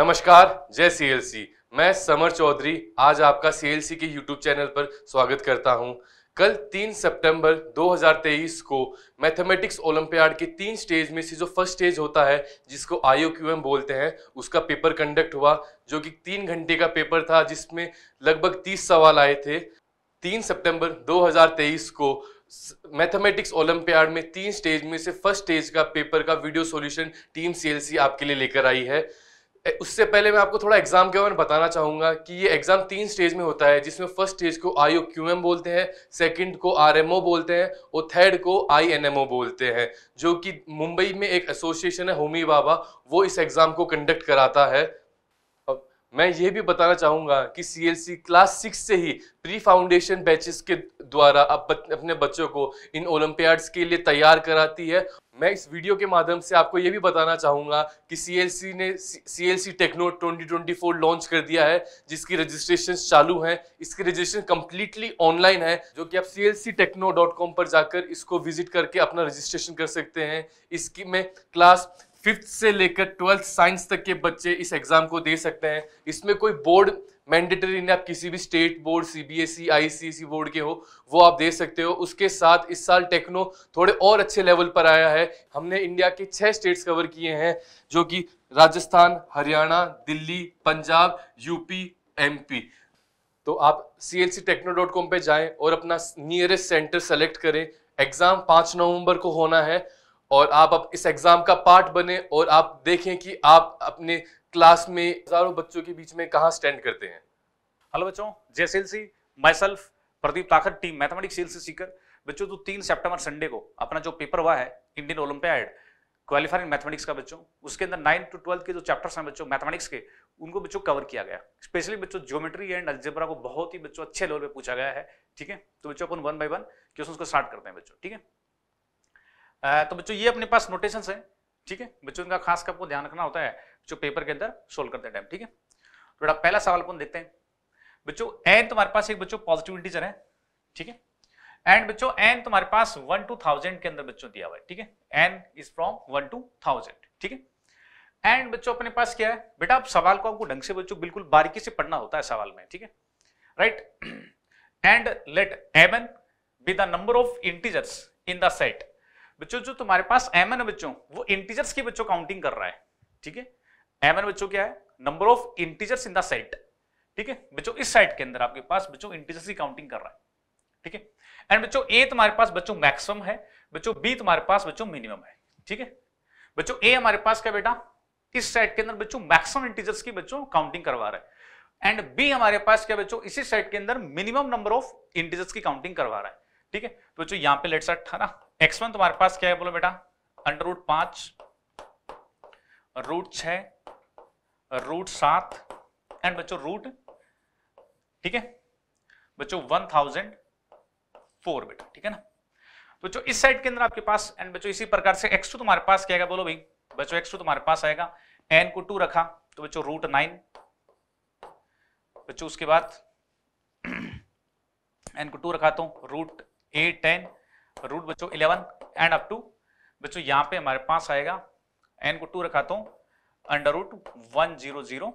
नमस्कार जय सीएलसी मैं समर चौधरी आज आपका सीएलसी के यूट्यूब चैनल पर स्वागत करता हूं कल 3 सितंबर 2023 को मैथमेटिक्स ओलंपियाड के तीन स्टेज में से जो फर्स्ट स्टेज होता है जिसको एम बोलते हैं उसका पेपर कंडक्ट हुआ जो कि तीन घंटे का पेपर था जिसमें लगभग 30 सवाल आए थे 3 सितंबर 2023 को मैथमेटिक्स ओलंपियाड में तीन स्टेज में से फर्स्ट स्टेज का पेपर का वीडियो सॉल्यूशन टीम सीएलसी आपके लिए लेकर आई है उससे पहले मैं आपको थोड़ा एग्जाम के बारे में बताना चाहूंगा कि ये एग्जाम तीन स्टेज में होता है जिसमें फर्स्ट स्टेज को आईओ क्यू एम बोलते हैं सेकंड को आर एम ओ बोलते हैं और थर्ड को आई एन एम ओ बोलते हैं जो कि मुंबई में एक एसोसिएशन है होमी बाबा वो इस एग्जाम को कंडक्ट कराता है अब मैं ये भी बताना चाहूंगा कि C L C class six से ही प्री फाउंडेशन बैचेस के द्वारा अपने बच्चों को इन ओलंपियाड्स के लिए तैयार कराती है मैं इस वीडियो के माध्यम से आपको ये भी बताना चाहूँगा कि सी ने C L C Techno twenty launch कर दिया है जिसकी रजिस्ट्रेशन चालू है इसकी रजिस्ट्रेशन कम्प्लीटली ऑनलाइन है जो कि आप C L C Techno dot com पर जाकर इसको विजिट करके अपना रजिस्ट्रेशन कर सकते हैं इसकी में क्लास फिफ्थ से लेकर ट्वेल्थ साइंस तक के बच्चे इस एग्ज़ाम को दे सकते हैं इसमें कोई बोर्ड मैंडेटरी ने आप किसी भी state board CBSE C board के हो वो आप दे सकते हो उसके साथ इस साल टेक्नो थोड़े और अच्छे लेवल पर आया है हमने इंडिया के छह स्टेट्स कवर किए हैं जो कि राजस्थान हरियाणा दिल्ली पंजाब यूपी एमपी तो आप C L C Techno dot com पर जाएँ और अपना नियरेस्ट सेंटर सेलेक्ट करें एग्ज़ाम पाँच नवंबर को होना है और आप, आप इस एग्ज़ाम का पार्ट बने और आप देखें कि आप अपने क्लास में हजारों बच्चों के बीच में कहा स्टैंड करते हैं हेलो बच्चों जय सेल्सी myself Pradeep Takhar team mathematics cell से सीकर बच्चों तो तीन सितंबर संडे को अपना जो पेपर हुआ है Indian Olympiad qualifier in mathematics का बच्चों उसके अंदर नाइन टू ट्वेल्थ के जो चैप्टर्स हैं बच्चों मैथमेटिक्स के उनको बच्चों कवर किया गया स्पेशली बच्चों ज्योमेट्री एंड अल्जेबरा को बहुत ही बच्चों अच्छे लेवल पे पूछा गया है ठीक है तो बच्चों अपन वन बाय वन क्वेश्चन को स्टार्ट करते हैं बच्चों ठीक है तो बच्चों ये अपने पास नोटेशन है ठीक है बच्चों इनका खास आपको ध्यान रखना होता है जो पेपर के अंदर सोल्व करते टाइम ठीक है तो बेटा पहला सवाल अपन देखते हैं बच्चों एन तुम्हारे पास एक बच्चों पॉजिटिव इंटीजर है ठीक है एंड बच्चों एन तुम्हारे पास वन टू थाउजेंड के अंदर बच्चों दिया हुआ है ठीक है N is from one two thousand ठीक है एंड बच्चों अपने पास क्या है बेटा आप सवाल को आपको ढंग से बच्चों बिल्कुल बारीकी से पढ़ना होता है सवाल में ठीक है right and let M N be the number of integers in the set बच्चों जो तुम्हारे पास एम एन है बच्चों वो इंटीजर्स की बच्चों काउंटिंग कर रहा है ठीक है एम एन बच्चों क्या है number of integers in the set ठीक है बच्चों इस सेट के अंदर आपके पास बच्चों इंटीजर्स की काउंटिंग कर रहा है ठीक है एंड बच्चों ए तुम्हारे पास बच्चों मैक्सिमम है बच्चों बी तुम्हारे पास बच्चों मिनिमम है ठीक है बच्चों ए हमारे पास क्या बेटा इस सेट के अंदर बच्चों मैक्सिमम इंटीजर्स की बच्चों काउंटिंग करवा रहा है एंड बी हमारे पास क्या बच्चों इसी सेट के अंदर मिनिमम नंबर ऑफ इंटीजर्स की काउंटिंग करवा रहा है ठीक है तो बच्चों यहां पे लेट सेट था ना एक्स वन तुम्हारे पास क्या है बोलो बेटा अंडर रूट पांच रूट छह रूट सात एंड बच्चों रूट ठीक है बच्चों वन थाउजेंड फोर बेटा ठीक है ना तो बच्चों इस साइड के अंदर आपके पास एंड बच्चों इसी प्रकार से एक्स टू तुम्हारे पास क्या आएगा बोलो भाई बच्चों एक्स टू तुम्हारे पास आएगा एन को टू रखा तो बच्चों रूट नाइन बच्चों उसके बाद एन को टू रखा तो रूट एट टेन रूट बच्चों इलेवन एंड अप टू बच्चों यहां पे हमारे पास आएगा एन को टू रखा तो under root one zero zero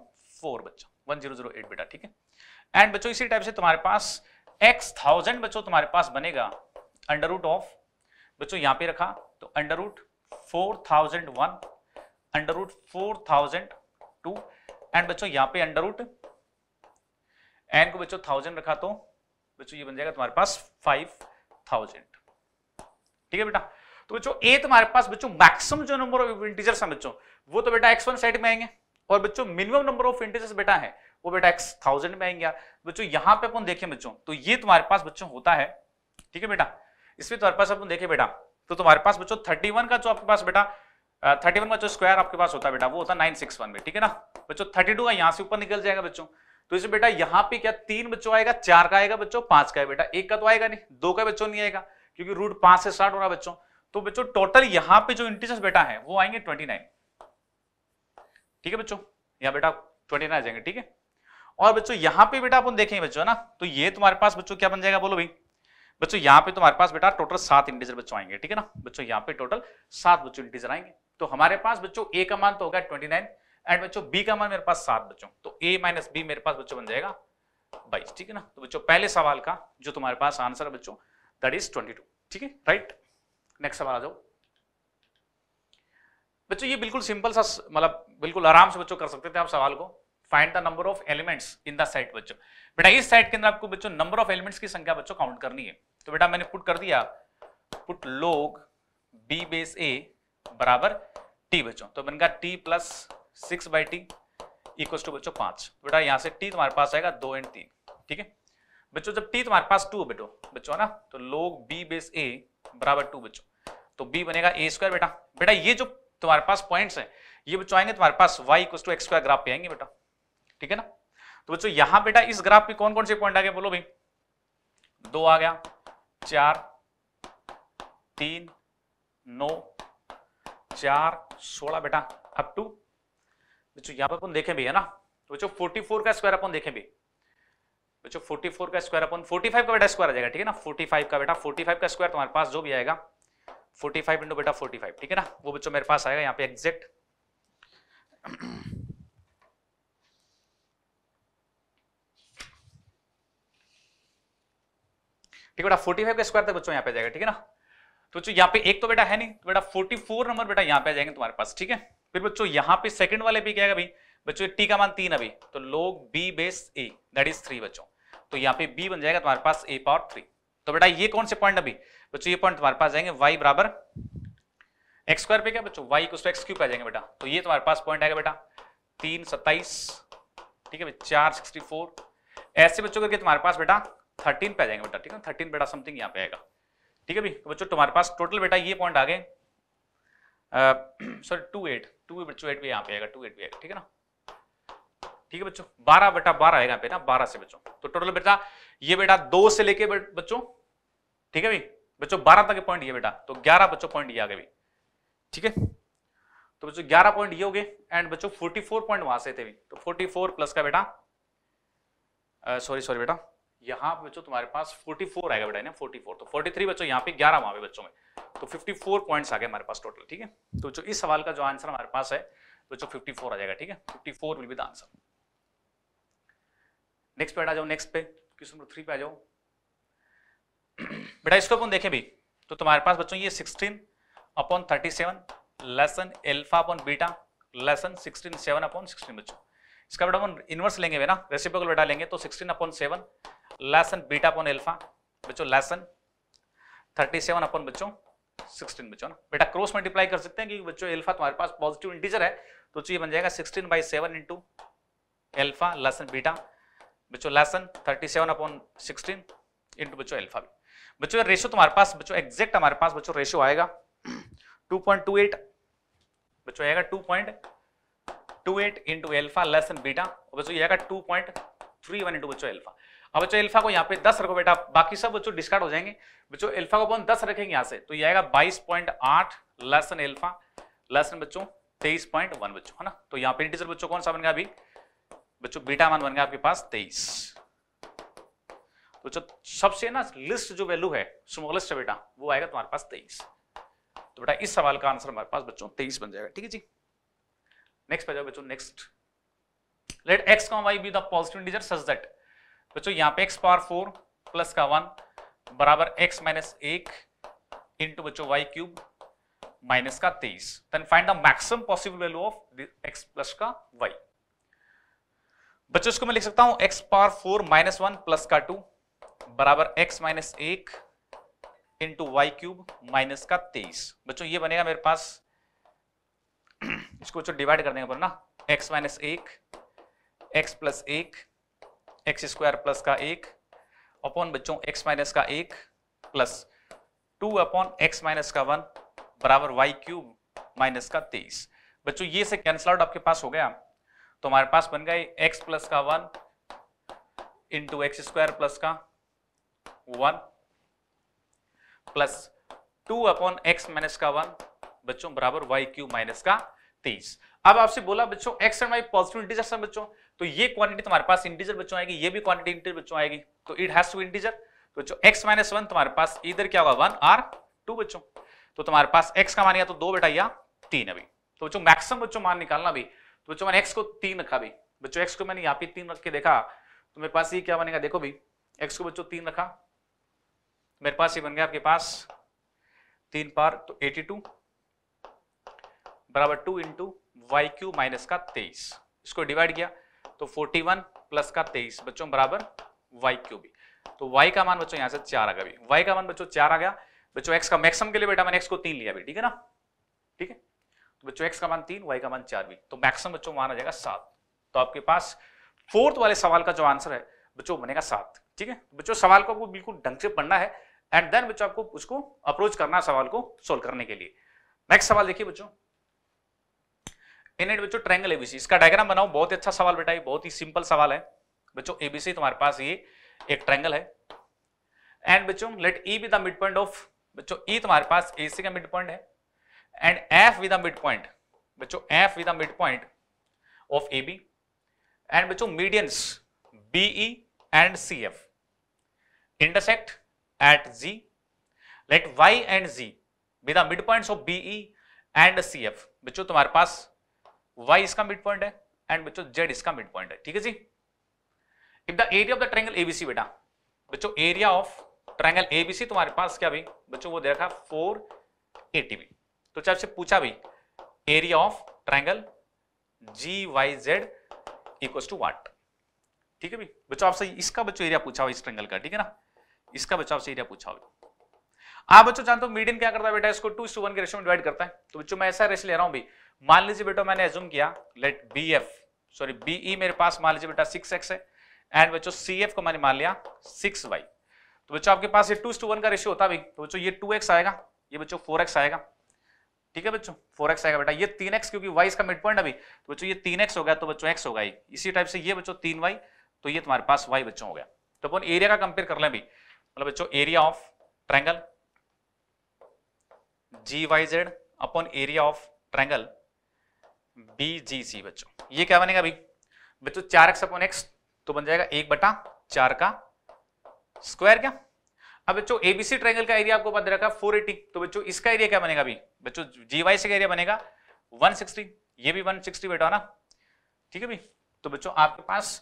four बच्चों वन जीरो जीरो एट बेटा ठीक है एंड बच्चों इसी टाइप से तुम्हारे पास एक्स थाउजेंड बच्चों तुम्हारे पास बनेगा अंडर रूट ऑफ बच्चों यहां पे रखा तो under root four thousand one under root four thousand two and बच्चों यहां पे अंडर रूट एन को बच्चों थाउजेंड रखा तो बच्चों ये बन जाएगा तुम्हारे पास फाइव थाउजेंड ठीक है बेटा तो बच्चों ए तुम्हारे पास बच्चों मैक्सिमम जो नंबर ऑफ इंटीजर्स है बच्चों वो तो बेटा एक्स वन साइड में आएंगे और बच्चों मिनिमम नंबर ऑफ इंटीजर्स बेटा है वो बेटा एक्स थाउजेंड में आएंगे बच्चों यहां पे अपन देखें बच्चों तो ये तुम्हारे पास बच्चों होता है ठीक है बेटा इसमें तुम्हारे पास अपन देखे बेटा तो तुम्हारे पास बच्चों थर्टी का जो आपके पास बेटा थर्टी वन का जो स्क्वायर आपके पास होता है बेटा वो होता है नाइन में ठीक है ना बच्चों थर्टी का यहाँ से ऊपर निकल जाएगा बच्चों तो इसे बेटा यहाँ पे क्या तीन बच्चों आएगा चार का आएगा बच्चों पांच का है बेटा एक का तो आएगा नहीं दो का बच्चों नहीं आएगा क्योंकि रूट पांच से स्टार्ट हो रहा है बच्चों तो बच्चों टोटल यहां पे जो इंटीजर्स बेटा है वो आएंगे 29 ठीक है बच्चों यहां बेटा 29 आ जाएंगे ठीक है और बच्चों यहां पे बेटा अपन देखेंगे बच्चों ना तो ये तुम्हारे पास बच्चों क्या बन जाएगा बोलो भाई बच्चों यहां पे तुम्हारे पास बेटा टोटल सात इंटीजर बच्चों आएंगे ठीक है ना बच्चों यहाँ पे टोटल सात बच्चों इंटीजर आएंगे तो हमारे पास बच्चों ए का मान तो होगा ट्वेंटी नाइन एंड बच्चों बी का मान मेरे पास सात बच्चों तो ए माइनस बी मेरे पास बच्चों बन जाएगा बाईस ठीक है ना तो बच्चों पहले सवाल का जो तुम्हारे पास आंसर है बच्चों दैट इज ट्वेंटी ठीक है राइट नेक्स्ट सवाल आ जाओ बच्चों ये बिल्कुल सिंपल सा मतलब बिल्कुल आराम से बच्चों कर सकते थे आप सवाल को find the number of elements in the set बच्चों बेटा इस सेट के अंदर आपको बच्चों नंबर ऑफ एलिमेंट्स की संख्या बच्चों काउंट करनी है तो बेटा मैंने पुट कर दिया पुट लोग बी बेस ए बराबर टी बच्चों तो बन T plus six by T equal to बच्चों पांच बेटा यहां से टी तुम्हारे पास आएगा दो एंड तीन ठीक है बच्चों जब टी तुम्हारे पास टू बेटो बच्चों ना तो लोग बी बेस ए बराबर टू बच्चों तो बी बनेगा ए स्क्वायर बेटा बेटा ये जो तुम्हारे पास पॉइंट्स हैं ये बच्चों आएंगे तुम्हारे पास Y equal to X square graph पे आएंगे बेटा ठीक है ना तो बच्चों यहां बेटा इस ग्राफ पे कौन कौन से पॉइंट आ गए बोलो भाई दो आ गया चार तीन नौ चार सोलह बेटा अप टू बच्चों यहां पर अपन देखें भी है ना तो बच्चों फोर्टी फोर का स्क्वायर अपन देखें भी बच्चों फोर्टी फोर का स्क्वायर अपन फोर्टी फाइव का बेटा स्क्वायर आ जाएगा ठीक है ना फोर्टी फाइव का बेटा फोर्टी फाइव का स्क्वायर तुम्हारे पास जो भी आएगा फोर्टी फाइव इंटू बेटा फोर्टी फाइव ठीक है ना वो बच्चों मेरे पास आएगा यहाँ पे एग्जैक्ट ठीक बेटा फोर्टी फाइव का स्क्वायर तक बच्चों यहाँ पे जाएगा ठीक है ना तो बच्चों यहाँ पे एक तो बेटा है नहीं तो बेटा फोर्टी फोर नंबर बेटा यहाँ पे आ जाएंगे तुम्हारे पास ठीक है फिर बच्चों यहाँ पे सेकंड वाले भी क्या है भाई बच्चों टी का मान तीन अभी तो लोग B base A that is three बच्चों तो यहाँ पे बी बन जाएगा तुम्हारे पास ए पावर थ्री तो बेटा ये कौन से पॉइंट अभी बच्चों ये पॉइंट तुम्हारे पास जाएंगे वाई बराबर एक्स स्क्वायर पे क्या बच्चों वाई को एक्स क्यूब आ जाएंगे बेटा तो ये तुम्हारे पास पॉइंट आएगा बेटा तीन सत्ताईस ठीक है चार सिक्सटी फोर ऐसे बच्चों करके तुम्हारे पास बेटा थर्टीन पे आ जाएंगे बेटा ठीक है थर्टीन बेटा समथिंग यहाँ पे आएगा ठीक है भाई तो बच्चों तुम्हारे पास टोटल बेटा ये पॉइंट आ गए सॉरी टू एट टू बच्चों एट भी यहाँ पे आएगा टू एट भी आएगा ठीक है ना ठीक है बच्चों बारह बेटा बारह आएगा पे ना बारह से बच्चों तो टोटल बेटा ये बेटा दो से लेके बच्चों ठीक है भाई बच्चों बारह तक पॉइंट ये बेटा तो ग्यारह बच्चों पॉइंट ये आ गए ठीक है तो बच्चों ग्यारह पॉइंट ये हो गए एंड बच्चों 44 पॉइंट वहां से थे भी तो 44 प्लस का बेटा सॉरी सॉरी बेटा यहाँ पे बच्चों तुम्हारे पास 44 आएगा बेटा ना 44 तो 43 बच्चों यहाँ पे 11 वहां पे बच्चों में तो 54 पॉइंट्स आ गए हमारे पास टोटल ठीक है तो जो इस सवाल का जो आंसर हमारे पास है तो बच्चों 54 आ जाएगा ठीक है 54 will be the answer next पे आ जाओ नेक्स्ट पे क्वेश्चन नंबर थ्री पे आ जाओ बेटा इसको अपन देखें भी तो तुम्हारे पास बच्चों ये 16 upon 37 seven less than alpha upon beta less than sixteen seven upon sixteen बच्चों इसका बेटा अपन इन्वर्स लेंगे ना रेसिपिकल बेटा लेंगे तो sixteen upon seven less than beta upon alpha बच्चों लेसन थर्टी सेवन अपॉन बच्चों सिक्सटीन बच्चों ना बेटा क्रॉस मल्टीप्लाई कर सकते हैं क्योंकि बच्चों एल्फा तुम्हारे पास पॉजिटिव इंटीजर है तो, तो ये बन जाएगा sixteen by seven into alpha less than beta बच्चों less than thirty seven upon sixteen into बच्चों एल्फा भी बच्चों रेशो तुम्हारे पास बच्चों एग्जैक्ट हमारे पास बच्चों रेशो आएगा 2.28 बच्चों आएगा 2.28 into alpha less than beta बच्चों आएगा 2.31 इंटू बच्चों एल्फा अब बच्चों एल्फा को यहाँ पे 10 रखो बेटा बाकी सब बच्चों डिस्कार्ड हो जाएंगे बच्चों एल्फा को अपन 10 रखेंगे यहाँ से तो ये आएगा 22.8 less than alpha less than बच्चों 23.1 बच्चों है ना तो यहाँ पे इंटीजर बच्चों कौन सा बन गया अभी बच्चों बीटा मान बन गया आपके पास तेईस तो सबसे ना लिस्ट जो वैल्यू है स्मॉलेस्ट है बेटा वो आएगा तुम्हारे पास तेईस तो बेटा इस सवाल का आंसर हमारे पास बच्चों तेईस बन जाएगा ठीक है जी नेक्स्ट पे जाओ बच्चों next let X comma Y be the positive integer such that बच्चों यहां पे एक्स पावर फोर प्लस का वन बराबर एक्स माइनस एक इंटू बच्चों वाई क्यूब माइनस का तेईस then find the maximum possible value of X plus का वाई बच्चों इसको मैं लिख सकता हूं X power four minus one plus का टू बराबर एक्स माइनस एक इंटू वाई क्यूब माइनस का तेईस बच्चों ये बनेगा मेरे पास इसको बच्चों डिवाइड करने पर ना एक्स माइनस एक एक्स प्लस एक एक्स स्क्वायर प्लस का एक अपॉन बच्चों एक्स माइनस का एक plus two upon x minus का वन बराबर वाई क्यूब माइनस का तेईस बच्चों ये से कैंसल आउट आपके पास हो गया तो हमारे पास बन गए एक्स प्लस का one into x square plus का one plus two upon x minus का वन बच्चों बराबर वाई क्यू माइनस का तीस अब आपसे बोला बच्चों x and y positive integer है बच्चों तो ये क्वांटिटी तुम्हारे पास इंटीजर बच्चों आएगी ये भी क्वांटिटी इंटीजर बच्चों आएगी तो इट हैज टू इंटीजर तो बच्चों एक्स माइनस वन तुम्हारे पास इधर क्या होगा वन आर टू बच्चों तो तुम्हारे पास एक्स का मान या तो दो बेटा या तीन अभी तो बच्चों मैक्सिमम बच्चों मान निकालना अभी तो बच्चों मैंने एक्स को तीन रखा भी बच्चों एक्स को मैंने यहाँ पे तीन रख के देखा तो मेरे पास ये क्या बनेगा देखो भाई एक्स को बच्चों तीन रखा मेरे पास ये बन गया आपके पास तीन पार तो 82 टू बराबर two into y cube minus का तेईस इसको डिवाइड किया तो फोर्टी वन प्लस का 23 बच्चों बराबर वाई क्यू भी तो वाई का मान बच्चों यहां से चार आ गया भी वाई का मान बच्चों चार आ गया बच्चों एक्स का मैक्सिमम के लिए बेटा मैंने एक्स को तीन लिया भी ठीक है ना ठीक है तो बच्चों एक्स का मान तीन वाई का मान चार भी तो मैक्सिमम बच्चों मान आ जाएगा सात तो आपके पास फोर्थ वाले सवाल का जो आंसर है बच्चों बनेगा सात ठीक है तो बच्चों सवाल को आपको बिल्कुल ढंग से पढ़ना है एंड देन बच्चों आपको उसको अप्रोच करना है सवाल को सोल्व करने के लिए नेक्स्ट सवाल देखिए बच्चों इनेट बच्चों ट्रायंगल एबीसी इसका डायग्राम बनाओ बहुत ही अच्छा सवाल बेटा ये बहुत ही सिंपल सवाल है बच्चों एबीसी तुम्हारे पास ये एक ट्रायंगल है एंड बच्चों let E be the mid point of बच्चों ई e तुम्हारे पास ए सी का मिड पॉइंट है and F with mid point बच्चों F with mid point of A B and बच्चों medians BE and CF intersect at Z. Let Y and Z be the midpoints of BE and CF. F तुम्हारे पास y इसका mid point है and z इसका mid point है ठीक है जी if the area of the triangle ABC बेटा बच्चों एरिया ऑफ ट्रायंगल एबीसी तुम्हारे पास क्या भाई बच्चों वो देखा फोर एटी भी तो चाहे पूछा भाई area of triangle G Y Z equal to what ठीक है भाई बच्चों आपसे इसका बच्चों एरिया पूछा हुआ इस ट्रेंगल का ठीक है ना इसका बच्चों आपसे एरिया पूछा हुआ आप बच्चों जानते हो मीडियम क्या करता है बेटा इसको टू वन के रेशो में डिवाइड करता है तो बच्चों मैं ऐसा रेस ले रहा हूं भाई मान लीजिए बेटा मैंने एज्यूम किया let B F sorry B E मेरे पास मान लीजिए बेटा सिक्स एक्स है एंड बच्चों सी एफ को मैंने मान लिया सिक्स वाई तो बच्चों आपके पास ये टू टू वन का रेशियो होता है भाई तो बच्चों ये टू एक्स आएगा ये बच्चों फोर एक्स आएगा ठीक है बच्चों फोर एक्स आएगा बेटा ये तीन एक्स क्योंकि वाई इसका मिड पॉइंट अभी तो बच्चों ये तीन एक्स हो गया तो बच्चों एक्स होगा इसी टाइप से ये बच्चों तीन वाई तो ये तुम्हारे पास वाई बच्चों हो गया तो अपन एरिया का कंपेयर कर लें भाई मतलब बच्चों area of triangle G Y Z अपन area of triangle B G C बच्चों ये क्या बनेगा अभी बच्चों चार एक्स अपन एक्स तो बन जाएगा एक बटा चार का स्क्वायर क्या अब बच्चों एबीसी ट्रायंगल का एरिया आपको पता रखा फोर एटी तो बच्चों इसका एरिया क्या बनेगा अभी बच्चों जीवाई से का एरिया बनेगा 160 ये भी 160 बेटा ना ठीक है भी तो बच्चों आपके पास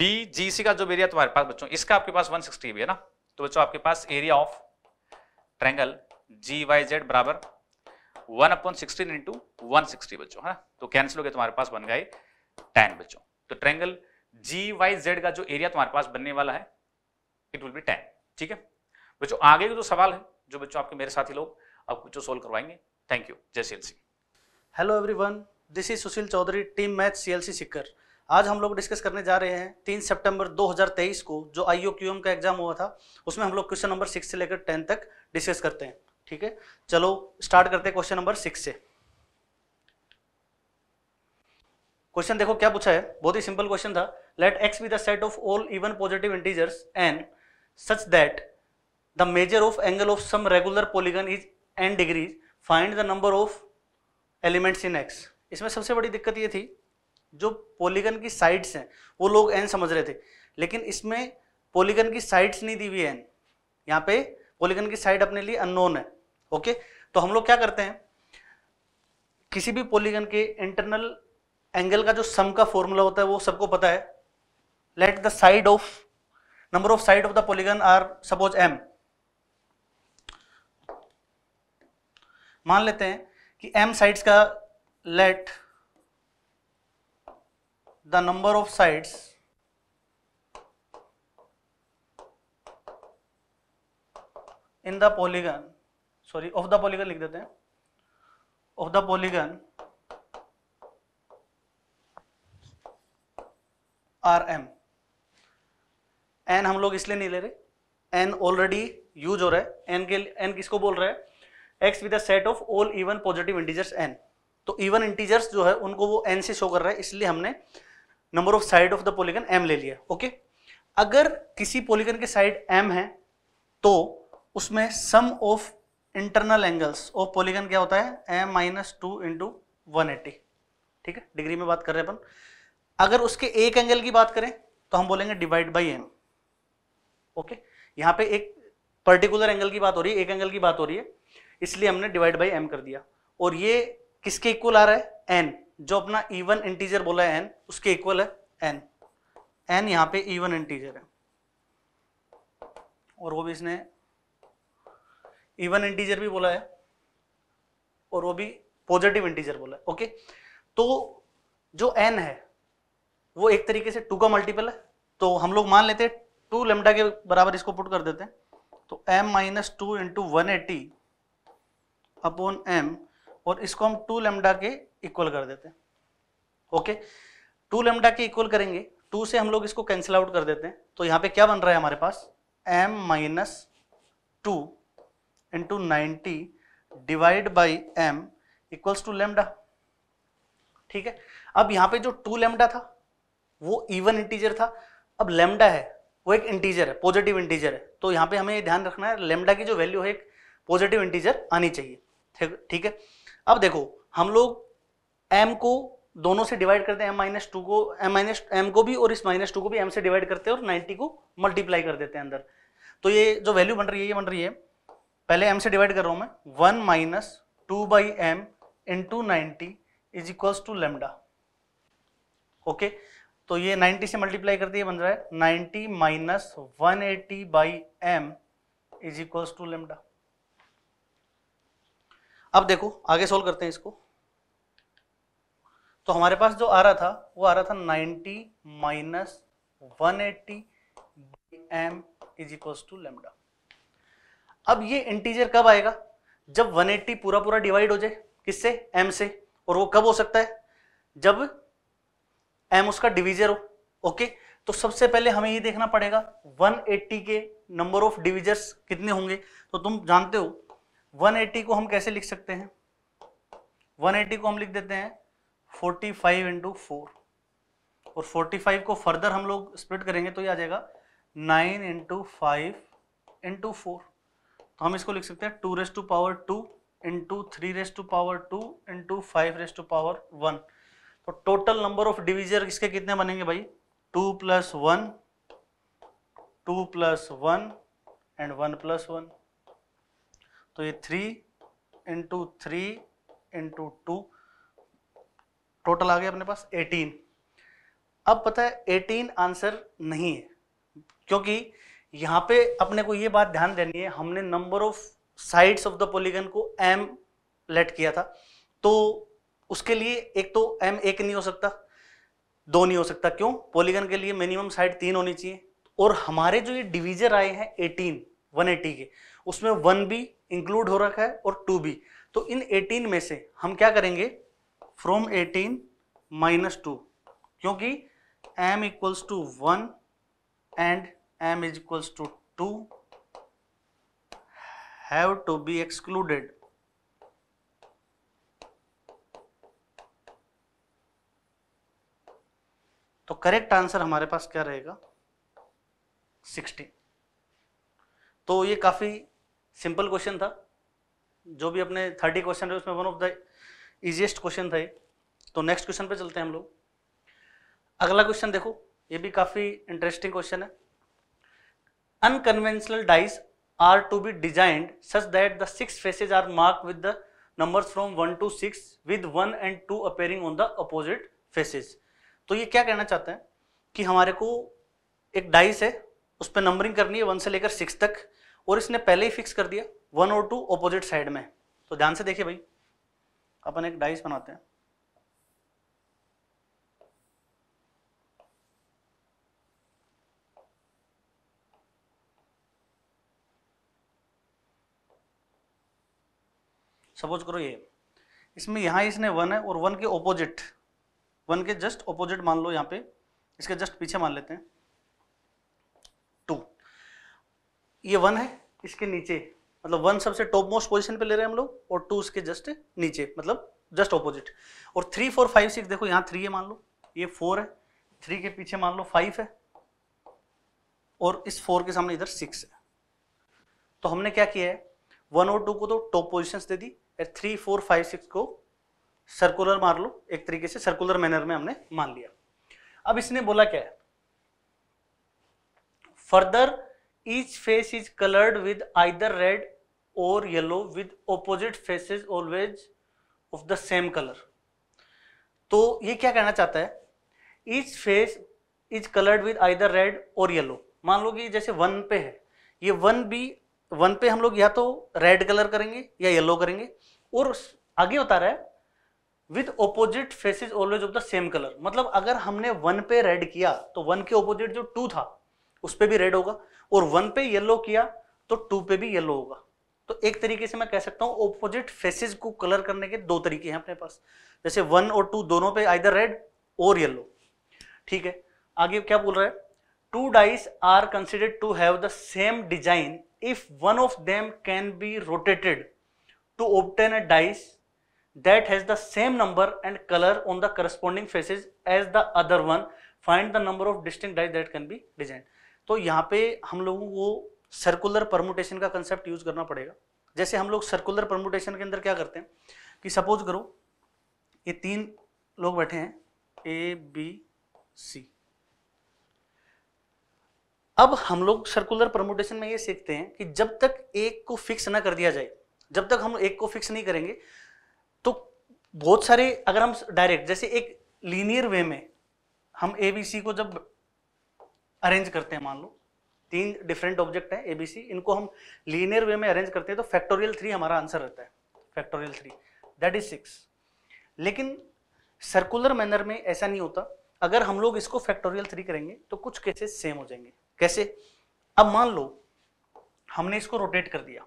बी जी सी का जो एरिया तुम्हारे पास बच्चों इसका आपके पास 160 भी है ना तो बच्चों आपके पास area of triangle G Y Z बराबर one upon sixteen into one sixty बच्चों है ना तो कैंसिल हो गया तुम्हारे पास बन गए टेन बच्चों तो ट्रैंगल जी वाई जेड का जो एरिया तुम्हारे पास बनने वाला है इट विल बी टेन ठीक है बच्चों आगे का जो सवाल है जो बच्चों आपके मेरे साथी लोग आपको बच्चों सोल्व करवाएंगे थैंक यू जय सी hello everyone this is Sushil Chaudhary team math C L C Sikar आज हम लोग डिस्कस करने जा रहे हैं तीन सितंबर 2023 को जो आई का एग्जाम हुआ था उसमें हम लोग क्वेश्चन नंबर सिक्स से लेकर टेन तक डिस्कस करते हैं ठीक है चलो स्टार्ट करते हैं क्वेश्चन नंबर सिक्स से क्वेश्चन देखो क्या पूछा है बहुत ही सिंपल क्वेश्चन था let x be the set of all even positive integers and such that the measure of angle of some regular polygon is n degrees find the number of elements in x इसमें सबसे बड़ी दिक्कत ये थी जो polygon की sides हैं वो लोग एन समझ रहे थे लेकिन इसमें पोलीगन की साइड्स नहीं दी हुई एन यहाँ पे पोलीगन की साइड अपने लिए अननोन है ओके तो हम लोग क्या करते हैं किसी भी पोलीगन के इंटरनल एंगल का जो सम का फॉर्मूला होता है वो सबको पता है let the side of number of side of the polygon are suppose m मान लेते हैं कि एम साइड्स का let the number of sides in the polygon sorry of the polygon लिख देते हैं of the polygon are m n हम लोग इसलिए नहीं ले रहे एन ऑलरेडी यूज हो रहा है एन के एन किसको बोल रहा है x with set of all even positive integers n तो इवन इंटीजर्स जो है उनको वो एन से शो कर रहा है इसलिए हमने number of side of the polygon m ले लिया ओके अगर किसी पोलिगन के साइड एम है तो उसमें sum of internal angles of polygon क्या होता है m minus two into one eighty ठीक है डिग्री में बात कर रहे हैं अपन अगर उसके एक एंगल की बात करें तो हम बोलेंगे डिवाइड बाई एम ओके यहाँ पे एक पर्टिकुलर एंगल की बात हो रही है एक एंगल की बात हो रही है इसलिए हमने डिवाइड बाई एम कर दिया और ये किसके इक्वल आ रहा है एन जो अपना इवन इंटीजर बोला है एन उसके इक्वल है एन एन यहां पे इवन इंटीजर है और वो भी इसने इवन इंटीजर भी बोला है और वो भी पॉजिटिव इंटीजर बोला है ओके तो जो एन है वो एक तरीके से टू का मल्टीपल है तो हम लोग मान लेते हैं टू लेमडा के बराबर इसको पुट कर देते हैं तो m minus two into one eighty upon m और इसको हम टू लेमडा के इक्वल कर देते हैं ओके टू लेमडा के इक्वल करेंगे टू से हम लोग इसको कैंसिल आउट कर देते हैं तो यहां पे क्या बन रहा है हमारे पास m minus two into ninety divide by m equals to lambda ठीक है अब यहां पे जो टू लेमडा था वो इवन इंटीजर था अब लेमडा है वो एक इंटीजर है पॉजिटिव इंटीजर है तो यहां पे हमें ये ध्यान रखना है लेमडा की जो वैल्यू है एक पॉजिटिव इंटीजर आनी चाहिए ठीक है अब देखो हम लोग एम को दोनों से डिवाइड करते हैं एम माइनस टू को एम माइनस एम को भी और इस माइनस टू को भी एम से डिवाइड करते हैं और नाइन्टी को मल्टीप्लाई कर देते हैं अंदर तो ये जो वैल्यू बन रही है ये बन रही है पहले एम से डिवाइड कर रहा हूँ मैं one minus two by m into ninety is equals to lambda okay तो ये 90 से मल्टीप्लाई करते ये बन रहा है 90 minus one eighty by m is equals to lambda अब देखो आगे सोल्व करते हैं इसको तो हमारे पास जो आ रहा था वो आ रहा था 90 minus one eighty m is equals to lambda अब ये इंटीजर कब आएगा जब 180 पूरा पूरा डिवाइड हो जाए किससे m से और वो कब हो सकता है जब m उसका डिविजर हो ओके तो सबसे पहले हमें ये देखना पड़ेगा 180 के नंबर ऑफ डिविजर्स कितने होंगे तो तुम जानते हो 180 को हम कैसे लिख सकते हैं 180 को हम लिख देते हैं फोर्टी फाइव इंटू फोर और फोर्टी फाइव को फर्दर हम लोग स्प्लिट करेंगे तो ये आ जाएगा nine into five into four तो हम इसको लिख सकते हैं two raise to power two into three raise to power two into five raise to power one तो टोटल नंबर ऑफ डिविजर इसके कितने बनेंगे भाई two plus one two plus one and one plus one तो ये three into three into two total आ गया अपने पास 18 अब पता है 18 आंसर नहीं है क्योंकि यहाँ पे अपने को ये बात ध्यान देनी है हमने number of sides of the polygon को एम लेट किया था तो उसके लिए एक तो एम एक नहीं हो सकता दो नहीं हो सकता क्यों पोलीगन के लिए मिनिमम साइड तीन होनी चाहिए और हमारे जो ये डिविजर आए हैं एटीन वन के उसमें वन भी इंक्लूड हो रखा है और टू भी तो इन 18 में से हम क्या करेंगे फ्रॉम एटीन माइनस टू क्योंकि m equals to one and m is equals to two have to be excluded तो करेक्ट आंसर हमारे पास क्या रहेगा सिक्सटीन तो ये काफ़ी सिंपल क्वेश्चन था जो भी अपने 30 क्वेश्चन है उसमें one of the easiest question था तो नेक्स्ट क्वेश्चन पे चलते हैं हम लोग अगला क्वेश्चन देखो ये भी काफ़ी इंटरेस्टिंग क्वेश्चन है unconventional dice are to be designed such that the six faces are mark with the numbers from one to six with one and two appearing on the opposite faces तो ये क्या कहना चाहते हैं कि हमारे को एक डाइस है उस पर नंबरिंग करनी है वन से लेकर सिक्स तक और इसने पहले ही फिक्स कर दिया वन और टू अपोजिट साइड में तो ध्यान से देखिए भाई अपन एक डाइस बनाते हैं सपोज करो ये इसमें यहां इसने वन है और वन के ऑपोजिट वन के जस्ट ओपोजिट मान लो यहां पे इसके जस्ट पीछे मान लेते हैं टू ये वन है इसके नीचे मतलब वन सबसे टॉप मोस्ट पोजिशन पे ले रहे हैं हम लोग और टू उसके जस्ट नीचे मतलब जस्ट ऑपोजिट और थ्री फोर फाइव सिक्स देखो यहाँ थ्री है मान लो ये फोर है थ्री के पीछे मान लो फाइव है और इस फोर के सामने इधर सिक्स है तो हमने क्या किया है वन और टू को तो टॉप पोजिशन दे दी और थ्री फोर फाइव सिक्स को सर्कुलर मार लो एक तरीके से सर्कुलर मैनर में हमने मान लिया अब इसने बोला क्या है further each face is colored with either red or yellow with opposite faces always of the same color तो ये क्या कहना चाहता है each face is coloured with either red or yellow मान लो कि जैसे वन पे है ये वन भी वन पे हम लोग या तो रेड कलर करेंगे या येलो करेंगे और आगे बता रहा है with opposite faces always of the same colour मतलब अगर हमने वन पे रेड किया तो वन के ऑपोजिट जो टू था उस पर भी रेड होगा और वन पे येलो किया तो टू पे भी येलो होगा तो एक तरीके से मैं कह सकता हूँ ऑपोजिट फेसेस को कलर करने के दो तरीके हैं अपने पास जैसे वन और टू दोनों पे आइदर रेड और येलो ठीक है आगे क्या बोल रहा है two dice are considered to have the same design if one of them can be rotated to obtain a dice that has the same number and colour on the corresponding faces as the other one find the number of distinct dice that can be design तो यहाँ पे हम लोगों को circular permutation का concept use करना पड़ेगा जैसे हम लोग सर्कुलर परमुटेशन के अंदर क्या करते हैं कि सपोज करो ये तीन लोग बैठे हैं ए बी सी अब हम लोग सर्कुलर प्रमोटेशन में ये सीखते हैं कि जब तक एक को फिक्स ना कर दिया जाए जब तक हम एक को फिक्स नहीं करेंगे तो बहुत सारे अगर हम डायरेक्ट जैसे एक लीनियर वे में हम ए बी सी को जब अरेंज करते हैं मान लो तीन डिफरेंट ऑब्जेक्ट हैं एबीसी इनको हम लीनियर वे में अरेंज करते हैं तो फैक्टोरियल थ्री हमारा आंसर रहता है factorial three that is six लेकिन सर्कुलर मैनर में ऐसा नहीं होता अगर हम लोग इसको फैक्टोरियल थ्री करेंगे तो कुछ केसेस सेम हो जाएंगे कैसे अब मान लो हमने इसको रोटेट कर दिया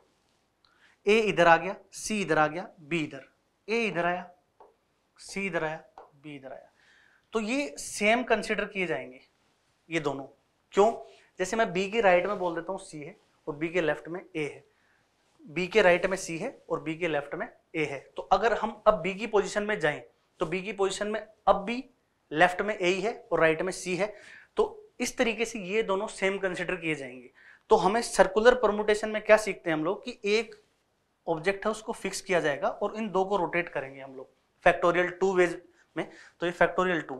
ए इधर आ गया सी इधर आ गया बी इधर ए इधर आया सी इधर आया बी इधर आया तो ये सेम कंसिडर किए जाएंगे ये दोनों क्यों जैसे मैं बी के राइट में बोल देता हूँ सी है और बी के लेफ्ट में ए है बी के राइट में सी है और बी के लेफ्ट में ए है तो अगर हम अब बी की पोजिशन में जाए तो बी की पोजिशन में अब भी लेफ्ट में ए ही है और राइट में सी है तो इस तरीके से ये दोनों सेम कंसिडर किए जाएंगे तो हमें सर्कुलर परमुटेशन में क्या सीखते हैं हम लोग कि एक ऑब्जेक्ट है उसको फिक्स किया जाएगा और इन दो को रोटेट करेंगे हम लोग फैक्टोरियल टू वेज में तो ये फैक्टोरियल टू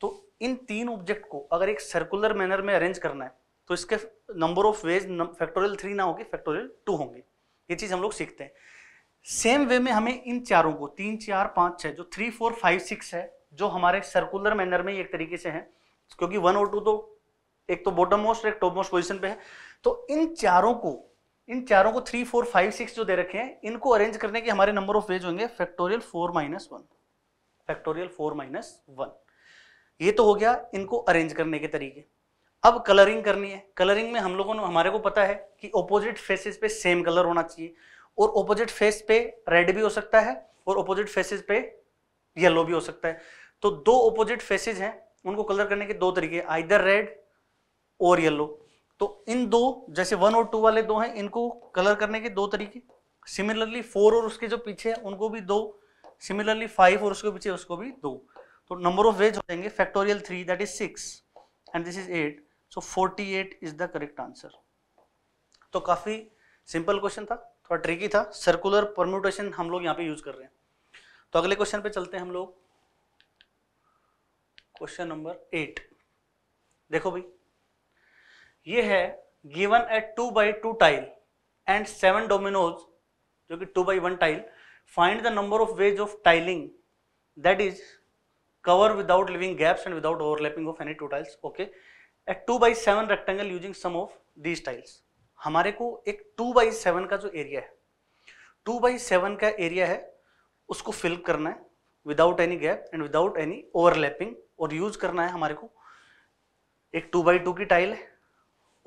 तो इन तीन ऑब्जेक्ट को अगर एक सर्कुलर मैनर में अरेंज करना है तो इसके number of ways factorial three ना होगी फैक्टोरियल टू होंगे ये चीज़ हम लोग सीखते हैं सेम वे में हमें इन चारों को तीन चार पाँच छह जो थ्री फोर फाइव सिक्स है जो हमारे सर्कुलर मैनर में एक तरीके से है क्योंकि वन और टू तो एक तो बॉटम मोस्ट एक टॉप मोस्ट पोजिशन पे है तो इन चारों को इन चारों को थ्री फोर फाइव सिक्स जो दे रखे हैं इनको अरेंज करने के हमारे नंबर ऑफ वेज होंगे factorial four minus one factorial four minus one ये तो हो गया इनको अरेंज करने के तरीके अब कलरिंग करनी है कलरिंग में हम लोगों ने हमारे को पता है कि ओपोजिट फेसेस पे सेम कलर होना चाहिए और ओपोजिट फेस पे रेड भी हो सकता है और ओपोजिट फेसेस पे येलो भी हो सकता है तो दो ओपोजिट फेसेस हैं उनको कलर करने के दो तरीके आइदर रेड और येलो तो इन दो जैसे वन और टू वाले दो हैं इनको कलर करने के दो तरीके सिमिलरली फोर और उसके जो पीछे हैं उनको भी दो सिमिलरली फाइव और उसके पीछे उसको भी दो तो नंबर ऑफ वेज हो जाएंगे factorial three that is six and this is eight so forty eight is the correct answer तो काफ़ी सिंपल क्वेश्चन था थोड़ा ट्रिकी था सर्कुलर परम्यूटेशन हम लोग यहाँ पे यूज कर रहे हैं तो अगले क्वेश्चन पे चलते हैं हम लोग क्वेश्चन नंबर एट देखो भाई ये है given eight two by two tile and seven dominoes जो कि two by one tile find the number of ways of tiling that is cover without leaving gaps and without overlapping of any two tiles okay at 2 by 7 rectangle using sum of these tiles हमारे को एक 2 by 7 का जो area है 2 by 7 का area है उसको fill करना है without any gap and without any overlapping और use करना है हमारे को एक 2 by 2 की tile है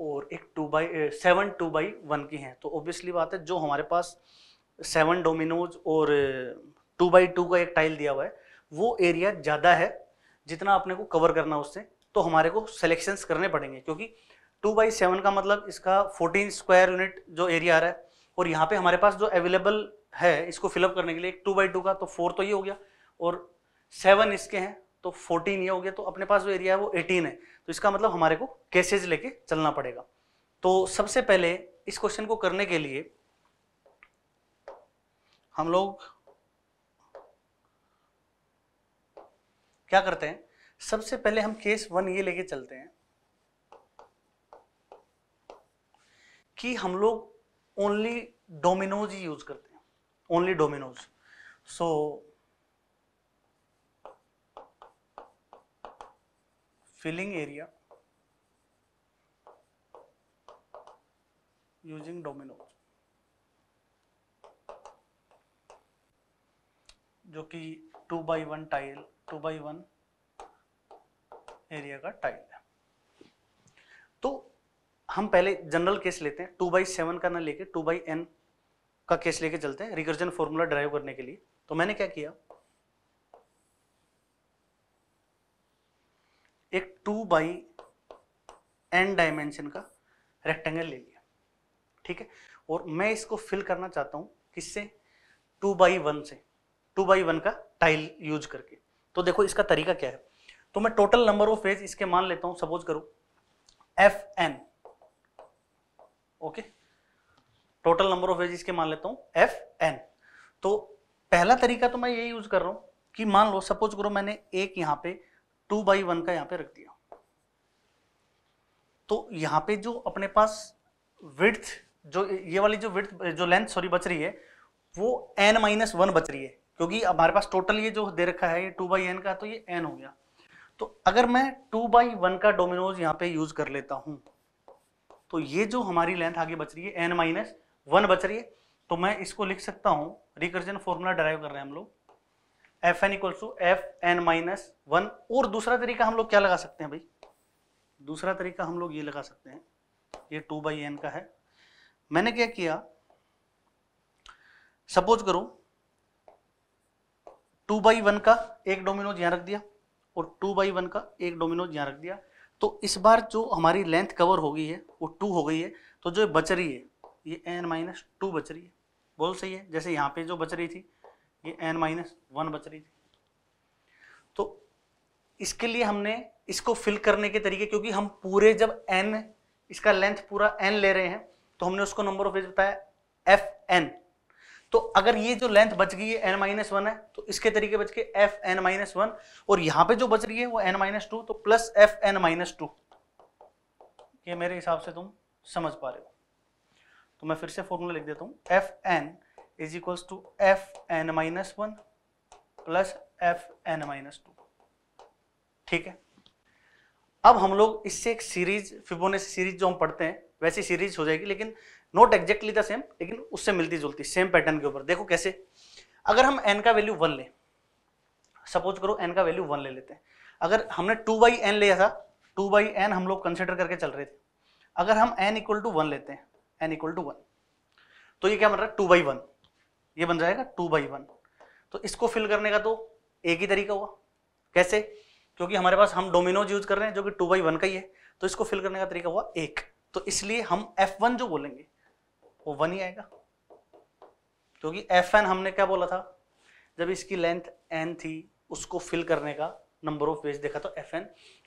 और एक 2 by seven two by one की है तो ऑब्वियसली बात है जो हमारे पास सेवन डोमिनोज और टू बाई टू का एक टाइल दिया हुआ है वो एरिया ज़्यादा है जितना अपने को कवर करना उससे तो हमारे को सिलेक्शन करने पड़ेंगे क्योंकि टू बाई सेवन का मतलब इसका फोर्टीन स्क्वायर यूनिट जो एरिया आ रहा है और यहाँ पे हमारे पास जो अवेलेबल है इसको फिलअप करने के लिए टू बाई टू का तो फोर तो ये हो गया और सेवन इसके हैं तो फोर्टीन ये हो गया तो अपने पास जो एरिया है वो एटीन है तो इसका मतलब हमारे को केसेज लेके चलना पड़ेगा तो सबसे पहले इस क्वेश्चन को करने के लिए हम लोग क्या करते हैं सबसे पहले हम केस वन ये लेके चलते हैं कि हम लोग ओनली डोमिनोज ही यूज करते हैं only dominoes so filling area using dominoes जो कि two by one tile two by one area का टाइल है तो हम पहले जनरल केस लेते हैं टू बाई सेवन का ना लेके टू बाई एन का केस लेके चलते हैं रिकर्जन फॉर्मूला ड्राइव करने के लिए तो मैंने क्या किया एक टू बाई एन डायमेंशन का रेक्टेंगल ले लिया ठीक है और मैं इसको फिल करना चाहता हूं किससे टू बाई वन से टू बाई वन का टाइल यूज करके तो देखो इसका तरीका क्या है तो मैं टोटल नंबर ऑफ फेज इसके मान लेता हूं सपोज करो f n okay total number of ways इसके मान लेता हूं एफ एन तो पहला तरीका तो मैं यही यूज कर रहा हूं कि मान लो सपोज करो मैंने एक यहां पे टू बाई वन का यहां पे रख दिया तो यहां पे जो अपने पास विड्थ जो ये वाली जो विड्थ जो लेंथ सॉरी बच रही है वो एन माइनस वन बच रही है क्योंकि हमारे पास टोटल ये जो दे रखा है ये टू बाई एन का तो ये एन हो गया तो अगर मैं टू बाई वन का डोमिनोज यहाँ पे यूज कर लेता हूँ तो ये जो हमारी लेंथ आगे बच रही है एन माइनस वन बच रही है तो मैं इसको लिख सकता हूँ रिकर्जन फॉर्मूला डराइव कर रहे हैं हम लोग f n equals to F N minus one और दूसरा तरीका हम लोग क्या लगा सकते हैं भाई दूसरा तरीका हम लोग ये लगा सकते हैं ये टू बाई एन का है मैंने क्या किया सपोज करो टू बाई वन का एक डोमिनोज यहाँ रख दिया और टू बाई वन का एक डोमिनोज यहाँ रख दिया तो इस बार जो हमारी लेंथ कवर हो गई है वो टू हो गई है तो जो बच रही है ये एन माइनस टू बच रही है बोल सही है जैसे यहाँ पे जो बच रही थी ये एन माइनस वन बच रही थी तो इसके लिए हमने इसको फिल करने के तरीके क्योंकि हम पूरे जब एन इसका लेंथ पूरा एन ले रहे हैं तो हमने उसको नंबर ऑफ एज बताया एफ एन तो अगर ये जो लेंथ बच गई है एन माइनस वन है तो इसके तरीके बच गए एफ एन माइनस वन और यहां पे जो बच रही है वो एन माइनस टू तो plus F N minus two ये मेरे हिसाब से तुम समझ पा रहे हो तो मैं फिर से फॉर्मूला लिख देता हूं f N is equals to F N minus one plus F N minus two ठीक है अब हम लोग इससे एक सीरीज फिबोनेसी सीरीज जो हम पढ़ते हैं वैसी सीरीज हो जाएगी लेकिन नॉट एग्जैक्टली द सेम लेकिन उससे मिलती जुलती सेम पैटर्न के ऊपर देखो कैसे अगर हम एन का वैल्यू वन लें सपोज करो एन का वैल्यू वन ले लेते हैं अगर हमने टू बाई एन लिया था टू बाई एन हम लोग कंसिडर करके चल रहे थे अगर हम एन इक्वल टू वन लेते हैं एन इक्वल टू वन तो ये क्या बन रहा है टू बाई वन ये बन जाएगा टू बाई वन तो इसको फिल करने का तो एक ही तरीका हुआ कैसे क्योंकि हमारे पास हम डोमिनोज यूज कर रहे हैं जो कि टू बाई वन का ही है तो इसको फिल करने का तरीका हुआ एक तो इसलिए हम एफ वन जो बोलेंगे वो वन ही आएगा क्योंकि एफ एन हमने क्या बोला था जब इसकी लेंथ एन थी उसको फिल करने का नंबर ऑफ वेज देखा तो एफ एन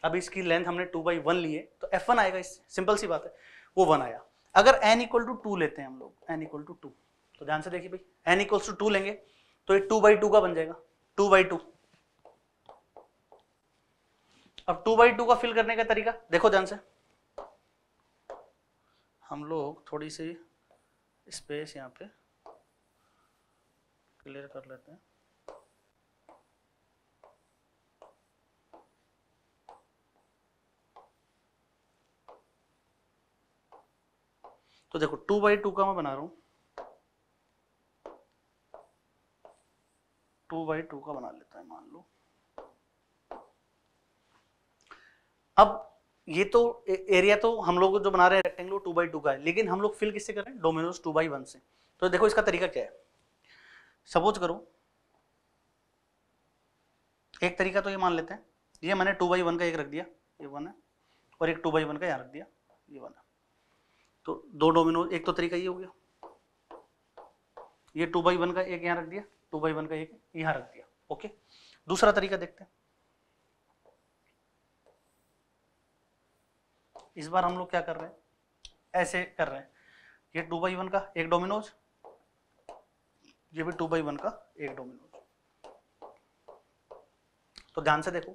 अब इसकी लेंथ हमने टू बाई वन लिए तो एफ वन आएगा इससे सिंपल सी बात है वो वन आया अगर एन इक्वल टू टू लेते हैं हम लोग एन इक्वल टू टू तो ध्यान से देखिए भाई एन इक्वल टू टू लेंगे तो ये टू बाई टू का बन जाएगा टू बाई टू अब टू बाई टू का फिल करने का तरीका देखो ध्यान से हम लोग थोड़ी सी स्पेस यहाँ पे क्लियर कर लेते हैं तो देखो टू बाई टू का मैं बना रहा हूं टू बाई टू का बना लेता है मान लो अब ये तो एरिया तो हम लोग जो बना रहे हैं रेक्टेंगल टू बाई टू का है लेकिन हम लोग फिल किससे कर रहे हैं डोमिनोज टू बाई वन से तो देखो इसका तरीका क्या है सपोज करो एक तरीका तो ये मान लेते हैं ये मैंने टू बाई वन का एक रख दिया ये वन है और एक टू बाई वन का यहाँ रख दिया ये वन है तो दो डोमिनो एक तो तरीका ये हो गया ये टू बाई वन का एक यहाँ रख दिया टू बाई वन का एक यहाँ रख दिया ओके दूसरा तरीका देखते हैं इस बार हम लोग क्या कर रहे हैं ऐसे कर रहे हैं ये टू बाई वन का एक डोमिनोज ये भी टू बाई वन का एक डोमिनोज तो ध्यान से देखो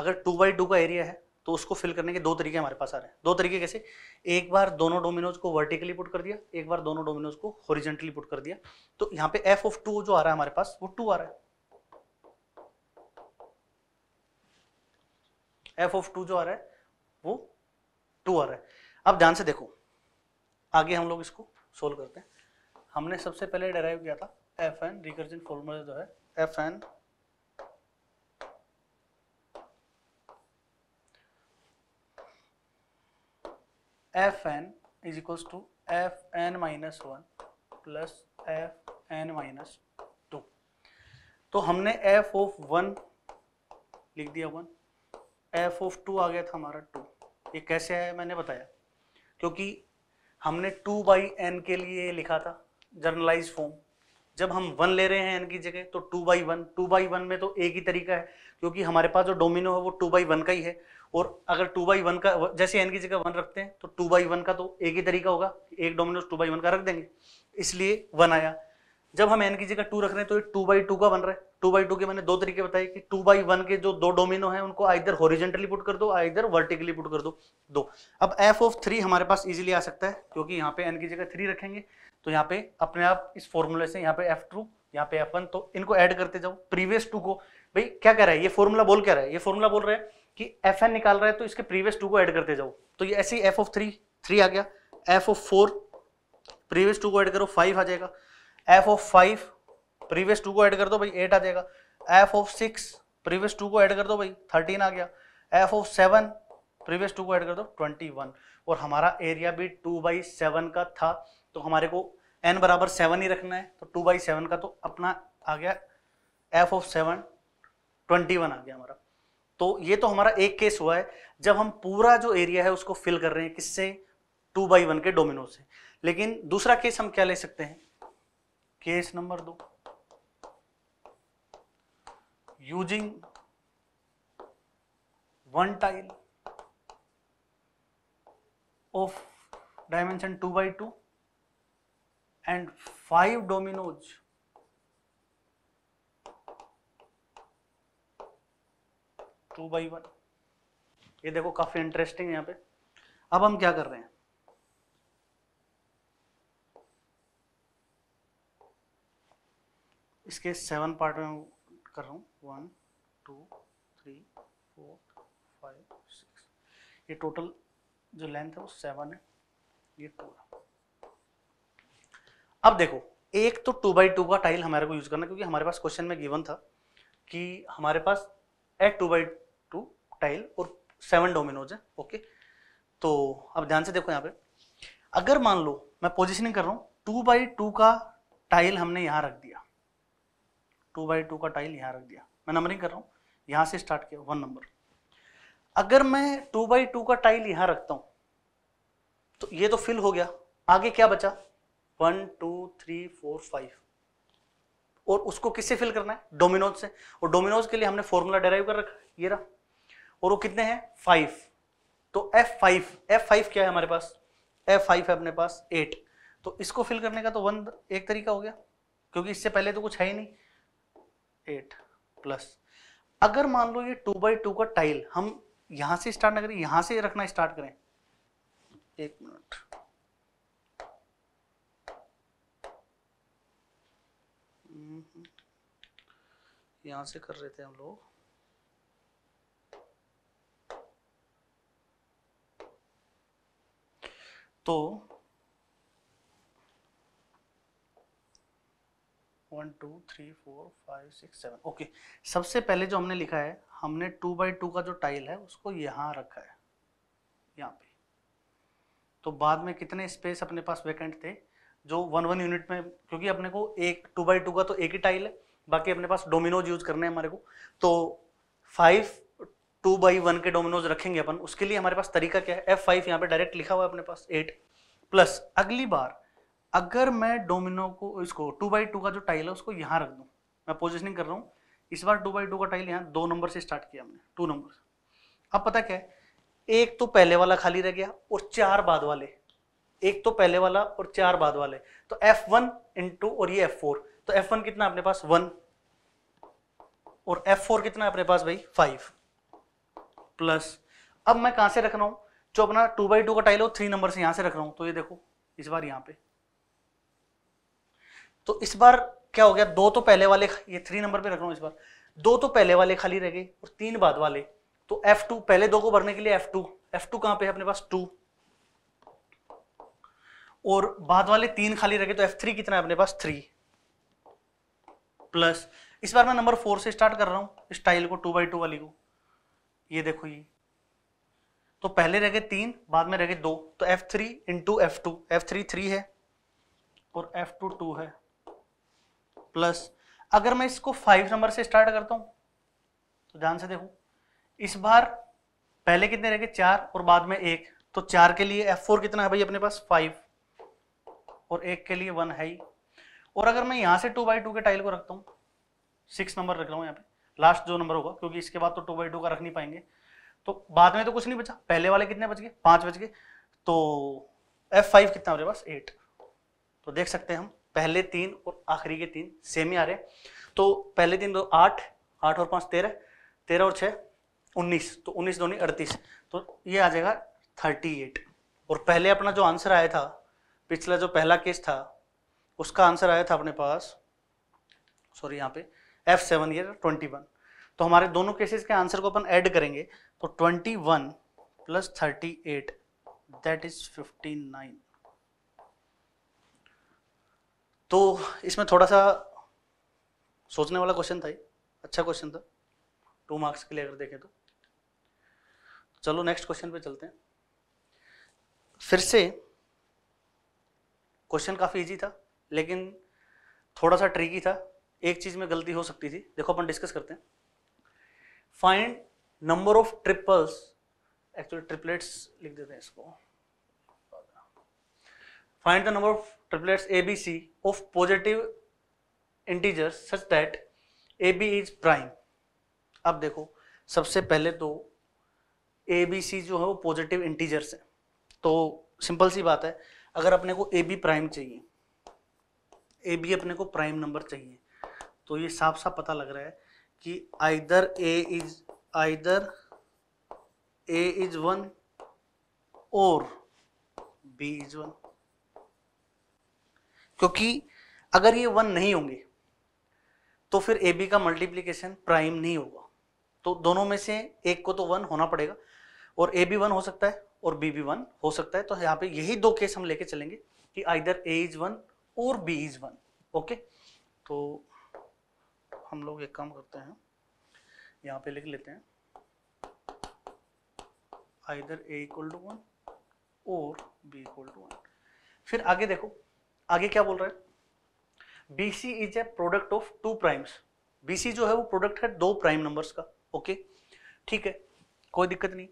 अगर टू बाई टू का एरिया है तो उसको फिल करने के दो तरीके हमारे पास आ रहे हैं दो तरीके कैसे एक बार दोनों डोमिनोज को वर्टिकली पुट कर दिया एक बार दोनों डोमिनोज को होरिजेंटली पुट कर दिया तो यहां पे एफ ऑफ टू जो आ रहा है हमारे पास वो टू आ रहा है एफ ऑफ टू जो आ रहा है वो टू आ रहा है अब ध्यान से देखो आगे हम लोग इसको सोल्व करते हैं हमने सबसे पहले डेराइव किया था एफ एन रिकर्जन फॉर्मूला जो है F N F N is equals to F N minus one plus F N minus two तो हमने एफ ऑफ वन लिख दिया वन एफ ऑफ टू आ गया था हमारा टू ये कैसे है मैंने बताया क्योंकि हमने टू बाई एन के लिए लिखा था जर्नलाइज फॉर्म जब हम वन ले रहे हैं एन की जगह तो two by one two by one में तो एक ही तरीका है क्योंकि हमारे पास जो डोमिनो है वो टू बाई वन का ही है और अगर टू बाई वन का जैसे एन की जगह वन रखते हैं तो टू बाई वन का तो एक ही तरीका होगा एक डोमिनो टू बाई वन का रख देंगे इसलिए वन आया जब हम एन की जगह टू रख रहे हैं तो ये टू बाई टू का बन रहा है टू बाई टू के मैंने दो तरीके बताए कि टू बाई वन के जो दो डोमिनो है उनको आइधर होरिजेंटली पुट कर दो आइधर वर्टिकली पुट कर दो दो अब एफ ऑफ थ्री हमारे पास इजीली आ सकता है क्योंकि यहाँ पे एन की जगह थ्री रखेंगे तो यहाँ पे अपने आप इस फॉर्मूले से यहाँ पे एफ टू यहाँ पे एफ वन तो इनको ऐड करते जाओ प्रीवियस टू को भाई क्या कह रहा है ये फॉर्मूला बोल क्या रहा है ये फॉर्मूला बोल रहा है कि एफ एन निकाल रहा है तो इसके प्रीवियस टू को ऐड करते जाओ तो ये ऐसे ही एफ ऑफ थ्री थ्री आ गया F of four previous two को ऐड करो फाइव आ जाएगा F of five previous two को ऐड कर दो भाई एट आ जाएगा F of six previous two को ऐड कर दो भाई थर्टीन आ गया F of seven previous two को ऐड कर दो ट्वेंटी वन और हमारा एरिया भी टू बाई सेवन का था तो हमारे को एन बराबर सेवन ही रखना है तो टू बाई सेवन का तो अपना आ गया F of seven twenty one आ गया हमारा तो ये तो हमारा एक केस हुआ है जब हम पूरा जो एरिया है उसको फिल कर रहे हैं किससे टू बाई वन के डोमिनो से लेकिन दूसरा केस हम क्या ले सकते हैं केस नंबर दो using one tile of dimension 2 by 2 and five dominoes two by one ये देखो काफी इंटरेस्टिंग यहां पे अब हम क्या कर रहे हैं इसके सेवन पार्ट में कर रहा हूं one two three four five six ये टोटल जो लेंथ है वो सेवन है ये टू है अब देखो एक तो टू बाई टू का टाइल हमारे को यूज करना क्योंकि हमारे पास क्वेश्चन में गिवन था कि हमारे पास A two by two tile और सेवन डोमिनोज है ओके तो अब ध्यान से देखो यहाँ पे अगर मान लो मैं पोजिशनिंग कर रहा हूँ टू बाई टू का टाइल हमने यहाँ रख दिया टू बाई टू का टाइल यहाँ रख दिया मैं नंबरिंग कर रहा हूँ यहाँ से स्टार्ट किया वन नंबर अगर मैं टू बाई टू का टाइल यहाँ रखता हूँ तो ये तो फिल हो गया आगे क्या बचा one two three four five और उसको किससे फिल करना है डोमिनोज से और डोमिनोज के लिए हमने फॉर्मूला डेराइव कर रखा है ये रहा और वो कितने हैं फाइव तो एफ फाइव एफ फाइव क्या है हमारे पास एफ फाइव है अपने पास एट तो इसको फिल करने का तो वन एक तरीका हो गया क्योंकि इससे पहले तो कुछ है ही नहीं एट प्लस अगर मान लो ये टू बाई टू का टाइल हम यहां से स्टार्ट ना करें यहां से रखना स्टार्ट करें एक मिनट हम्म, यहां से कर रहे थे हम लोग तो one two three four five six seven okay सबसे पहले जो हमने लिखा है हमने टू बाई टू का जो टाइल है उसको यहाँ रखा है यहाँ पे तो बाद में कितने स्पेस अपने पास वैकेंट थे जो वन वन यूनिट में क्योंकि अपने को एक टू बाई टू का तो एक ही टाइल है बाकी अपने पास डोमिनोज यूज करने हैं हमारे को तो फाइव टू बाई वन के डोमिनोज रखेंगे अपन उसके लिए हमारे पास तरीका क्या है एफ फाइव यहाँ पे डायरेक्ट लिखा हुआ है अपने पास एट प्लस अगली बार अगर मैं डोमिनो को इसको टू बाई टू का जो टाइल है उसको यहाँ रख दूँ मैं पोजिशनिंग कर रहा हूँ इस बार टू बाई टू का टाइल यहाँ दो नंबर से स्टार्ट किया हमने टू नंबर अब पता क्या है एक तो पहले वाला खाली रह गया और चार बाद वाले एक तो पहले वाला और चार बाद वाले तो एफ वन इंटू और ये एफ फोर तो एफ वन कितना अपने पास वन और एफ फोर कितना अपने पास भाई फाइव प्लस अब मैं कहां से रख रहा हूं जो अपना टू बाई टू का टाइल हो थ्री नंबर से यहां से रख रहा हूं तो ये देखो इस बार यहां पे तो इस बार क्या हो गया दो तो पहले वाले ये थ्री नंबर पे रख रहा हूँ इस बार दो तो पहले वाले खाली रह गए और तीन बाद वाले तो F2 पहले दो को भरने के लिए F2 F2 कहां पे है अपने पास टू और बाद वाले तीन खाली रह गए तो F3 कितना है अपने पास थ्री प्लस इस बार मैं नंबर फोर से स्टार्ट कर रहा हूं स्टाइल को टू बाई टू वाली को ये देखो ये तो पहले रह गए तीन बाद में रह गए दो तो F three into F two F three three है और टू टू है प्लस अगर मैं इसको फाइव नंबर से स्टार्ट करता हूँ तो ध्यान से देखो इस बार पहले कितने रह गए चार और बाद में एक तो चार के लिए एफ फोर कितना है भाई अपने पास फाइव और एक के लिए वन है ही और अगर मैं यहां से टू बाई टू के टाइल को रखता हूँ सिक्स नंबर रख रहा हूं यहां पे लास्ट जो नंबर होगा क्योंकि इसके बाद तो टू बाई टू का रख नहीं पाएंगे तो बाद में तो कुछ नहीं बचा पहले वाले कितने बच गए पांच बच गए तो एफ फाइव कितना मेरे पास एट तो देख सकते हैं हम पहले तीन और आखिरी के तीन सेम ही आ रहे हैं तो पहले तीन दो तो आठ आठ और पाँच तेरह तेरह और छः उन्नीस तो उन्नीस दो नहीं अड़तीस तो ये आ जाएगा थर्टी एट और पहले अपना जो आंसर आया था पिछला जो पहला केस था उसका आंसर आया था अपने पास सॉरी यहाँ पे एफ सेवन ये ट्वेंटी वन तो हमारे दोनों केसेस के आंसर को अपन ऐड करेंगे तो twenty one plus thirty eight that is fifty nine तो इसमें थोड़ा सा सोचने वाला क्वेश्चन था ये अच्छा क्वेश्चन था टू मार्क्स के लिए अगर देखें तो चलो नेक्स्ट क्वेश्चन पे चलते हैं फिर से क्वेश्चन काफ़ी इजी था लेकिन थोड़ा सा ट्रिकी था एक चीज़ में गलती हो सकती थी देखो अपन डिस्कस करते हैं find number of triples actually triplets लिख देते हैं इसको Find the number of triplets ABC of positive integers such that AB is prime. अब देखो सबसे पहले तो ए बी सी जो है वो पॉजिटिव इंटीजर्स हैं तो सिंपल सी बात है अगर अपने को ए बी प्राइम चाहिए ए बी अपने को प्राइम नंबर चाहिए तो ये साफ साफ पता लग रहा है कि either A is either A is one और बी इज वन क्योंकि अगर ये वन नहीं होंगे तो फिर ए बी का मल्टीप्लीकेशन प्राइम नहीं होगा तो दोनों में से एक को तो वन होना पड़ेगा और ए बी वन हो सकता है और बी बी वन हो सकता है तो यहाँ पे यही दो केस हम लेके चलेंगे कि आइदर ए इज वन और बी इज वन ओके तो हम लोग एक काम करते हैं यहाँ पे लिख लेते हैं either A equal to one और बी इक्वल टू वन फिर आगे देखो आगे क्या बोल रहे B C is a product of two primes B C जो है वो प्रोडक्ट है दो प्राइम नंबर्स का ओके ठीक है कोई दिक्कत नहीं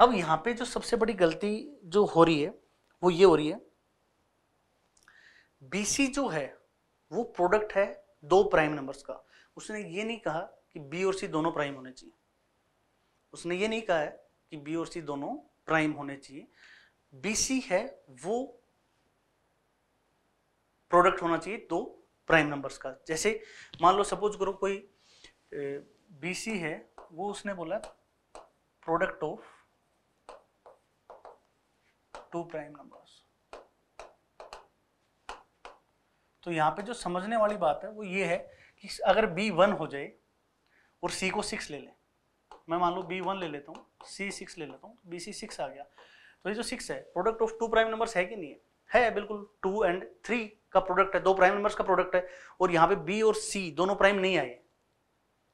अब यहां पे जो सबसे बड़ी गलती जो हो रही है वो ये हो रही है बी सी जो है वो प्रोडक्ट है दो प्राइम नंबर्स का उसने ये नहीं कहा कि बी और सी दोनों प्राइम होने चाहिए उसने ये नहीं कहा है कि बी और सी दोनों प्राइम होने चाहिए बी सी है वो प्रोडक्ट होना चाहिए दो प्राइम नंबर्स का जैसे मान लो सपोज करो कोई बी सी है वो उसने बोला product of two prime numbers तो यहां पे जो समझने वाली बात है वो ये है कि अगर बी वन हो जाए और सी को सिक्स ले ले मैं मान लो बी वन ले लेता हूँ सी सिक्स ले लेता हूँ बी सी सिक्स आ गया तो ये जो सिक्स है product of two prime numbers है कि नहीं है है बिल्कुल टू एंड थ्री का प्रोडक्ट है दो प्राइम नंबर्स का प्रोडक्ट है और यहाँ पे बी और सी दोनों प्राइम नहीं आए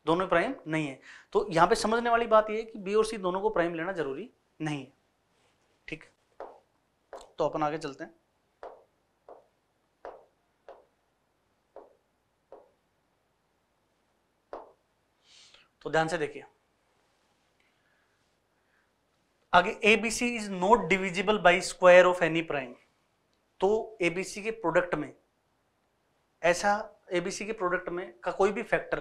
दोनों प्राइम नहीं है तो यहाँ पे समझने वाली बात यह है कि बी और सी दोनों को प्राइम लेना जरूरी नहीं है ठीक तो अपन आगे चलते हैं तो ध्यान से देखिए आगे A B C is not divisible by square of any prime तो एबीसी के प्रोडक्ट में ऐसा एबीसी के प्रोडक्ट में का कोई भी फैक्टर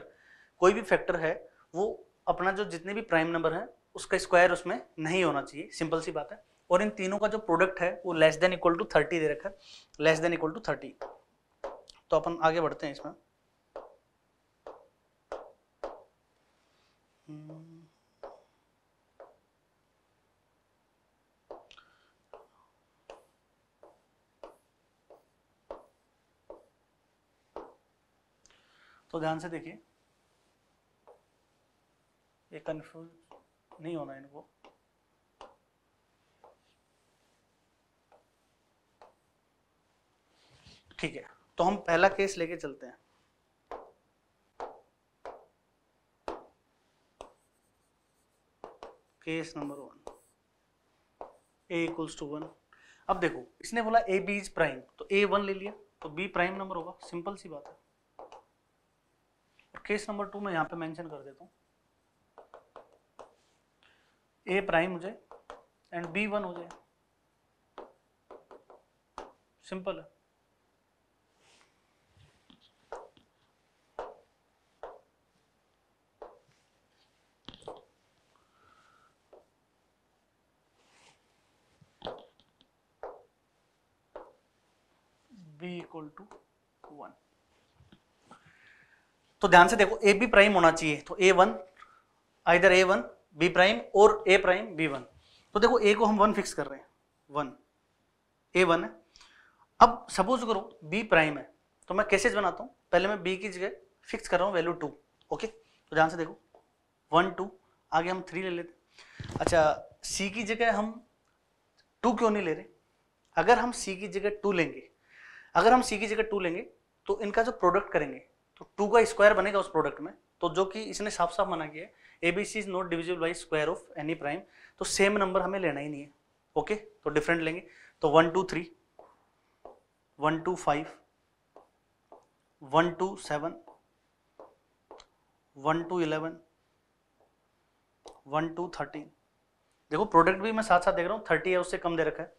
कोई भी फैक्टर है वो अपना जो जितने भी प्राइम नंबर है उसका स्क्वायर उसमें नहीं होना चाहिए सिंपल सी बात है और इन तीनों का जो प्रोडक्ट है वो less than equal to thirty दे रखा है less than equal to thirty तो अपन आगे बढ़ते हैं इसमें तो ध्यान से देखिए ये कंफ्यूज नहीं होना इनको ठीक है तो हम पहला केस लेके चलते हैं case number one A equals to one अब देखो इसने बोला ए बी इज प्राइम तो ए वन ले लिया तो बी प्राइम नंबर होगा सिंपल सी बात है केस नंबर टू में यहाँ पे मेंशन कर देता हूँ ए प्राइम हो जाए एंड बी वन हो जाए सिंपल है बी equal to तो ध्यान से देखो ए बी प्राइम होना चाहिए तो A one either A one B prime और ए प्राइम बी वन तो देखो ए को हम वन फिक्स कर रहे हैं वन ए वन है अब सपोज करो बी प्राइम है तो मैं कैसे बनाता हूँ पहले मैं बी की जगह फिक्स कर रहा हूँ वैल्यू टू ओके तो ध्यान से देखो वन टू आगे हम थ्री ले लेते अच्छा सी की जगह हम टू क्यों नहीं ले रहे अगर हम सी की जगह टू लेंगे अगर हम सी की जगह टू लेंगे तो इनका जो प्रोडक्ट करेंगे तो टू का स्क्वायर बनेगा उस प्रोडक्ट में तो जो कि इसने साफ साफ मना किया A B C is not divisible by square of any prime तो सेम नंबर हमें लेना ही नहीं है ओके okay? तो डिफरेंट लेंगे तो one two three one two five one two seven one two eleven one two thirteen देखो product भी मैं साथ साथ देख रहा हूँ थर्टी है उससे कम दे रखा है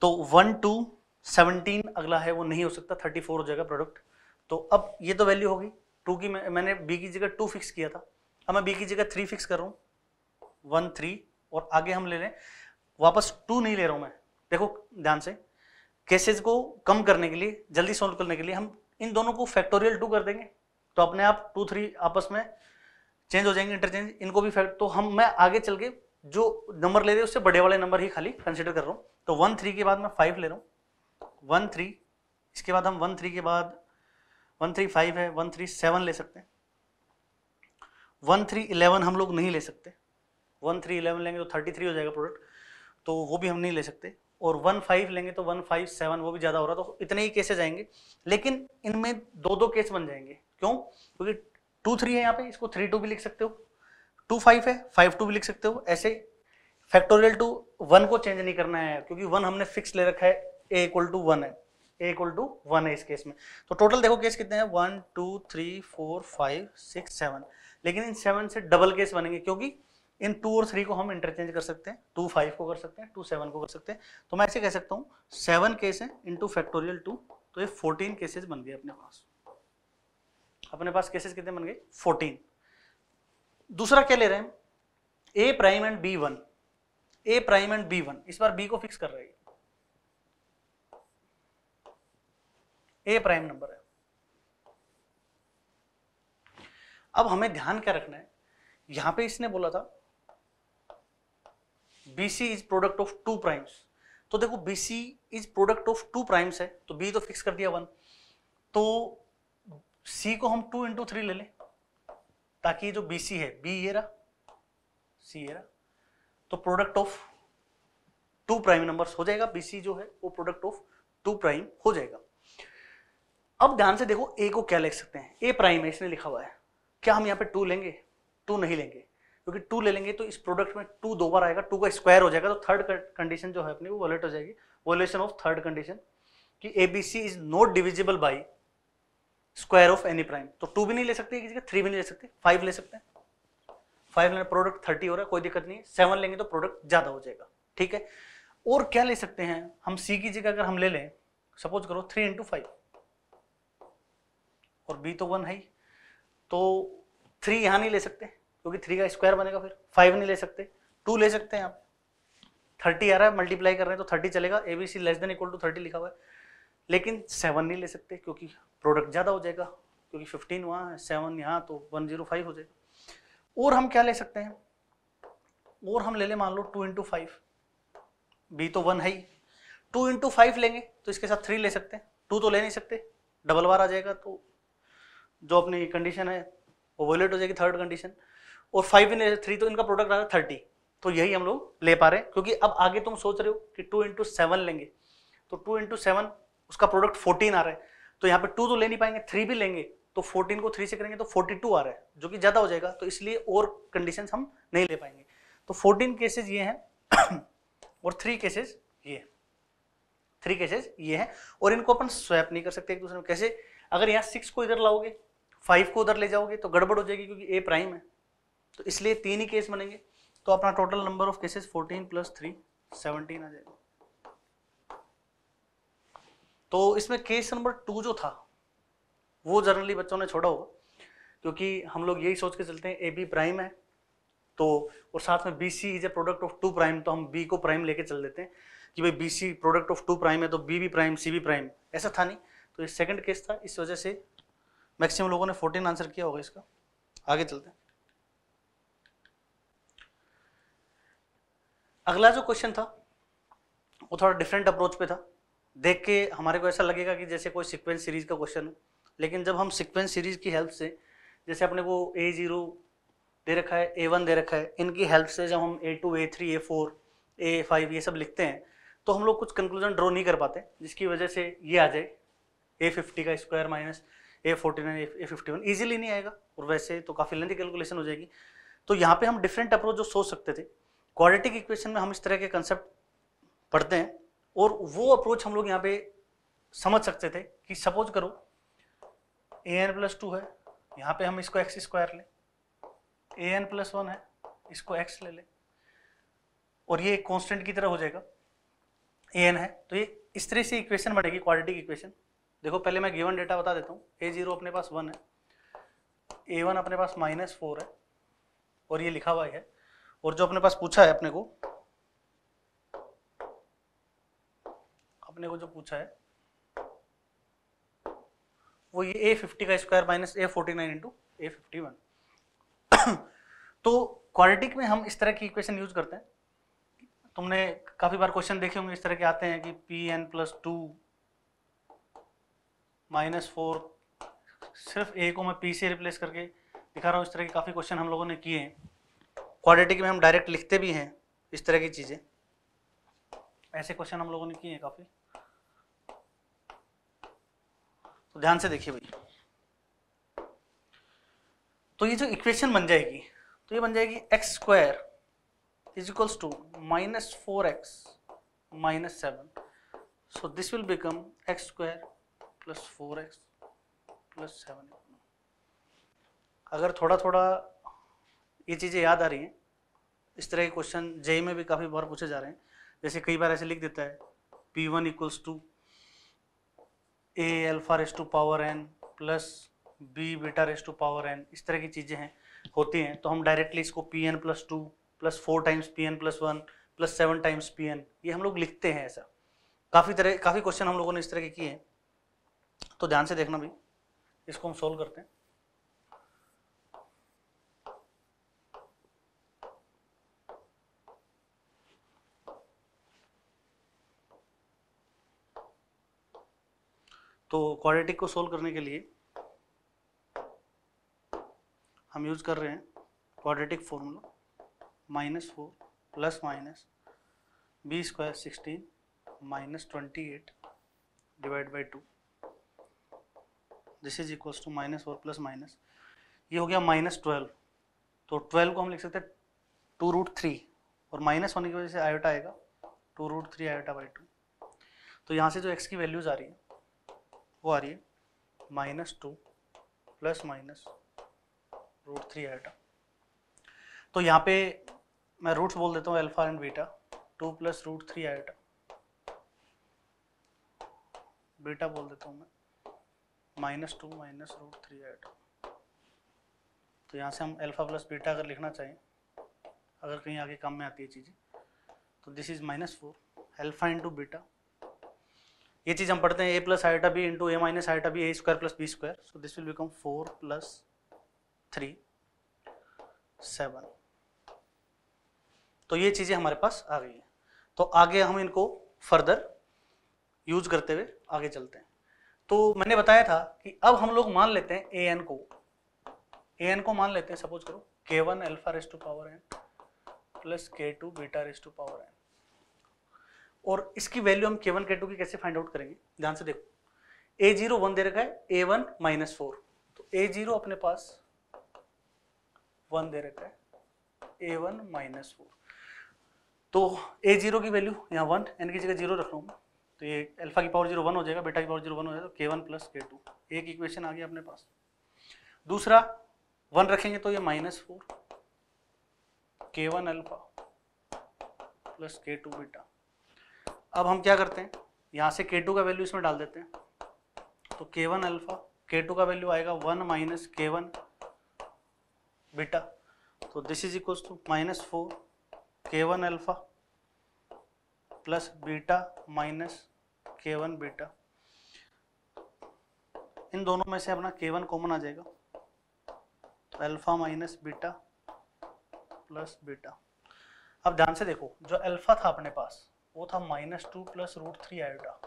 तो वन टू सेवनटीन अगला है वो नहीं हो सकता थर्टी फोर हो जाएगा प्रोडक्ट तो अब ये तो वैल्यू होगी टू की मैं, मैंने बी की जगह टू फिक्स किया था अब मैं बी की जगह थ्री फिक्स कर रहा हूँ वन थ्री और आगे हम ले लें वापस टू नहीं ले रहा हूँ मैं देखो ध्यान से केसेज को कम करने के लिए जल्दी सॉल्व करने के लिए हम इन दोनों को फैक्टोरियल टू कर देंगे तो अपने आप टू थ्री आपस में चेंज हो जाएंगे इंटरचेंज इनको भी फैक्ट तो हम मैं आगे चल के जो नंबर ले रहे उससे बड़े वाले नंबर ही खाली कंसिडर कर रहा हूँ तो वन थ्री के बाद मैं फाइव ले रहा हूँ वन थ्री इसके बाद हम वन थ्री के बाद वन थ्री फाइव है वन थ्री सेवन ले सकते हैं वन थ्री इलेवन हम लोग नहीं ले सकते वन थ्री इलेवन लेंगे तो थर्टी थ्री हो जाएगा प्रोडक्ट तो वो भी हम नहीं ले सकते और वन फाइव लेंगे तो वन फाइव सेवन वो भी ज़्यादा हो रहा तो इतने ही केसेज आएंगे लेकिन इनमें दो दो केस बन जाएंगे क्यों क्योंकि टू थ्री है यहाँ पे इसको थ्री टू भी लिख सकते हो टू फाइव है फाइव टू भी लिख सकते हो ऐसे फैक्टोरियल टू वन को चेंज नहीं करना है क्योंकि वन हमने फिक्स ले रखा है ए इक्वल टू वन है एक्वल टू वन है इस केस में तो टोटल देखो केस कितने हैं one two three four five six seven लेकिन इन सेवन से डबल केस बनेंगे क्योंकि इन टू और थ्री को हम इंटरचेंज कर सकते हैं टू फाइव को कर सकते हैं टू सेवन को कर सकते हैं तो मैं ऐसे कह सकता हूँ सेवन केस है इंटू फैक्टोरियल टू तो ये फोर्टीन केसेज बन गए अपने पास अपने पास केसेस कितने बन गए फोर्टीन दूसरा क्या ले रहे हैं A prime and B one A prime and B one इस बार बी को फिक्स कर रहे हैं ए प्राइम नंबर है अब हमें ध्यान क्या रखना है यहां पे इसने बोला था BC is product of two primes तो देखो BC is product of two primes है तो बी तो फिक्स कर दिया वन तो सी को हम टू इंटू थ्री ले लें ताकि जो बीसी है बी ये रहा सी ये रहा तो product of two prime numbers हो जाएगा बीसी जो है वो प्रोडक्ट ऑफ टू प्राइम हो जाएगा अब ध्यान से देखो ए को क्या लिख सकते हैं ए प्राइम है इसने लिखा हुआ है क्या हम यहाँ पे टू लेंगे टू नहीं लेंगे क्योंकि टू ले लेंगे तो इस प्रोडक्ट में टू दो बार आएगा टू का स्क्वायर हो जाएगा तो थर्ड कंडीशन जो है अपनी वो वॉलेट हो जाएगी वॉलेशन ऑफ थर्ड कंडीशन कि A B C is not divisible by square of any prime तो टू भी नहीं ले सकते किसी का थ्री भी नहीं ले सकते फाइव ले सकते हैं फाइव लेना प्रोडक्ट थर्टी हो रहा है कोई दिक्कत नहीं है सेवन लेंगे तो प्रोडक्ट ज़्यादा हो जाएगा ठीक है और क्या ले सकते हैं हम सी की जगह अगर हम ले लें सपोज करो थ्री इंटू फाइव और बी तो वन है ही तो थ्री यहाँ नहीं ले सकते क्योंकि थ्री का स्क्वायर बनेगा फिर फाइव नहीं ले सकते टू ले सकते हैं आप थर्टी आ रहा है मल्टीप्लाई कर रहे हैं तो थर्टी चलेगा A B C less than equal to thirty लिखा हुआ है लेकिन सेवन नहीं ले सकते क्योंकि प्रोडक्ट ज़्यादा हो जाएगा क्योंकि फिफ्टीन वहाँ है सेवन यहाँ तो वन जीरो फाइव हो जाएगा और हम क्या ले सकते हैं और हम ले लें मान लो टू इंटू फाइव बी तो वन है ही टू इंटू फाइव लेंगे तो इसके साथ थ्री ले सकते हैं टू तो ले नहीं सकते डबल बार आ जाएगा तो जो अपनी कंडीशन है वो वोलेट हो जाएगी थर्ड कंडीशन और फाइव इन थ्री तो इनका प्रोडक्ट है थर्टी तो यही हम लोग ले पा रहे हैं क्योंकि अब आगे तुम सोच रहे हो कि टू इंटू सेवन लेंगे तो टू इंटू सेवन उसका प्रोडक्ट फोर्टीन आ रहा है तो यहाँ पे टू तो ले नहीं पाएंगे थ्री भी लेंगे तो फोर्टीन को थ्री से करेंगे तो फोर्टी टू आ रहा है जो कि ज़्यादा हो जाएगा तो इसलिए और कंडीशन हम नहीं ले पाएंगे तो फोर्टीन केसेज ये हैं और थ्री केसेज ये थ्री केसेज ये हैं और इनको अपन स्वैप नहीं कर सकते एक दूसरे में कैसे अगर यहाँ सिक्स को इधर लाओगे फाइव को उधर ले जाओगे तो गड़बड़ हो जाएगी क्योंकि ए प्राइम है तो इसलिए तीन ही केस बनेंगे तो अपना total number of cases fourteen plus three seventeen आ जाएगा तो इसमें केस नंबर टू जो था वो जनरली बच्चों ने छोड़ा होगा क्योंकि हम लोग यही सोच के चलते हैं ए बी प्राइम है तो और साथ में B C is a product of two prime तो हम बी को प्राइम लेके चल देते हैं कि भाई B C product of two prime है तो बी भी प्राइम सी भी प्राइम ऐसा था नहीं तो ये सेकंड केस था इस वजह से मैक्सिमम लोगों ने 14 आंसर किया होगा इसका आगे चलते हैं अगला जो क्वेश्चन था वो थोड़ा डिफरेंट अप्रोच पे था देख के हमारे को ऐसा लगेगा कि जैसे कोई सीक्वेंस सीरीज का क्वेश्चन है लेकिन जब हम सीक्वेंस सीरीज की हेल्प से जैसे अपने को ए जीरो दे रखा है ए वन दे रखा है इनकी हेल्प से जब हम A two A three A four A five ये सब लिखते हैं तो हम लोग कुछ कंक्लूजन ड्रॉ नहीं कर पाते जिसकी वजह से ये आ जाए ए फिफ्टी का square minus A forty nine A fifty one easily नहीं आएगा और वैसे तो काफ़ी लेंथी कैलकुलेशन हो जाएगी तो यहाँ पे हम डिफरेंट अप्रोच जो सोच सकते थे क्वाड्रेटिक इक्वेशन में हम इस तरह के कंसेप्ट पढ़ते हैं और वो अप्रोच हम लोग यहाँ पे समझ सकते थे कि सपोज करो ए एन प्लस टू है यहाँ पे हम इसको एक्स स्क्वायर लें ए एन प्लस वन है इसको एक्स ले लें और ये कॉन्स्टेंट की तरह हो जाएगा ए एन है तो ये इस तरह से इक्वेशन बढ़ेगी क्वाड्रेटिक इक्वेशन देखो पहले मैं गिवन डेटा बता देता हूँ ए जीरो अपने पास वन है ए वन अपने पास माइनस फोर है और ये लिखा हुआ है और जो अपने पास पूछा है अपने को अपने को जो पूछा है वो ये ए फिफ्टी का square minus A forty nine into A fifty one तो क्वालिटिक में हम इस तरह की इक्वेशन यूज करते हैं तुमने काफ़ी बार क्वेश्चन देखे होंगे इस तरह के आते हैं कि P N plus two minus four सिर्फ ए को मैं पी से रिप्लेस करके दिखा रहा हूँ इस तरह के काफ़ी क्वेश्चन हम लोगों ने किए हैं क्वाड्रेटिक में हम डायरेक्ट लिखते भी हैं इस तरह की चीज़ें ऐसे क्वेश्चन हम लोगों ने किए हैं काफ़ी तो ध्यान से देखिए भाई तो ये जो इक्वेशन बन जाएगी तो ये बन जाएगी X square equals to minus four X minus seven so this will become X square plus four x plus seven अगर थोड़ा थोड़ा ये चीज़ें याद आ रही हैं इस तरह के क्वेश्चन जेई में भी काफ़ी बार पूछे जा रहे हैं जैसे कई बार ऐसे लिख देता है P one equals to A alpha raise to power N plus B beta raise to power N इस तरह की चीज़ें हैं होती हैं तो हम डायरेक्टली इसको P N plus two plus four times P N plus one plus seven times P N ये हम लोग लिखते हैं ऐसा काफ़ी तरह काफ़ी क्वेश्चन हम लोगों ने इस तरह के किए हैं तो ध्यान से देखना भाई इसको हम सोल्व करते हैं तो क्वाड्रेटिक को सोल्व करने के लिए हम यूज कर रहे हैं quadratic formula minus four plus minus B square sixteen minus twenty eight divide by two this is equals to minus और प्लस माइनस ये हो गया माइनस ट्वेल्व तो ट्वेल्व को हम लिख सकते हैं टू रूट थ्री और माइनस होने की वजह से आयोटा आएगा two root three iota by two तो यहाँ से जो एक्स की वैल्यूज़ आ रही है वो आ रही है minus two plus minus root three iota तो यहाँ पे मैं रूट्स बोल देता हूँ alpha and beta two plus root three iota beta बोल देता हूँ मैं minus two minus root three eight तो यहाँ से हम अल्फा प्लस बीटा अगर लिखना चाहें अगर कहीं आगे कम में आती है चीज़ें तो this is minus four alpha into beta ये चीज़ हम पढ़ते हैं A plus iota B into A minus iota B A square plus B square so this will become four plus three seven तो ये चीज़ें हमारे पास आ गई हैं तो आगे हम इनको फर्दर यूज करते हुए आगे चलते हैं तो मैंने बताया था कि अब हम लोग मान लेते हैं ए एन को ए एन को मान लेते हैं सपोज करो K one alpha raise to power N plus K two beta raise to power N और इसकी वैल्यू हम के वन के टू की कैसे फाइंड आउट करेंगे ध्यान से देखो ए जीरो वन दे रखा है ए वन माइनस फोर तो ए जीरो अपने पास वन दे रखा है ए वन माइनस फोर तो ए जीरो की वैल्यू यहाँ वन एन की जगह जीरो रख लूंगा तो ये अल्फा की पावर जीरो वन हो जाएगा बेटा की पावर जीरो वन हो जाएगा तो K one plus K two एक इक्वेशन आ गया अपने पास दूसरा वन रखेंगे तो ये minus four K one alpha plus K two beta अब हम क्या करते हैं यहाँ से के टू का वैल्यू इसमें डाल देते हैं तो K one alpha K two का वैल्यू आएगा one minus K one beta तो this is equals to minus four K one alpha plus beta minus K one beta इन दोनों में से अपना के वन कॉमन आ जाएगा तो alpha minus beta plus beta अब ध्यान से देखो जो अल्फा था अपने पास वो था minus two plus root three iota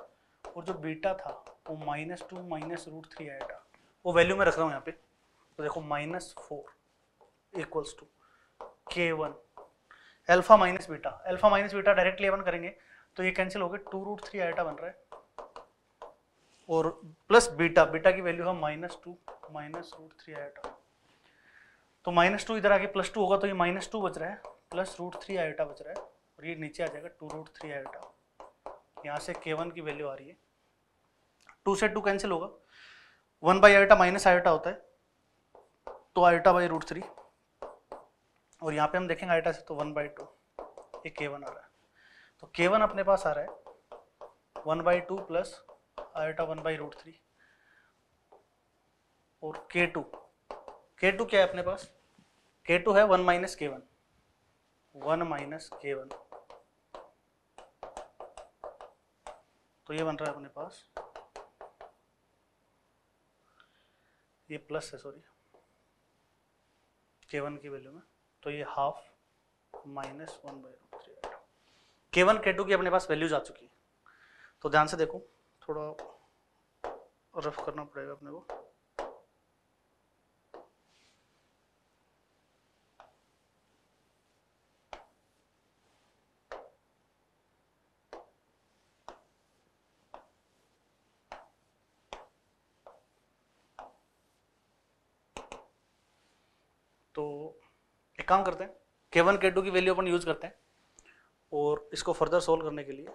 और जो बीटा था वो minus two minus root three iota वो वैल्यू में रख रहा हूँ यहाँ पे तो देखो minus four equals to K one alpha minus beta alpha minus beta directly अपन करेंगे तो ये कैंसिल हो गया टू रूट थ्री आइटा बन रहा है और प्लस बीटा बीटा की वैल्यू है minus two minus root three iota तो माइनस टू इधर आके प्लस टू होगा तो ये माइनस टू बच रहा है प्लस रूट थ्री आइटा बच रहा है और ये नीचे आ जाएगा टू रूट थ्री आइटा यहाँ से के वन की वैल्यू आ रही है टू से टू कैंसिल होगा one by iota minus iota होता है तो आइटा बाई रूट थ्री और यहाँ पे हम देखेंगे आइटा से तो वन बाई टू ये के वन आ रहा है तो के वन अपने पास आ रहा है one by two plus iota one by root three और के टू के टू क्या है अपने पास के टू है one minus K one one minus K one तो ये बन रहा है अपने पास ये प्लस है सॉरी के वन की वैल्यू में तो ये half minus one by root three K one K two की अपने पास वैल्यूज आ चुकी है तो ध्यान से देखो थोड़ा रफ करना पड़ेगा अपने को तो एक काम करते हैं के वन के टू की वैल्यू अपन यूज करते हैं इसको फर्दर सोल्व करने के लिए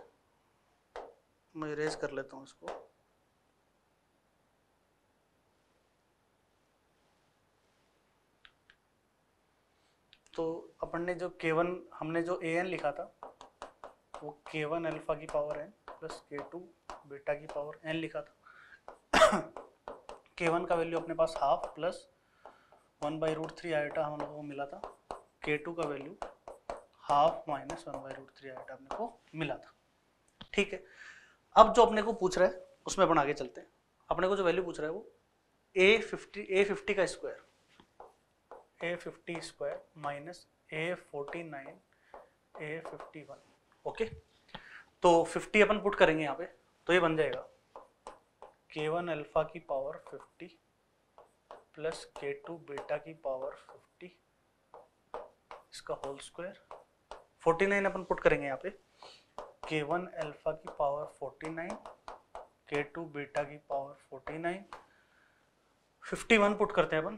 मैं रेज कर लेता हूँ इसको तो अपन ने जो के वन हमने जो ए एन लिखा था वो के वन अल्फा की power N plus K two beta की पावर एन लिखा था के वन का वैल्यू अपने पास half plus one by root three iota हम लोगों को मिला था के टू का value half minus one by root three iota अपने को मिला था ठीक है अब जो अपने को पूछ रहा है उसमें अपन आगे चलते हैं अपने को जो वैल्यू पूछ रहा है वो ए फिफ्टी ए फिफ्टी का square A fifty square minus A forty nine A fifty one okay तो फिफ्टी अपन पुट करेंगे यहाँ पे तो ये बन जाएगा के वन अल्फा की power fifty plus K two beta की पावर फिफ्टी इसका होल स्क्वायर फोर्टी नाइन अपन पुट करेंगे यहाँ पे के वन एल्फा की power forty nine K two beta की power forty nine fifty one put करते हैं अपन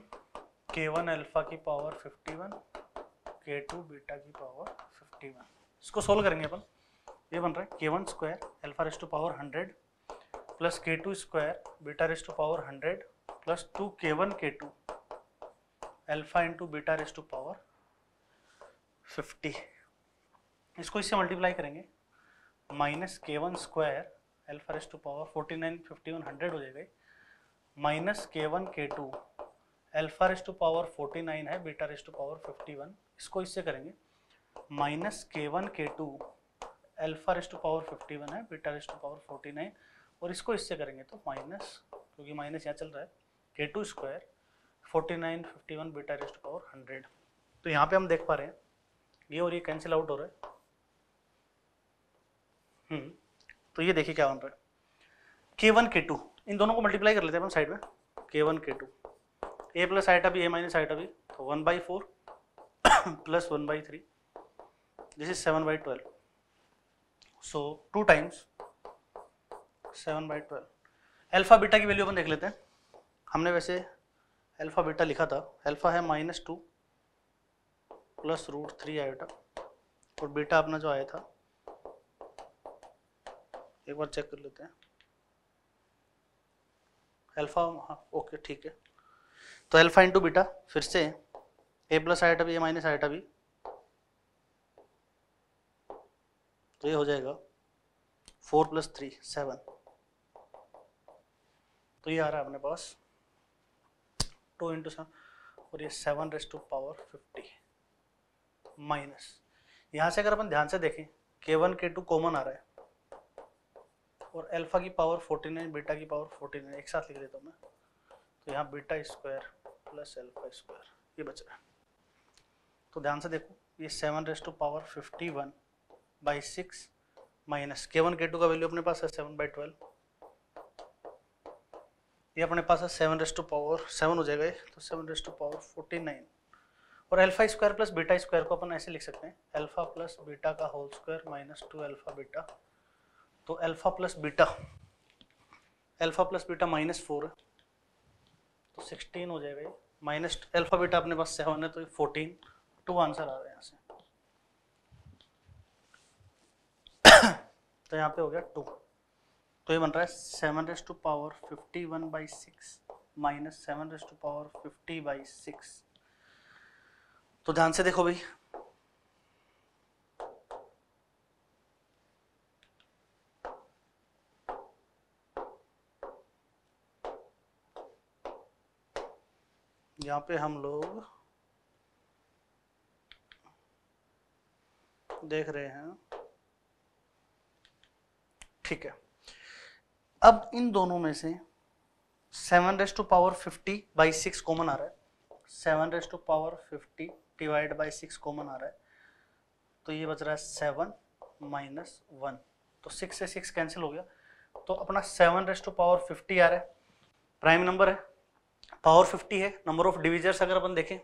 के वन एल्फा की power fifty one K two beta की पावर फिफ्टी वन इसको सोल्व करेंगे अपन ये बन रहा है K one square alpha raise to power hundred plus K two square beta raise to power hundred plus two K one K two alpha into beta raise to power fifty इसको इससे multiply करेंगे minus K one square alpha raise to power forty nine fifty one hundred हो जाएगा minus K one K two alpha raise to power forty nine है beta raise to power fifty one इसको इससे करेंगे minus K one K two alpha raise to power fifty one है beta raise to power forty nine और इसको इससे करेंगे तो माइनस क्योंकि माइनस यहाँ चल रहा है K two square forty nine fifty one beta raise to power hundred तो यहाँ पे हम देख पा रहे हैं ये और ये कैंसिल आउट हो रहा है हम्म। तो ये देखिए क्या बन रहा है के वन के टू इन दोनों को मल्टीप्लाई कर लेते हैं अपन साइड में के one K to A plus iota भी ए माइनस आइटा भी तो one by four plus one by three this is seven by twelve so two times seven by twelve alpha beta की वैल्यू अपन देख लेते हैं हमने वैसे एल्फा बीटा लिखा था एल्फा है minus two plus root three iota और बीटा अपना जो आया था एक बार चेक कर लेते हैं अल्फा हाँ, ओके ठीक है तो अल्फा इंटू बीटा फिर से ए प्लस आइटा भी ए माइनस आइटा भी तो ये हो जाएगा फोर प्लस थ्री सेवन तो ये आ रहा है अपने पास टू इंटू सेवन और ये seven raise to power fifty minus यहाँ से अगर अपन ध्यान से देखें के वन के टू कॉमन आ रहा है और अल्फा की पावर फोर्टी नाइन बीटा की पावर फोर्टी नाइन एक साथ लिख देता हूँ मैं तो यहाँ beta square plus alpha square ये बच रहा है तो ध्यान से देखो ये seven raise to power fifty one by six minus K one K two का वैल्यू अपने पास है सेवन बाई ट्वेल्व ये अपने पास है seven raise to power seven हो जाएगा तो seven raise to power forty nine और alpha square plus beta square को अपन ऐसे लिख सकते हैं अल्फा प्लस बीटा का whole square minus two alpha beta तो alpha plus beta alpha plus beta minus four है तो सिक्सटीन हो जाएगा ये माइनस अल्फा बीटा अपने पास सेवन है तो ये फोर्टीन टू आंसर आ रहा है यहाँ से तो यहाँ पे हो गया टू तो ये बन रहा है seven raise to power fifty one by six minus seven raise to power fifty by six तो ध्यान से देखो भाई यहाँ पे हम लोग देख रहे हैं ठीक है अब इन दोनों में से seven raise to power fifty by six common आ रहा है seven raise to power fifty divide by six common आ रहा है तो ये बच रहा है सेवन माइनस वन तो सिक्स से सिक्स कैंसिल हो गया तो अपना seven raise to power fifty आ रहा है प्राइम नंबर है पावर फिफ्टी है नंबर ऑफ डिविजर्स अगर अपन देखें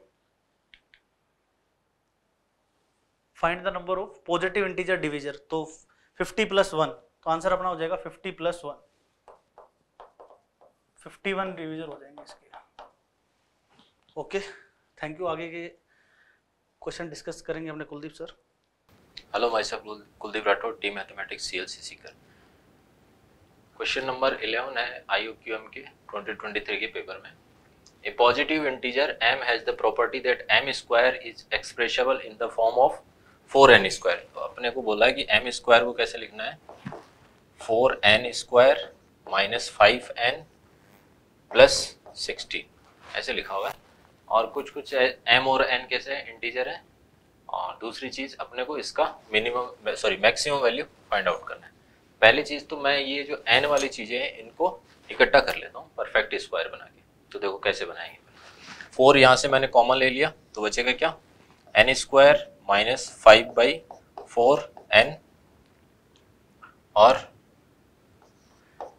find the number of positive integer divisor तो 50 प्लस वन तो आंसर अपना हो जाएगा 50 plus one fifty one divisor हो जाएंगे इसके ओके थैंक यू आगे के क्वेश्चन डिस्कस करेंगे अपने Kuldeep sir hello my sir Kuldeep Rathore team mathematics C L C C कर क्वेश्चन नंबर इलेवन है आई ओ क्यू एम के ट्वेंटी ट्वेंटी थ्री के पेपर में A positive integer m has the property that m square is expressible in the form of 4n square. तो अपने को बोला है कि m square को कैसे लिखना है 4n square minus 5n plus 16 ऐसे लिखा हुआ है और कुछ कुछ m और n कैसे इंटीजर है और दूसरी चीज़ अपने को इसका minimum sorry maximum value find out करना है पहली चीज़ तो मैं ये जो n वाली चीज़ें हैं इनको इकट्ठा कर लेता हूँ परफेक्ट स्क्वायर बना के तो देखो कैसे बनाएंगे फोर यहाँ से मैंने कॉमन ले लिया तो बचेगा क्या N square minus five by four N और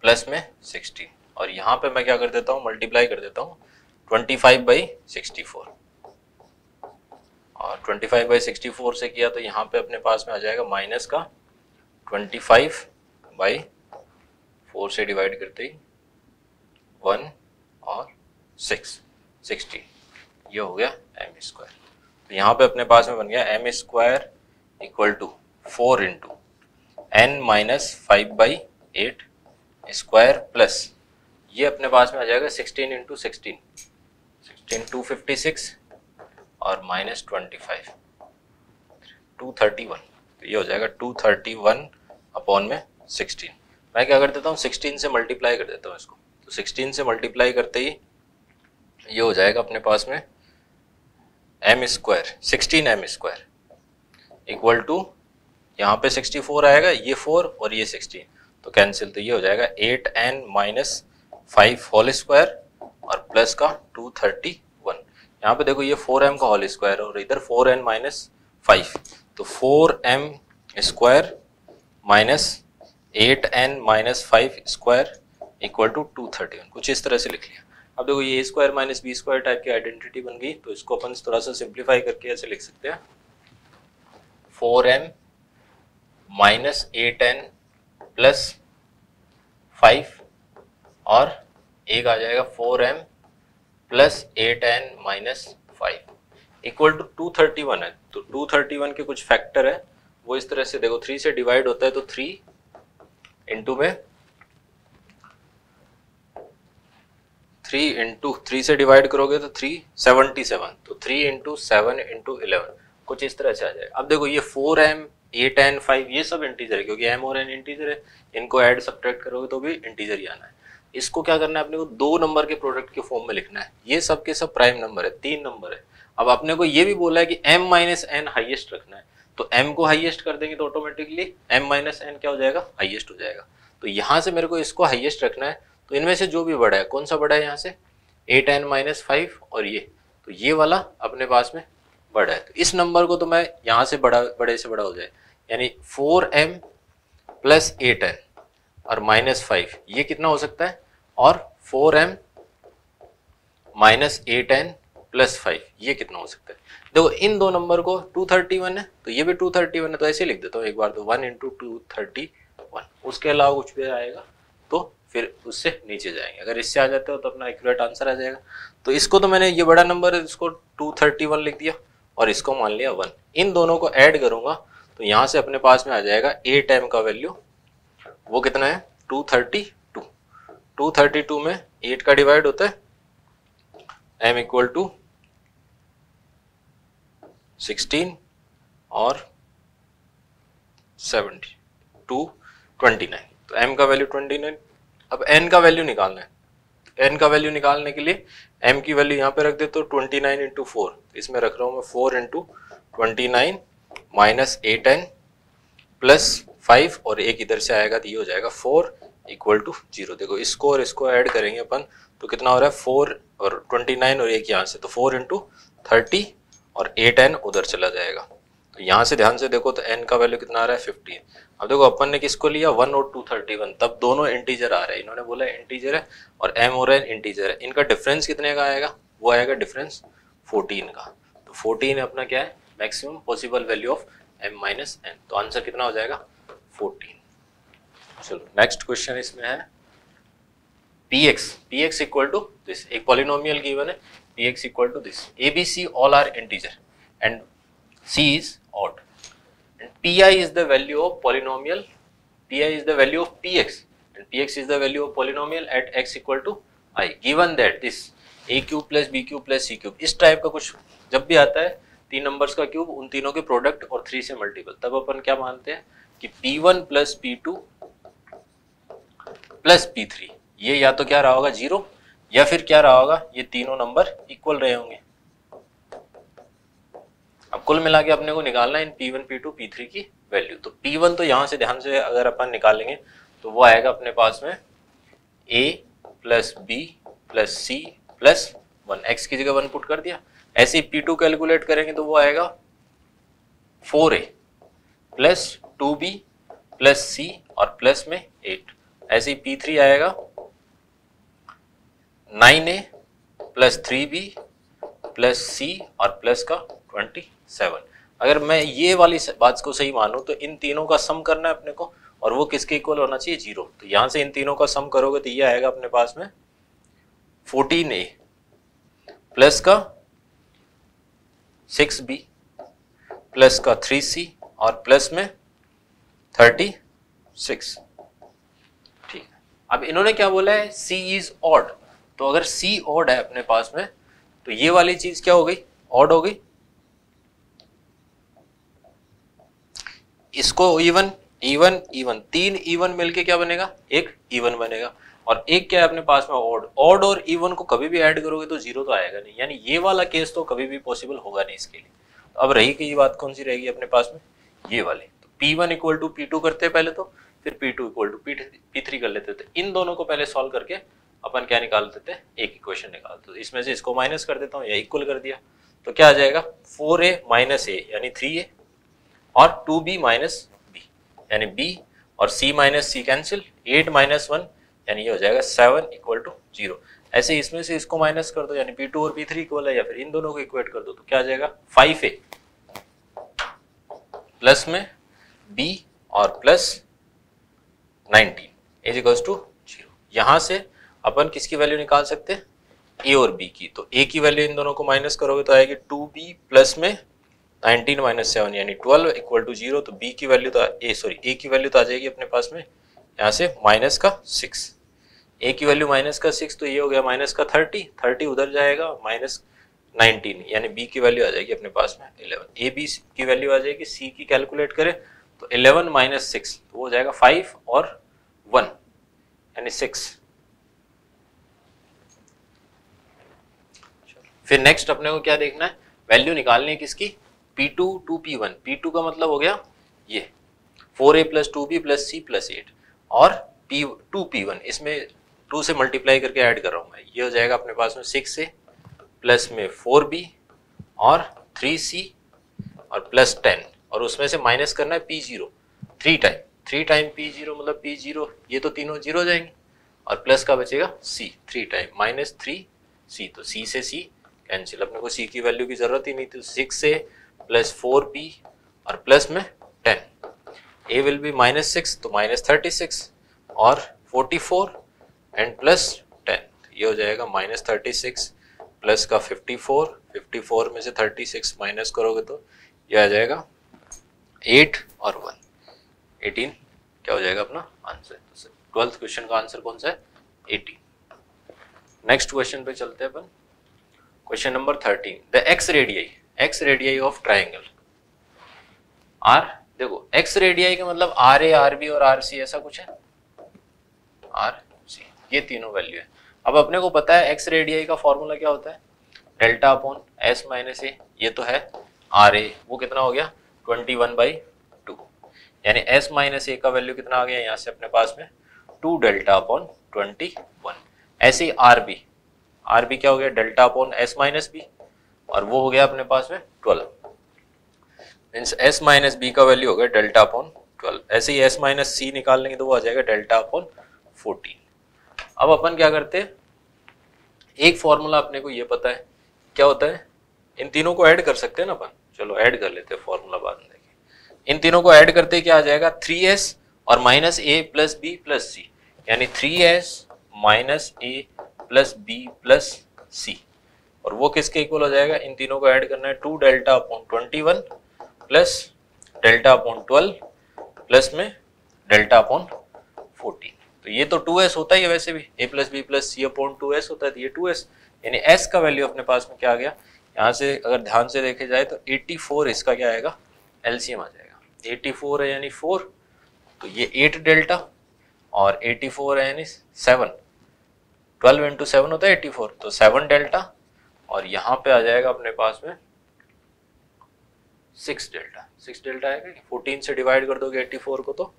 प्लस में सिक्सटीन और यहाँ पे मैं क्या कर देता हूँ मल्टीप्लाई कर देता हूँ twenty five by sixty four और twenty five by sixty four से किया तो यहाँ पे अपने पास में आ जाएगा माइनस का ट्वेंटी फाइव बाई फोर से डिवाइड करते ही वन और सिक्स सिक्सटी ये हो गया एम स्क्वायर तो यहाँ पे अपने पास में बन गया M square equal to four into N minus five by eight square plus ये अपने पास में आ जाएगा sixteen into sixteen sixteen two fifty six और minus twenty five two thirty one तो ये हो जाएगा टू थर्टी वन अपॉन में सिक्सटीन मैं क्या कर देता हूँ सिक्सटीन से मल्टीप्लाई कर देता हूँ इसको तो सिक्सटीन से मल्टीप्लाई करते ही ये हो जाएगा अपने पास में M square sixteen M square equal to यहाँ पे सिक्सटी फोर आएगा ये फोर और ये सिक्सटीन तो कैंसिल तो ये हो जाएगा eight N minus five whole square और प्लस का टू थर्टी वन यहाँ पे देखो ये फोर एम का होल स्क्वायर और इधर फोर एन माइनस फाइव तो four M square minus eight N minus five square equal to two thirty one कुछ इस तरह से लिख लिया अब देखो ये square minus B square type की आइडेंटिटी बन गई तो इसको अपन थोड़ा सा सिंप्लीफाई करके ऐसे लिख सकते हैं four m minus a ten plus five और एक आ जाएगा four m plus eight N minus five equal to two thirty one है तो टू थर्टी वन के कुछ फैक्टर है वो इस तरह से देखो थ्री से डिवाइड होता है तो थ्री इंटू में थ्री इंटू थ्री से डिवाइड करोगे तो थ्री सेवनटी सेवन तो three into seven into eleven कुछ इस तरह से आ जाएगा अब देखो ये फोर एम ये टेन फाइव ये सब इंटीजर है क्योंकि एम और एन इंटीजर है इनको एड सब्ट्रैक्ट करोगे तो भी इंटीजर ही आना है इसको क्या करना है अपने को दो नंबर के प्रोडक्ट के फॉर्म में लिखना है ये सब के सब प्राइम नंबर है तीन नंबर है अब अपने को ये भी बोला है कि एम माइनस एन हाइएस्ट रखना है तो एम को हाइएस्ट कर देंगे तो ऑटोमेटिकली एम माइनस एन क्या हो जाएगा हाइएस्ट हो जाएगा तो यहां से मेरे को इसको हाइएस्ट रखना है तो इनमें से जो भी बड़ा है कौन सा बड़ा है यहाँ से एट एन माइनस फाइव और ये तो ये वाला अपने पास में बड़ा है तो इस नंबर को तो मैं यहाँ से बड़ा बड़े से बड़ा हो जाए यानी four m plus eight n और माइनस फाइव ये कितना हो सकता है और four m minus eight n plus five ये कितना हो सकता है देखो इन दो नंबर को टू थर्टी वन है तो ये भी टू थर्टी वन है तो ऐसे लिख देता हूँ एक बार तो one into two thirty one उसके अलावा कुछ भी आएगा फिर उससे नीचे जाएंगे अगर इससे आ जाते हो तो अपना एक्यूरेट आंसर आ जाएगा तो इसको तो मैंने ये बड़ा नंबर है इसको 231 लिख दिया और इसको मान लिया वन इन दोनों को ऐड करूंगा तो यहाँ से अपने पास में आ जाएगा ए टाइम का वैल्यू वो कितना है two two two thirty thirty two में एट का डिवाइड होता है एम इक्वल टू सिक्सटीन और सेवेंटी टू ट्वेंटी नाइन तो एम का वैल्यू ट्वेंटी नाइन अब एन का वैल्यू निकालना है एन का वैल्यू निकालने के लिए एम की वैल्यू यहाँ पे रख दे तो ट्वेंटी नाइन इंटू फोर इसमें रख रहा हूँ मैं four into twenty nine minus eight n plus five और एक इधर से आएगा तो ये हो जाएगा फोर इक्वल टू जीरो देखो इसको और इसको ऐड करेंगे अपन तो कितना हो रहा है फोर और ट्वेंटी नाइन और एक यहाँ से तो फोर इंटू थर्टी और एट एन उधर चला जाएगा तो यहाँ से ध्यान से देखो तो एन का वैल्यू कितना आ रहा है फिफ्टीन अब देखो अपन ने किसको लिया वन और टू थर्टी वन तब दोनों इंटीजर आ रहे हैं इन्होंने बोला इंटीजर है और एम और एन इंटीजर है इनका डिफरेंस कितने का आएगा वो आएगा डिफरेंस फोर्टीन का तो फोर्टीन अपना क्या है maximum possible value of m minus n तो आंसर कितना हो जाएगा फोर्टीन चलो नेक्स्ट क्वेश्चन इसमें है p x p x equal to this एक पॉलिनोमियल गिवन है p x equal to this a B c all are integer and c is odd. And pi is the value of polynomial, pi is the value of px and px is the value of polynomial at x equal to i. Given that this a cube plus b cube plus c cube is type ka kuch jab bhi aata hai तीन numbers का cube उन तीनों के product और three से multiple तब अपन क्या मानते हैं कि p1 one plus p two plus p three ये या तो क्या रहा होगा जीरो या फिर क्या रहा होगा ये तीनों नंबर इक्वल रहे होंगे अब कुल मिला के अपने को निकालना है इन p one p two p three की वैल्यू तो पी वन तो यहाँ से ध्यान से अगर अपन निकालेंगे तो वो आएगा अपने पास में a plus b plus c plus one x की जगह वन पुट कर दिया ऐसे पी टू कैलकुलेट करेंगे तो वो आएगा four a plus two B plus c और प्लस में एट ऐसे ही पी थ्री आएगा nine a plus three b plus c और प्लस का ट्वेंटी सेवन अगर मैं ये वाली बात को सही मानू तो इन तीनों का सम करना है अपने को और वो किसके इक्वल होना चाहिए जीरो तो यहां से इन तीनों का सम करोगे तो ये आएगा अपने पास में फोर्टीन ए प्लस का सिक्स बी प्लस का थ्री सी और प्लस में थर्टी सिक्स ठीक है अब इन्होंने क्या बोला है सी इज ऑड तो अगर सी ऑड है अपने पास में तो ये वाली चीज़ क्या हो गई ऑड हो गई इसको इवन इवन इवन तीन इवन मिलके क्या बनेगा एक इवन बनेगा और एक क्या है अपने पास में ऑड ऑड और इवन को कभी भी ऐड करोगे तो जीरो तो आएगा नहीं यानी ये वाला केस तो कभी भी पॉसिबल होगा नहीं इसके लिए तो अब रही की बात कौन सी रहेगी अपने पास में ये वाले तो p one equal to p two करते पहले तो फिर p two equal to p three कर लेते थे इन दोनों को पहले सॉल्व करके अपन क्या निकाल देते एक इक्वेशन निकालते थे इसमें से इसको माइनस कर देता हूँ या इक्वल कर दिया तो क्या आ जाएगा फोर ए माइनस ए यानी थ्री ए और टू बी माइनस बी यानी बी और c minus c cancel eight minus one यानी ये हो जाएगा सेवन इक्वल टू जीरो ऐसे इसमें से इसको माइनस कर दो यानी बी टू और बी थ्री इक्वल है या फिर इन दोनों को इक्वेट कर दो तो क्या आ जाएगा फाइव ए प्लस में बी और plus nineteen is equal to zero यहां से अपन किसकी वैल्यू निकाल सकते हैं ए और बी की तो ए की वैल्यू इन दोनों को माइनस करोगे तो आएगी टू बी प्लस में 19 माइनस सेवन यानी 12 इक्वल टू जीरो तो बी की वैल्यू तो ए सॉरी ए की वैल्यू तो आ जाएगी अपने पास में यहाँ से माइनस का 6 ए की वैल्यू माइनस का 6 तो ये हो गया माइनस का 30 30 उधर जाएगा माइनस नाइनटीन यानी बी की वैल्यू आ जाएगी अपने पास में इलेवन ए बी की वैल्यू आ जाएगी सी की कैलकुलेट करें तो इलेवन माइनस सिक्स तो वो हो जाएगा फाइव और वन यानी सिक्स फिर नेक्स्ट अपने को क्या देखना है वैल्यू निकालनी है किसकी p two two p one p two का मतलब हो गया ये four a plus two B plus c plus eight और पी टू पी वन इसमें टू से मल्टीप्लाई करके ऐड कर रहा हूँ मैं ये हो जाएगा अपने पास में सिक्स ए प्लस में फोर बी और थ्री सी और प्लस टेन और उसमें से माइनस करना है p zero three time three time p zero मतलब पी जीरो ये तो तीनों जीरो हो जाएंगे और प्लस का बचेगा c three time minus three c तो सी से सी कैंसिल अपने को सी की वैल्यू की जरूरत ही नहीं थी सिक्स तो से प्लस फोर पी और प्लस में ten a will be minus six तो माइनस थर्टी सिक्स और forty four and plus ten ये हो जाएगा माइनस थर्टी सिक्स प्लस का फिफ्टी फोर फिफ्टी फोर में से थर्टी सिक्स माइनस करोगे तो ये आ जाएगा एट और वन एटीन क्या हो जाएगा अपना आंसर तो ट्वेल्थ क्वेश्चन का आंसर कौन सा है एटीन नेक्स्ट क्वेश्चन पे चलते हैं अपन question number thirteen the x radii x radii of triangle are देखो एक्स रेडियाई का मतलब आर ए आर बी और आर सी ऐसा कुछ है आर सी ये तीनों वैल्यू है अब अपने को पता है एक्स रेडियाई का फॉर्मूला क्या होता है delta upon s minus a ये तो है आर ए वो कितना हो गया ट्वेंटी वन बाई टू यानी एस माइनस ए का वैल्यू कितना आ गया यहाँ से अपने पास में two delta upon twenty one ऐसे ही आर बी आर बी क्या हो गया delta upon s minus b और वो हो गया अपने पास में twelve means s minus b का वैल्यू हो गया डेल्टा अपॉन ट्वेल्व ऐसे ही एस माइनस सी निकाल लेंगे तो वो आ जाएगा डेल्टा अपॉन फोर्टीन अब अपन क्या करते हैं एक फॉर्मूला अपने को ये पता है क्या होता है इन तीनों को ऐड कर सकते हैं ना अपन चलो ऐड कर लेते हैं फॉर्मूला बाद में देखिए इन तीनों को ऐड करते क्या आ जाएगा थ्री एस और माइनस ए प्लस बी प्लस सी यानी थ्री एस माइनस ए प्लस बी प्लस सी और वो किसके इक्वल हो जाएगा इन तीनों को ऐड करना है two delta upon twenty one plus delta upon twelve plus में डेल्टा अपॉन फोर्टीन तो ये तो टू एस होता ही है वैसे भी a plus b plus c upon two s होता है तो ये टू एस यानी एस का वैल्यू अपने पास में क्या आ गया यहाँ से अगर ध्यान से देखे जाए तो 84 इसका क्या आएगा एलसीएम आ जाएगा 84 है यानी फोर तो ये एट डेल्टा और 84 है यानी सेवन ट्वेल्व इंटू सेवन होता है 84 तो सेवन डेल्टा और यहां पे आ जाएगा अपने पास में सिक्स डेल्टा सिक्स डेल्टा आएगा फोर्टीन से डिवाइड कर दोगे एट्टी फोर को तो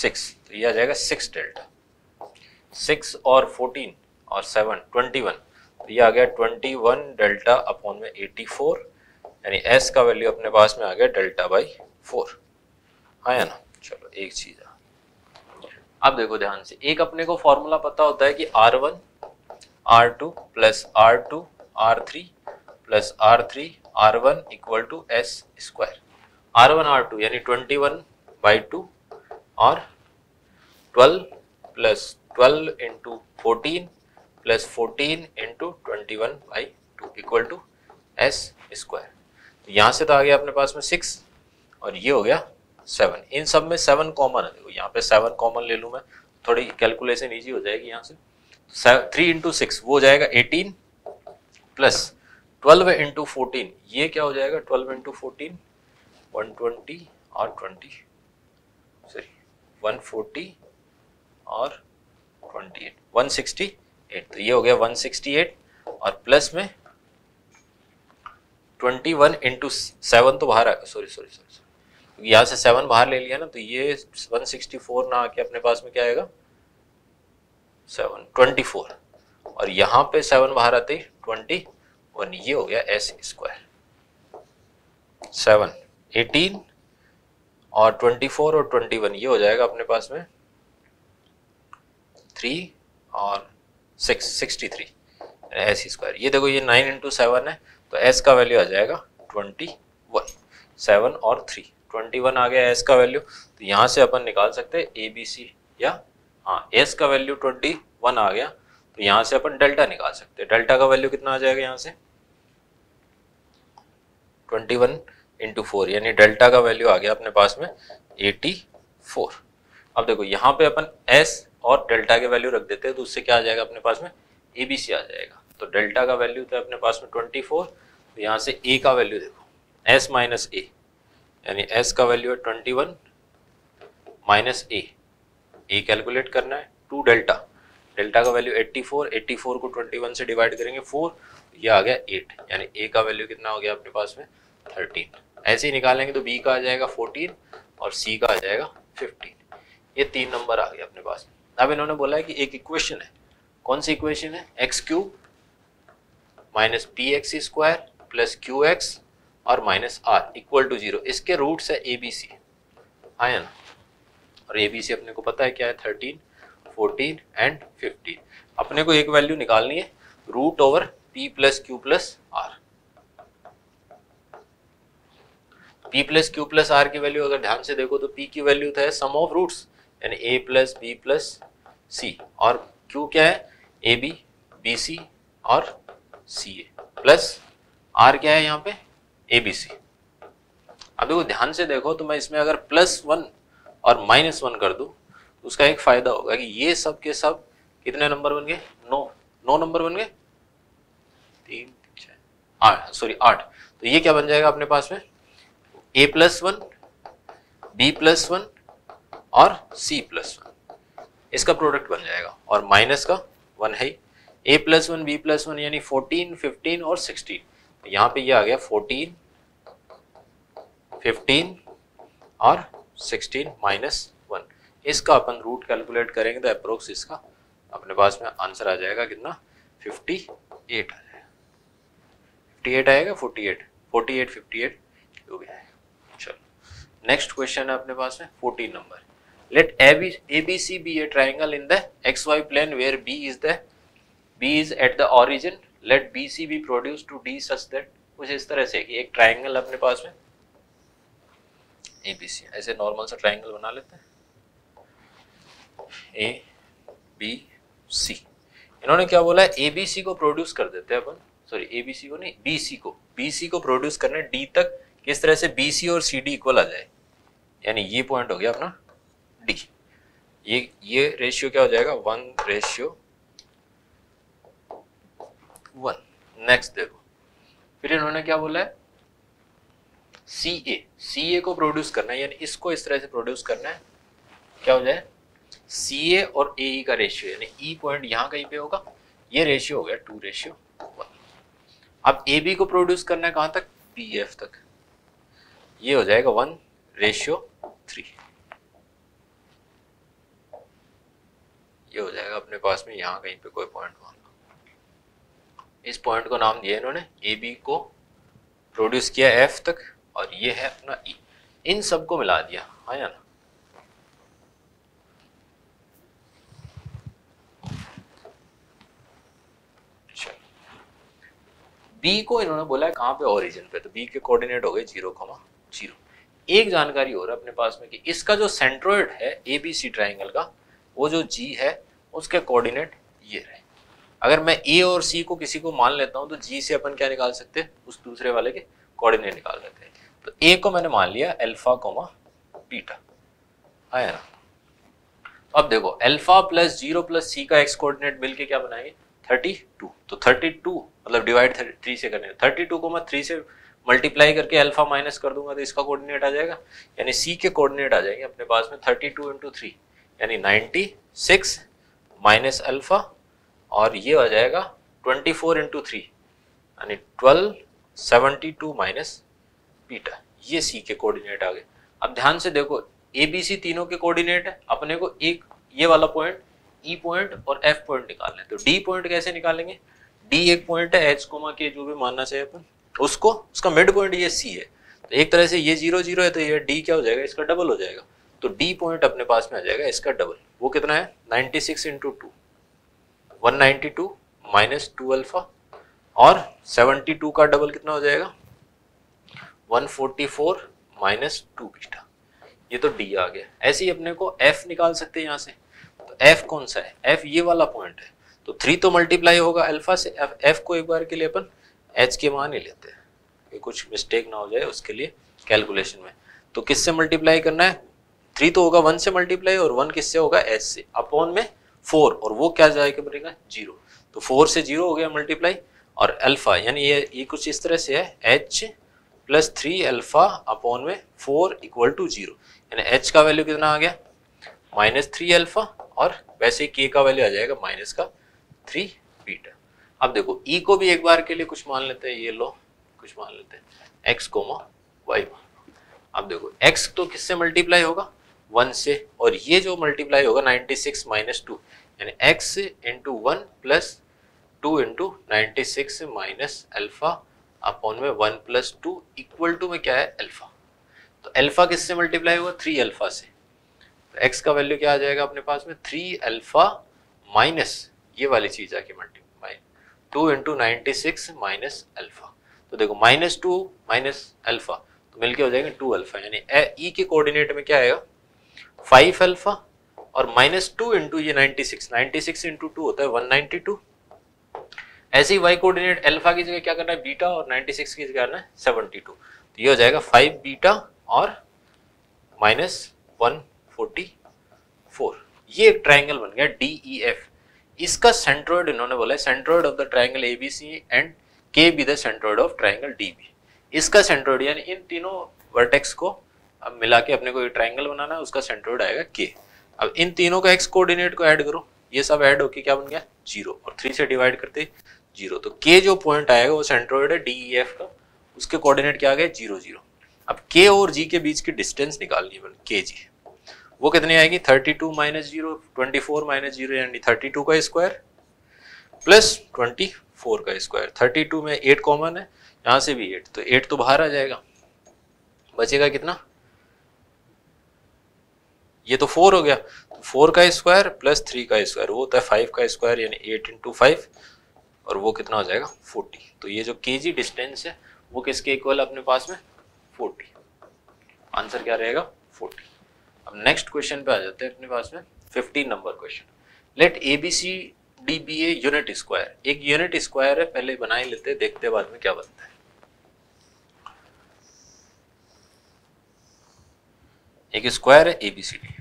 सिक्स तो ये आ जाएगा सिक्स डेल्टा सिक्स और फोर्टीन और सेवन ट्वेंटी वन तो ये आ गया ट्वेंटी वन डेल्टा अपॉन में एटी फोर यानी एस का वैल्यू अपने पास में आ गया डेल्टा बाई फोर आया ना चलो एक चीज़ अब देखो ध्यान से एक अपने को फॉर्मूला पता होता है कि r one r two plus r two r three plus r three r one equal to s square r one r two यानी ट्वेंटी वन बाई टू और twelve plus twelve into fourteen plus fourteen into twenty one by two equal to s square तो यहाँ से तो आ गया अपने पास में सिक्स और ये हो गया सेवन इन सब में सेवन कॉमन है देखो यहाँ पे सेवन कॉमन ले लूँ मैं थोड़ी कैलकुलेशन ईजी हो जाएगी यहाँ से थ्री इंटू सिक्स वो हो जाएगा eighteen plus twelve into fourteen ये क्या हो जाएगा twelve into fourteen one twenty और ट्वेंटी सॉरी वन फोर्टी और twenty eight one sixty eight तो ये हो गया वन सिक्सटी एट और प्लस में ट्वेंटी वन इंटू सेवन तो बाहर आएगा सॉरी सॉरी सॉरी यहाँ से सेवन बाहर ले लिया ना तो ये वन सिक्सटी फोर ना आके अपने पास में क्या आएगा सेवन ट्वेंटी फोर और यहां पे सेवन बाहर आते ही ट्वेंटी वन ये हो गया एस स्क्वायर सेवन एटीन और ट्वेंटी फोर और ट्वेंटी वन ये हो जाएगा अपने पास में थ्री और six sixty three s square ये देखो ये नाइन इंटू सेवन है तो एस का वैल्यू आ जाएगा ट्वेंटी वन सेवन और थ्री ट्वेंटी वन आ गया एस का वैल्यू तो यहाँ से अपन निकाल सकते हैं ए बी सी या हाँ एस का वैल्यू ट्वेंटी वन आ गया तो यहाँ से अपन डेल्टा निकाल सकते हैं डेल्टा का वैल्यू कितना आ जाएगा यहाँ से ट्वेंटी वन इंटू फोर यानी डेल्टा का वैल्यू आ गया अपने पास में एटी फोर अब देखो यहाँ पे अपन एस और डेल्टा के वैल्यू रख देते हैं तो उससे क्या आ जाएगा अपने पास में ए बी सी आ जाएगा तो डेल्टा का वैल्यू तो था अपने पास में ट्वेंटी फोर तो यहाँ से ए का वैल्यू देखो एस माइनस ए यानी एस का वैल्यू है twenty one minus a a calculate करना है टू डेल्टा डेल्टा का वैल्यू 84 84 को 21 से डिवाइड करेंगे 4 ये आ गया 8 यानी ए का वैल्यू कितना हो गया अपने पास में 13 ऐसे ही निकालेंगे तो बी का आ जाएगा 14 और सी का आ जाएगा 15 ये तीन नंबर आ गए अपने पास में अब इन्होंने बोला है कि एक इक्वेशन है कौन सी इक्वेशन है x cube minus p x square plus q x और minus r equal to zero इसके रूट्स है ए बी सी आया ना और ए बी सी अपने को पता है क्या है थर्टीन फोर्टीन एंड फिफ्टीन अपने को एक वैल्यू निकालनी है root over p plus q plus r p plus q plus r की वैल्यू अगर ध्यान से देखो तो पी की वैल्यू था सम ऑफ रूट्स यानी a plus b plus c और क्यू क्या है ए बी बी सी और सी ए प्लस आर क्या है यहाँ पे ए बी सी अब देखो ध्यान से देखो तो मैं इसमें अगर प्लस वन और माइनस वन कर दूँ तो उसका एक फ़ायदा होगा कि ये सब के सब कितने नंबर बन गए नौ नौ नंबर बन गए तीन छः सॉरी आठ तो ये क्या बन जाएगा अपने पास में a plus one b plus one और सी प्लस वन इसका प्रोडक्ट बन जाएगा और माइनस का वन है a plus one b plus one यानी फोर्टीन फिफ्टीन और सिक्सटीन तो यहाँ पे ये यह आ गया फोर्टीन फिफ्टीन और सिक्सटीन माइनस वन इसका अपन रूट कैलकुलेट करेंगे तो अप्रोक्स इसका अपने पास में आंसर आ जाएगा कितना फिफ्टी एट आ जाएगा फिफ्टी एट आएगा forty eight forty eight fifty eight हो गया है चलो नेक्स्ट क्वेश्चन है अपने पास में fourteen number let a a b b c be a triangle in the x y plane where b is the b is at the origin let b c be produce to d such that कुछ इस तरह से कि एक triangle अपने पास में A B C ऐसे नॉर्मल सा ट्राइंगल बना लेते हैं ए बी सी इन्होंने क्या बोला है ए बी सी को प्रोड्यूस कर देते हैं अपन सॉरी ए बी सी को नहीं बी सी को बी सी को प्रोड्यूस करने डी तक किस तरह से बी सी और सी डी इक्वल आ जाए यानी ये पॉइंट हो गया अपना डी ये ये रेशियो क्या हो जाएगा वन रेशियो वन नेक्स्ट देखो फिर इन्होंने क्या बोला है सी ए सी ए को प्रोड्यूस करना है यानी इसको इस तरह से प्रोड्यूस करना है क्या हो जाए सी ए और ए e का रेशियो यानी ई e पॉइंट यहाँ कहीं पे होगा ये रेशियो हो गया टू रेशियो वन अब ए बी को प्रोड्यूस करना है कहाँ तक पी एफ तक ये हो जाएगा वन रेशियो थ्री ये हो जाएगा अपने पास में यहाँ कहीं पे कोई पॉइंट वन इस पॉइंट को नाम दिया इन्होंने ए बी को प्रोड्यूस किया एफ तक और ये है अपना ई इन सबको मिला दिया है हाँ ना बी को इन्होंने बोला है कहां पे ओरिजिन पे तो बी के कोऑर्डिनेट हो गए जीरो कॉमा जीरो एक जानकारी हो रहा है अपने पास में कि इसका जो सेंट्रोइड है ए बी सी ट्राइंगल का वो जो जी है उसके कोऑर्डिनेट ये रहे अगर मैं ए और सी को किसी को मान लेता हूं तो जी से अपन क्या निकाल सकते हैं उस दूसरे वाले के कोऑर्डिनेट निकाल लेते हैं तो ए को मैंने मान लिया अल्फा कोमा बीटा आया ना अब देखो alpha plus zero plus C का एक्स कोऑर्डिनेट मिलके क्या बनाएंगे थर्टी टू तो थर्टी टू मतलब डिवाइड थ्री से करने थर्टी टू को मैं थ्री से मल्टीप्लाई करके अल्फा माइनस कर दूंगा तो इसका कोऑर्डिनेट आ जाएगा यानी सी के कोऑर्डिनेट आ जाएंगे अपने पास में थर्टी टू इंटू थ्री यानी नाइन्टी सिक्स माइनस अल्फा और ये आ जाएगा ट्वेंटी फोर इंटू थ्री यानी twelve seventy two minus beta ये सी के कोऑर्डिनेट आ गए अब ध्यान से देखो ए बी सी तीनों के कोऑर्डिनेट है अपने को एक ये वाला पॉइंट ई पॉइंट और एफ पॉइंट निकालना है तो डी पॉइंट कैसे निकालेंगे डी एक पॉइंट है एच कोमा के जो भी मानना चाहिए अपन उसको उसका मिड पॉइंट ये सी है तो एक तरह से ये जीरो जीरो है तो ये डी क्या हो जाएगा इसका डबल हो जाएगा तो डी पॉइंट अपने पास में आ जाएगा इसका डबल वो कितना है ninety six into two one two minus two alpha और सेवनटी टू का डबल कितना हो जाएगा 144 माइनस टू बीटा ये तो डी आ गया ऐसे ही अपने को एफ निकाल सकते हैं यहाँ से तो एफ कौन सा है एफ ये वाला पॉइंट है तो थ्री तो मल्टीप्लाई होगा अल्फा से एफ एफ को एक बार के लिए अपन एच के मान ही लेते हैं कि कुछ मिस्टेक ना हो जाए उसके लिए कैलकुलेशन में तो किससे मल्टीप्लाई करना है थ्री तो होगा वन से मल्टीप्लाई और वन किससे होगा एच से अपॉन में फोर और वो क्या जाएगा बनेगा जीरो तो फोर से जीरो हो गया मल्टीप्लाई और अल्फा यानी ये ये कुछ इस तरह से है H plus three alpha upon में फोर इक्वल टू जीरो यानी एच का वैल्यू कितना आ गया माइनस थ्री अल्फा और वैसे ही के का वैल्यू आ जाएगा माइनस का थ्री बीटा अब देखो ई e को भी एक बार के लिए कुछ मान लेते हैं ये लो कुछ मान लेते हैं एक्स कोमा वाई मान अब देखो एक्स तो किससे मल्टीप्लाई होगा वन से और ये जो मल्टीप्लाई होगा नाइन्टी सिक्स माइनस टू यानी X into one plus two into ninety six minus alpha upon में one plus two equal to में क्या है अल्फा तो अल्फा किससे मल्टीप्लाई हुआ थ्री अल्फा से तो एक्स का वैल्यू क्या आ जाएगा अपने पास में थ्री अल्फा माइनस ये वाली चीज आके multiply two into ninety six minus alpha तो देखो माइनस टू माइनस अल्फा तो मिलके हो जाएगा टू अल्फा यानी ई e के कोऑर्डिनेट में क्या आएगा फाइव अल्फा और माइनस टू इंटू ये ninety six ninety six into two होता है वन नाइनटी टू ऐसे ही वाई कोऑर्डिनेट अल्फा की जगह क्या करना है बीटा और 96 की जगह करना है 72 तो ये हो जाएगा 5 बीटा और माइनस वन ये एक ट्राइंगल बन गया डी ई एफ इसका सेंट्रोइड इन्होंने बोला है centroid of the triangle A B C and K be the centroid of triangle D B इसका सेंट्रोइड यानी इन तीनों वर्टेक्स को अब मिला के अपने को ये ट्राइंगल बनाना है उसका सेंट्रोइड आएगा के अब इन तीनों का एक्स कोऑर्डिनेट को ऐड करो ये सब ऐड होके क्या बन गया जीरो और थ्री से डिवाइड करते जीरो तो के जो पॉइंट आएगा वो सेंट्रोइड है डी ई एफ का उसके कोऑर्डिनेट क्या आ गए जीरो जीरो अब के और जी के बीच की डिस्टेंस निकालनी है के जी वो कितनी आएगी thirty two minus zero twenty four minus zero यानी थर्टी टू का स्क्वायर प्लस ट्वेंटी फोर का स्क्वायर थर्टी टू में एट कॉमन है यहाँ से भी एट तो एट तो बाहर आ जाएगा बचेगा कितना ये तो फोर हो गया तो फोर का स्क्वायर प्लस थ्री का स्क्वायर वो होता है फाइव का स्क्वायर यानी एट इंटू फाइव और वो कितना हो जाएगा 40 तो ये जो के जी डिस्टेंस है वो किसके इक्वल अपने पास में 40 आंसर क्या रहेगा 40 अब नेक्स्ट क्वेश्चन पे आ जाते हैं अपने पास में 15 number question let A B C D be a unit square एक यूनिट स्क्वायर है पहले बना ही लेते देखते बाद में क्या बनता है एक स्क्वायर है एबीसीडी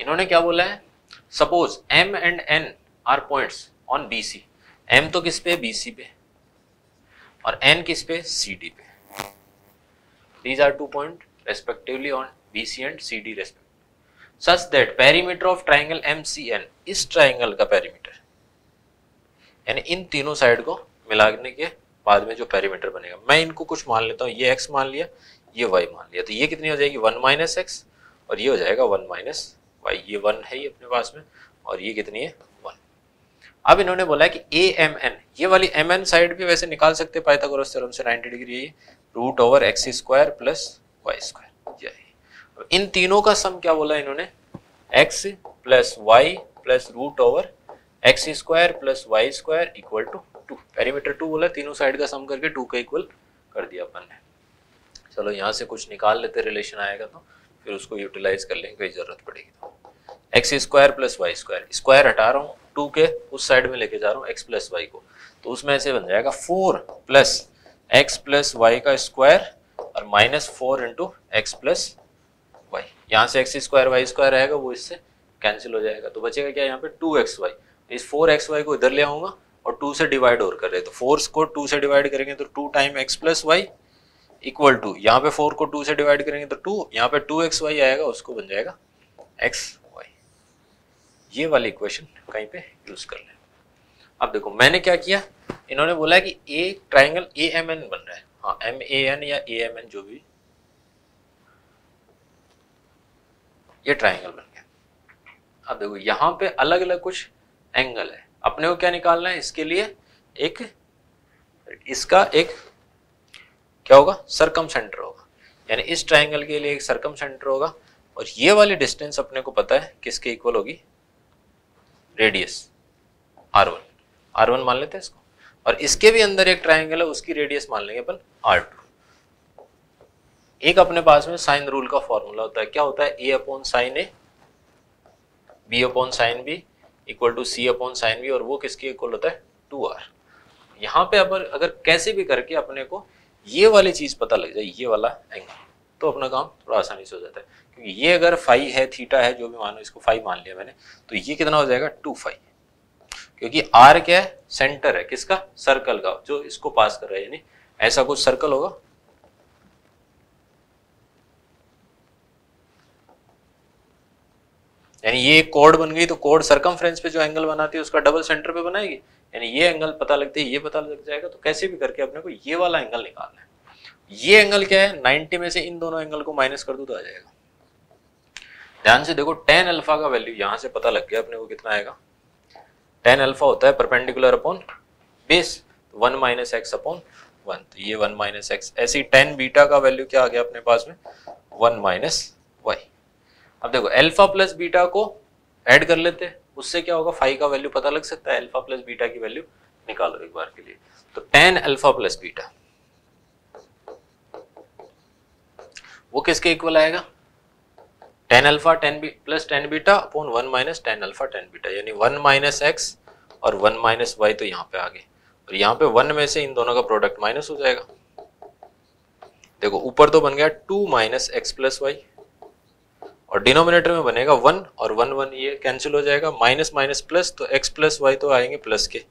इन्होंने क्या बोला है suppose M and N are points on B C M तो किस पे बी सी पे और एन किस पे सी डी पे these are two point respectively on B C and C D respect such that perimeter of triangle M C N इस triangle का पेरीमीटर यानी इन तीनों साइड को मिलाने के बाद में जो पेरीमीटर बनेगा मैं इनको कुछ मान लेता हूँ ये एक्स मान लिया ये वाई मान लिया तो ये कितनी हो जाएगी वन माइनस एक्स और ये हो जाएगा वन माइनस वाई ये वन है ये अपने पास में और ये कितनी है वन अब इन्होंने बोला है कि ए एम एन ये वाली एम एन साइड भी वैसे निकाल सकते हैं पाइथागोरस थ्योरम से 90 डिग्री है root over X square plus Y square ये इन तीनों का सम क्या बोला इन्होंने X plus Y plus root over X square plus Y square equal to two perimeter two बोला तीनों साइड का सम करके टू का इक्वल कर दिया अपन ने चलो यहाँ से कुछ निकाल लेते रिलेशन आएगा तो फिर उसको यूटिलाइज कर लेंगे कोई ज़रूरत पड़ेगी X square plus Y square square हटा रहा हूँ टू के उस साइड में लेके जा रहा हूँ एक्स प्लस वाई को तो उसमें ऐसे बन जाएगा four plus X plus Y का स्क्वायर और minus four into X plus Y यहाँ से एक्स स्क्वायर वाई स्क्वायर रहेगा वो इससे कैंसिल हो जाएगा तो बचेगा क्या यहाँ पे टू एक्स वाई इस फोर एक्स वाई को इधर ले आऊंगा और टू से डिवाइड और कर रहे तो फोर्स को टू से डिवाइड करेंगे तो two time X plus Y equal to यहाँ पे फोर को टू से डिवाइड करेंगे तो टू यहाँ पे टू एक्स वाई आएगा उसको बन जाएगा एक्स वाई ये वाली इक्वेशन कहीं पे यूज कर लें अब देखो मैंने क्या किया इन्होंने बोला कि a triangle A M N बन रहा है हाँ एम ए एन या ए एम एन जो भी ये ट्राइंगल बन गया अब देखो यहाँ पे अलग अलग कुछ एंगल है अपने को क्या निकालना है इसके लिए एक इसका एक क्या होगा सरकम सेंटर होगा यानी इस ट्राइंगल के लिए एक सरकम सेंटर होगा और ये वाली डिस्टेंस अपने को पता है किसके इक्वल होगी radius R one R one मान लेते हैं इसको और इसके भी अंदर एक ट्राइंगल है उसकी रेडियस मान लेंगे अपन आर टू एक अपने पास में साइन रूल का फॉर्मूला होता है क्या होता है A upon sine A B upon sine B equal to C upon sine B और वो किसके इक्वल होता है टू आर यहाँ पे अगर अगर कैसे भी करके अपने को ये वाली चीज पता लग जाए ये वाला एंगल तो अपना काम थोड़ा आसानी से हो जाता है क्योंकि ये अगर फाइव है थीटा है जो भी मानो इसको फाइव मान लिया मैंने तो ये कितना हो जाएगा टू फाइव क्योंकि आर क्या है सेंटर है किसका सर्कल का जो इसको पास कर रहा है यानी ऐसा कुछ सर्कल होगा यानी ये कोड बन गई तो कोड सर्कम पे जो एंगल बनाती है उसका डबल सेंटर पे बनाएगी यानी ये एंगल पता लगते ही ये पता लग जाएगा तो कैसे भी करके अपने को ये वाला एंगल निकालना है ये एंगल क्या है 90 में से इन दोनों एंगल को माइनस कर दूं तो आ जाएगा ध्यान से देखो टेन अल्फा का वैल्यू यहां से पता लग गया अपने को कितना आएगा टेन अल्फा होता है perpendicular upon base one minus X upon one तो ये वन माइनस एक्स ऐसे टेन बीटा का वैल्यू क्या आ गया अपने पास में वन माइनस वाई अब देखो एल्फा प्लस बीटा को एड कर लेते हैं उससे क्या होगा फाइव का वैल्यू पता लग सकता है अल्फा प्लस बीटा की वैल्यू निकालो एक बार के लिए तो टेन अल्फा प्लस बीटा वो किसके इक्वल आएगा tan alpha tan plus tan beta upon one minus tan alpha tan beta यानी वन माइनस एक्स और वन माइनस वाई तो यहां पे आ गए और यहां पे वन में से इन दोनों का प्रोडक्ट माइनस हो जाएगा देखो ऊपर तो बन गया two minus X plus Y और डिनोमिनेटर में बनेगा वन और वन वन ये कैंसिल हो जाएगा माइनस माइनस प्लस तो एक्स प्लस वाई तो आएंगे प्लस के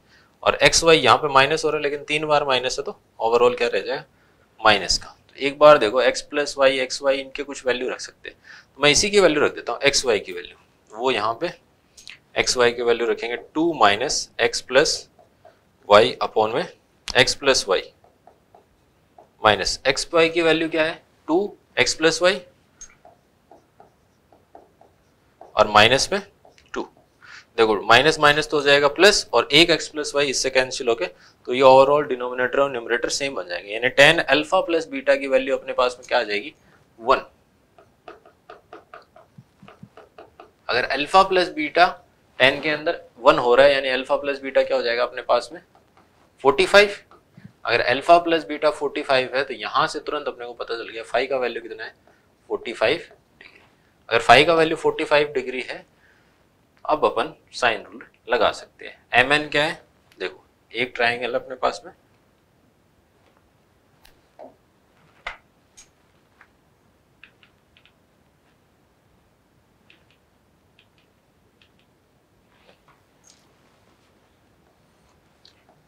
और एक्स वाई यहाँ पे माइनस हो रहा है लेकिन तीन बार माइनस है तो ओवरऑल क्या रह जाएगा माइनस का तो एक बार देखो X plus Y X Y इनके कुछ वैल्यू रख सकते हैं तो मैं इसी की वैल्यू रख देता हूँ एक्स वाई की वैल्यू वो यहाँ पे एक्स वाई की वैल्यू रखेंगे two minus X plus Y upon में X plus Y minus X Y की वैल्यू क्या है टू एक्स प्लस वाई और माइनस में टू देखो माइनस माइनस तो हो जाएगा प्लस और एक एक्स प्लस वाई इससे कैंसिल होके तो ये ओवरऑल डिनोमिनेटर और न्यूमिनेटर सेम बन जाएंगे यानी टेन अल्फा प्लस बीटा की वैल्यू अपने पास में क्या आ जाएगी वन अगर अल्फा प्लस बीटा टेन के अंदर वन हो रहा है यानी अल्फा प्लस बीटा क्या हो जाएगा अपने पास में फोर्टी फाइव अगर alpha plus beta forty five है तो यहां से तुरंत अपने को पता चल गया फाइव का वैल्यू कितना है फोर्टी फाइव अगर फाइव का वैल्यू 45 डिग्री है अब अपन साइन रूल लगा सकते हैं एम एन क्या है देखो एक ट्राइंगल अपने पास में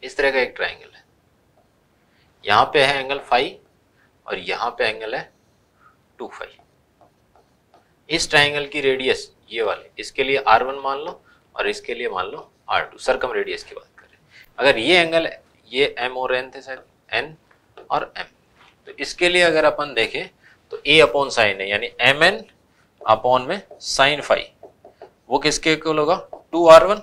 इस तरह का एक ट्राइंगल है यहां पे है एंगल फाइव और यहां पे एंगल है टू फाइव इस ट्राइंगल की रेडियस ये वाले इसके लिए आर वन मान लो और इसके लिए मान लो आर टू सरकम रेडियस की बात करें अगर ये एंगल ये एम और एन थे सर एन और एम तो इसके लिए अगर अपन देखें तो ए अपॉन साइन है यानी एम एन अपॉन में साइन फाइव वो किसके इक्वल होगा टू आर वन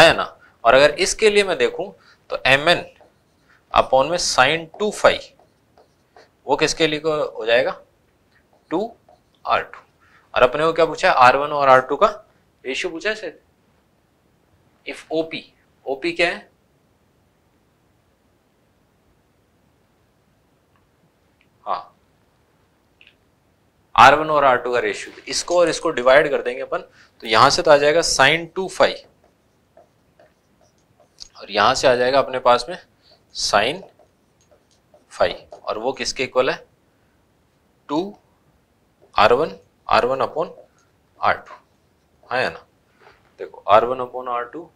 आया ना और अगर इसके लिए मैं देखूं तो एम एन अपॉन में साइन टू फाइव वो किसके लिए हो जाएगा टू आर टू और अपने को क्या पूछा है आर वन और आर टू का रेशियो पूछा है sir if O P O P हाँ आर वन और आर टू का रेशियो तो इसको और इसको डिवाइड कर देंगे अपन तो यहां से तो आ जाएगा साइन टू फाइव और यहां से आ जाएगा अपने पास में साइन फाइव और वो किसके इक्वल है two R one R one upon R two आया ना देखो R one upon R two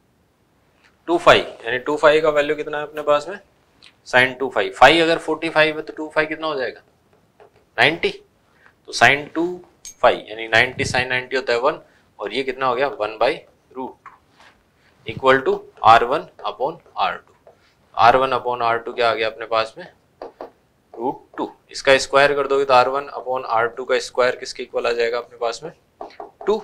two five यानी टू फाइव का वैल्यू कितना है अपने पास में साइन टू फाइव फाइव अगर फोर्टी फाइव है तो टू फाइव कितना हो जाएगा नाइन्टी तो साइन टू फाइव यानी नाइन्टी साइन नाइन्टी होता है वन और ये कितना हो गया one by root two equal to R one upon R two R one upon R two क्या आ गया अपने पास में रूट टू इसका स्क्वायर कर दोगे तो R one upon R two का स्क्वायर किसके इक्वल आ जाएगा अपने पास में टू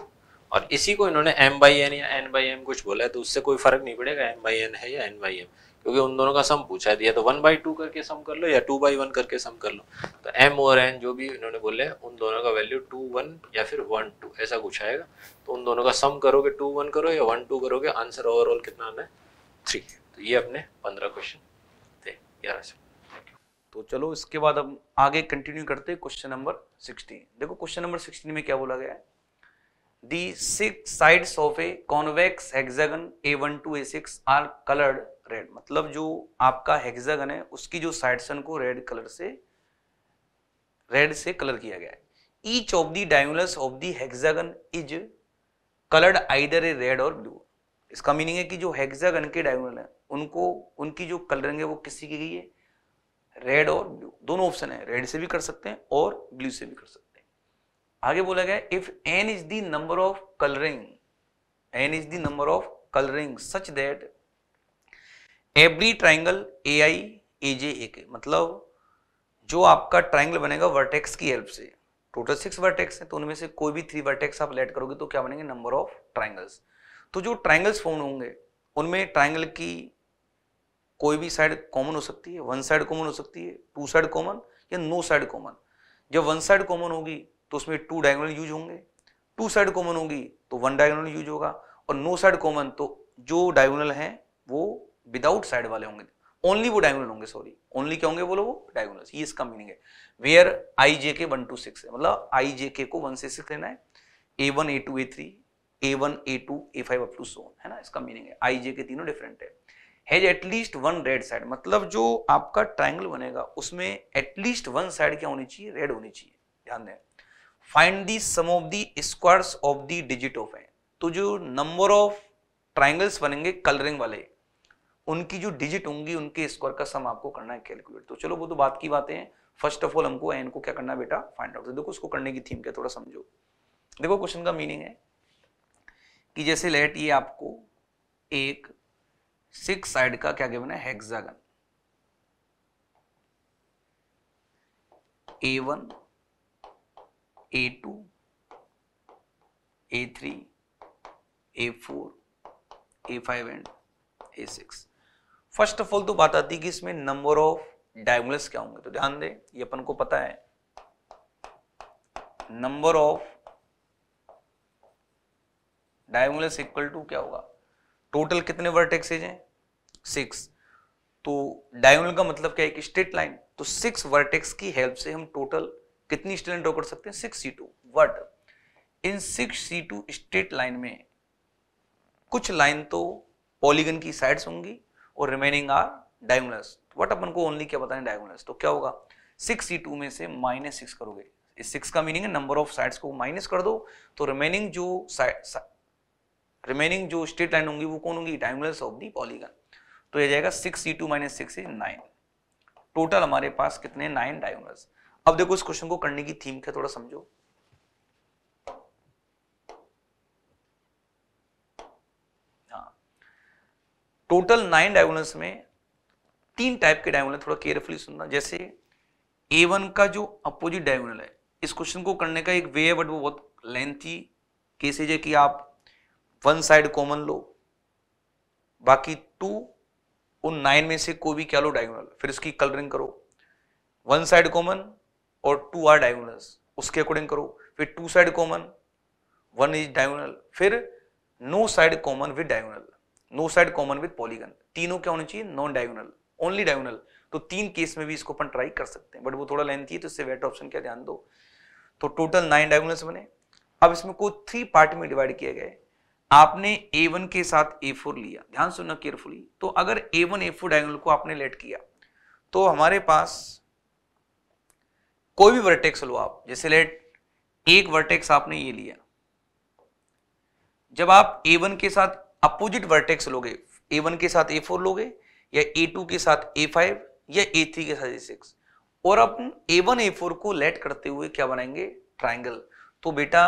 और इसी को इन्होंने एम बाई एन या एन बाई एम कुछ बोला है तो उससे कोई फर्क नहीं पड़ेगा एम बाई एन है या एन बाई एम क्योंकि उन दोनों का सम पूछा दिया तो वन बाई टू करके सम कर लो या टू बाई वन करके सम कर लो तो एम और एन जो भी इन्होंने बोले उन दोनों का वैल्यू टू वन या फिर वन टू ऐसा कुछ आएगा तो उन दोनों का सम करोगे टू वन करो या वन टू करोगे आंसर ओवरऑल कितना आना है थ्री तो ये अपने पंद्रह क्वेश्चन थे ग्यारह से तो चलो इसके बाद हम आगे कंटिन्यू करते हैं क्वेश्चन नंबर सिक्सटीन देखो क्वेश्चन नंबर सिक्सटीन में क्या बोला गया है the six The of a convex hexagon A one two A six are coloured red मतलब जो आपका हेक्सागन है उसकी जो साइड्स को रेड कलर से रेड से कलर किया गया है each of the diagonals of the hexagon is coloured either a red और ब्लू इसका मीनिंग है कि जो हेक्सागन के डायमोनल है उनको उनकी जो कलरिंग है वो किसी की गई है रेड और ब्लू दोनों ऑप्शन है रेड से भी कर सकते हैं और ब्लू से भी कर सकते हैं आगे बोला गया if N is the number of colouring N is the number of colouring such that every triangle A I A J A K मतलब जो आपका ट्राइंगल बनेगा वर्टेक्स की हेल्प से टोटल सिक्स वर्टेक्स हैं तो उनमें से कोई भी थ्री वर्टेक्स आप लेट करोगे तो क्या बनेंगे नंबर ऑफ ट्राइंगल्स तो जो ट्राइंगल्स फोन होंगे उनमें ट्राइंगल की कोई भी साइड कॉमन हो सकती है वन साइड कॉमन हो सकती है टू साइड कॉमन या नो साइड कॉमन जब वन साइड कॉमन होगी तो उसमें टू डायगोनल यूज होंगे टू साइड कॉमन होगी तो वन डायगोनल यूज होगा और नो साइड कॉमन तो जो डायगोनल हैं वो विदाउट साइड वाले होंगे ओनली वो डायगोनल होंगे सॉरी ओनली क्या होंगे बोलो वो डायगोनल ये इसका मीनिंग है वेयर आई जे के वन टू सिक्स है मतलब आई जे के को वन से सिक्स लेना है A one A two A three A one A two A five up to सोन है ना इसका मीनिंग है आई जे के तीनों डिफरेंट है has at least one red side मतलब जो आपका ट्राइंगल बनेगा उसमें एटलीस्ट वन साइड क्या होनी चाहिए रेड होनी चाहिए ध्यान दें find the sum of the squares of the digit of N तो जो नंबर ऑफ ट्राइंगल्स बनेंगे कलरिंग वाले उनकी जो डिजिट होंगी उनके स्क्वायर का सम आपको करना है कैलकुलेट तो चलो वो तो बात की बातें हैं फर्स्ट ऑफ ऑल हमको एन को क्या करना है बेटा फाइंड आउट तो देखो उसको करने की थीम क्या थोड़ा समझो देखो क्वेश्चन का मीनिंग है कि जैसे लेट ये आपको एक सिक्स साइड का क्या गिवन है hexagon A one A two A three A four A five and A six first of all तो बात आती है कि इसमें नंबर ऑफ डायगोनल्स क्या होंगे तो ध्यान दें ये अपन को पता है number of diagonals equal to क्या होगा टोटल कितने वर्टेक्सेज हैं सिक्स तो डायगोनल का मतलब क्या है कि स्ट्रेट लाइन तो सिक्स वर्टेक्स की हेल्प से हम टोटल कितनी स्ट्रेट ड्रॉ कर सकते हैं six C two what in six C two straight line में कुछ लाइन तो पॉलीगन की साइड्स होंगी और रिमेनिंग आर डायगोनल्स वट अपन को ओनली क्या बताएं डायगोनल्स तो क्या होगा सिक्स सी टू में से माइनस सिक्स करोगे इस सिक्स का मीनिंग है नंबर ऑफ साइड्स को माइनस कर दो तो रिमेनिंग जो साइड रिमेनिंग जो स्ट्रेट लाइन होंगी वो कौन होंगी डायगोनल्स ऑफ दी पॉलीगन तो यह जाएगा six C two minus six is nine total हमारे पास कितने नाइन डायगोनल्स अब देखो इस क्वेश्चन को करने की थीम क्या थोड़ा समझो टोटल नाइन डायगोनल्स में तीन टाइप के डायगोनल थोड़ा केयरफुली सुनना जैसे ए वन का जो अपोजिट डायगोनल है इस क्वेश्चन को करने का एक वे है बट वो बहुत लेंथी केसेज है कि आप वन साइड कॉमन लो बाकी टू उन नाइन में से कोई भी क्या लो डायगोनल फिर इसकी कलरिंग करो वन साइड कॉमन और टू आर डायगोनल्स उसके अकॉर्डिंग करो फिर two side common one is diagonal फिर no side common with diagonal no side common with polygon तीनों क्या होने चाहिए नॉन डायगोनल ओनली डायगोनल तो तीन केस में भी इसको अपन ट्राई कर सकते हैं बट वो थोड़ा लेंथी है तो इससे वेट ऑप्शन क्या ध्यान दो तो टोटल नाइन डायगोनल्स बने अब इसमें को थ्री पार्ट में डिवाइड किए गए आपने ए वन के साथ ए फोर लिया ध्यान सुनना केयरफुली तो अगर ए वन ए फोर डायंगल को आपने लेट किया तो हमारे पास कोई भी वर्टेक्स लो आप जैसे लेट एक वर्टेक्स आपने ये लिया जब आप ए वन के साथ अपोजिट वर्टेक्स लोगे ए वन के साथ ए फोर लोगे या ए टू के साथ ए फाइव या ए थ्री के साथ ए सिक्स और आप ए वन ए फोर को लेट करते हुए क्या बनाएंगे ट्राइंगल तो बेटा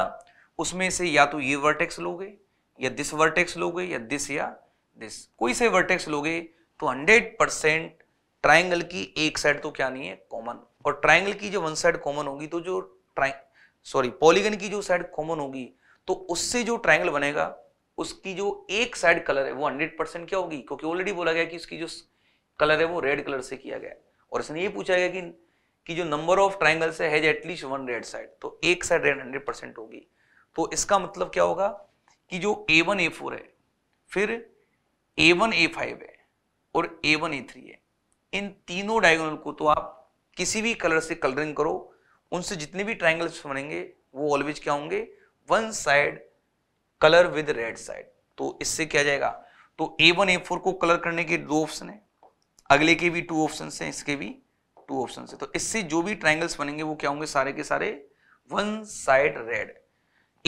उसमें से या तो ये वर्टेक्स लोगे या दिस वर्टेक्स लोगे या दिस या दिस कोई से वर्टेक्स लोगे तो 100 परसेंट ट्राइंगल की एक साइड तो क्या नहीं है कॉमन और ट्राइंगल की जो वन साइड कॉमन होगी तो जो ट्राइंग सॉरी पॉलीगन की जो साइड कॉमन होगी तो उससे जो ट्राइंगल बनेगा उसकी जो एक साइड कलर है वो हंड्रेड परसेंट क्या होगी क्योंकि ऑलरेडी बोला गया कि उसकी जो कलर है वो रेड कलर से किया गया और इसने ये पूछा गया कि कि जो नंबर ऑफ ट्राइंगल्स है has at least one red side तो एक साइड रेड हंड्रेड परसेंट होगी तो इसका मतलब क्या होगा कि जो ए वन ए फोर है फिर ए वन ए फाइव है और ए वन ए थ्री है इन तीनों डायगोनल को तो आप किसी भी कलर से कलरिंग करो उनसे जितने भी ट्राइंगल्स बनेंगे वो ऑलवेज क्या होंगे one side colour with red side तो इससे क्या जाएगा तो ए वन ए फोर को कलर करने के दो ऑप्शन है अगले के भी टू ऑप्शन है इसके भी टू ऑप्शन है तो इससे जो भी ट्राइंगल्स बनेंगे वो क्या होंगे सारे के सारे वन साइड रेड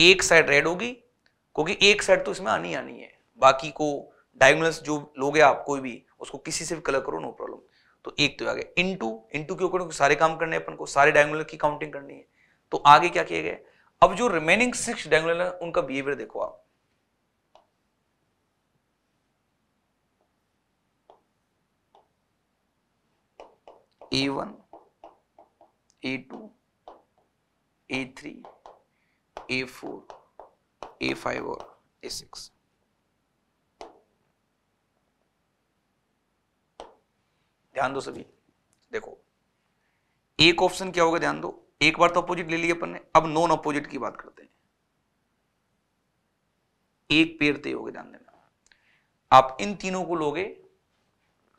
एक साइड रेड होगी क्योंकि एक साइड तो इसमें आनी आनी है बाकी को डायग्नोस जो लोग आप कोई भी उसको किसी से भी कलर करो नो प्रॉब्लम तो एक तो आ गया इनटू इनटू क्यों करो सारे काम करने अपन को सारे डायगोनल की काउंटिंग करनी है तो आगे क्या किया गया अब जो रिमेनिंग सिक्स डायगोनल है उनका बिहेवियर देखो आप A one A two A three A four a5 or a6. ध्यान दो सभी देखो एक ऑप्शन क्या होगा ध्यान दो एक बार तो अपोजिट ले लिया अपन ने अब नॉन अपोजिट की बात करते हैं एक पेड़ तय हो गए ध्यान देना आप इन तीनों को लोगे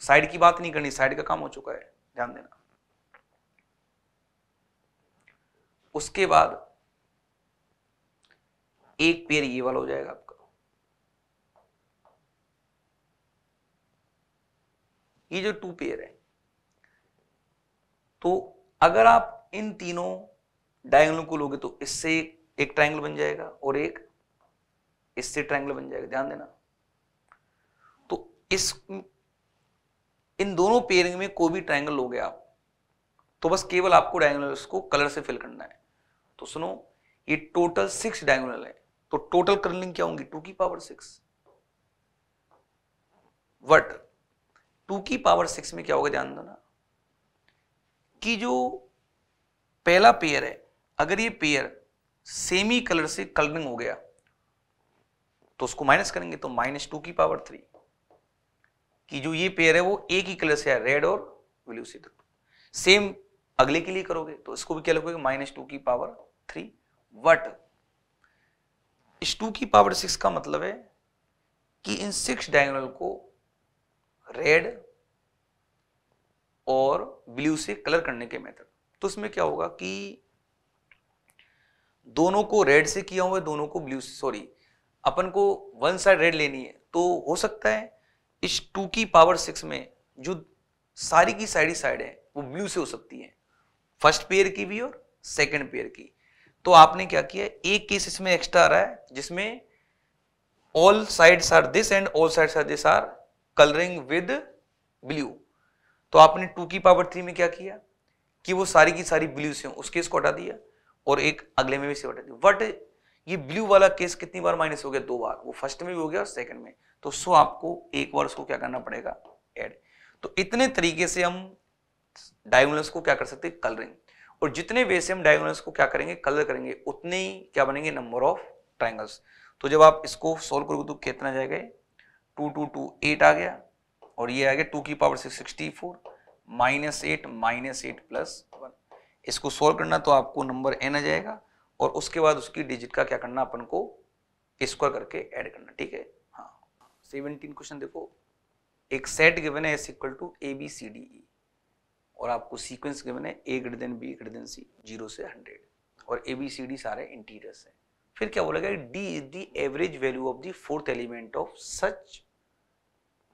साइड की बात नहीं करनी साइड का काम हो चुका है ध्यान देना उसके बाद एक पेयर ये वाला हो जाएगा आपका ये जो टू पेयर है तो अगर आप इन तीनों डायंगल को लोगे तो इससे एक ट्राइंगल बन जाएगा और एक इससे ट्राइंगल बन जाएगा ध्यान देना तो इस इन दोनों पेयरिंग में कोई भी ट्राइंगल लोगे आप तो बस केवल आपको डायंगल को कलर से फिल करना है तो सुनो ये टोटल सिक्स डायंगल है तो टोटल कर्लिंग क्या होंगी टू की पावर सिक्स वट टू की पावर सिक्स में क्या होगा ध्यान देना कि जो पहला पेयर है अगर ये पेयर सेमी कलर से कलरिंग हो गया तो उसको माइनस करेंगे तो माइनस टू की पावर थ्री कि जो ये पेयर है वो एक ही कलर से है रेड और ब्लू से सेम अगले के लिए करोगे तो इसको भी क्या लिखोगे माइनस टू की पावर थ्री वट इस टू की पावर सिक्स का मतलब है कि इन सिक्स डायगोनल को रेड और ब्लू से कलर करने के मेथड तो उसमें क्या होगा कि दोनों को रेड से किया हुआ है दोनों को ब्लू से सॉरी अपन को वन साइड रेड लेनी है तो हो सकता है इस टू की पावर सिक्स में जो सारी की साइड ही साइड है वो ब्लू से हो सकती है फर्स्ट पेयर की भी और सेकंड पेयर की तो आपने क्या किया एक केस इसमें एक्स्ट्रा आ रहा है जिसमें all sides are this and all sides are this are colouring with blue तो आपने टू की पावर थ्री में क्या किया कि वो सारी की सारी ब्लू से उस केस को हटा दिया और एक अगले में भी से हटा दिया बट ये ब्लू वाला केस कितनी बार माइनस हो गया दो बार वो फर्स्ट में भी हो गया और सेकंड में तो सो आपको एक बार उसको क्या करना पड़ेगा एड तो इतने तरीके से हम डायगोनल्स को क्या कर सकते हैं कलरिंग और जितने वे से हम डायगोनल्स को क्या करेंगे कलर करेंगे उतने ही क्या बनेंगे नंबर ऑफ ट्राइंगल्स तो जब आप इसको सोल्व करोगे तो कितना जाएगा टू टू टू एट आ गया और ये आ गया टू की पावर से sixty four minus eight minus eight plus one इसको सोल्व करना तो आपको नंबर एन आ जाएगा और उसके बाद उसकी डिजिट का क्या करना अपन को स्क्वायर करके ऐड करना ठीक है हाँ सेवनटीन क्वेश्चन देखो एक सेट गिवन है is equal to A B C D E और आपको सीक्वेंस गिवन है A greater than B greater than C zero से हंड्रेड और ए बी सी डी सारे इंटीरियर्स हैं फिर क्या बोला गया D is the average value of the fourth element of such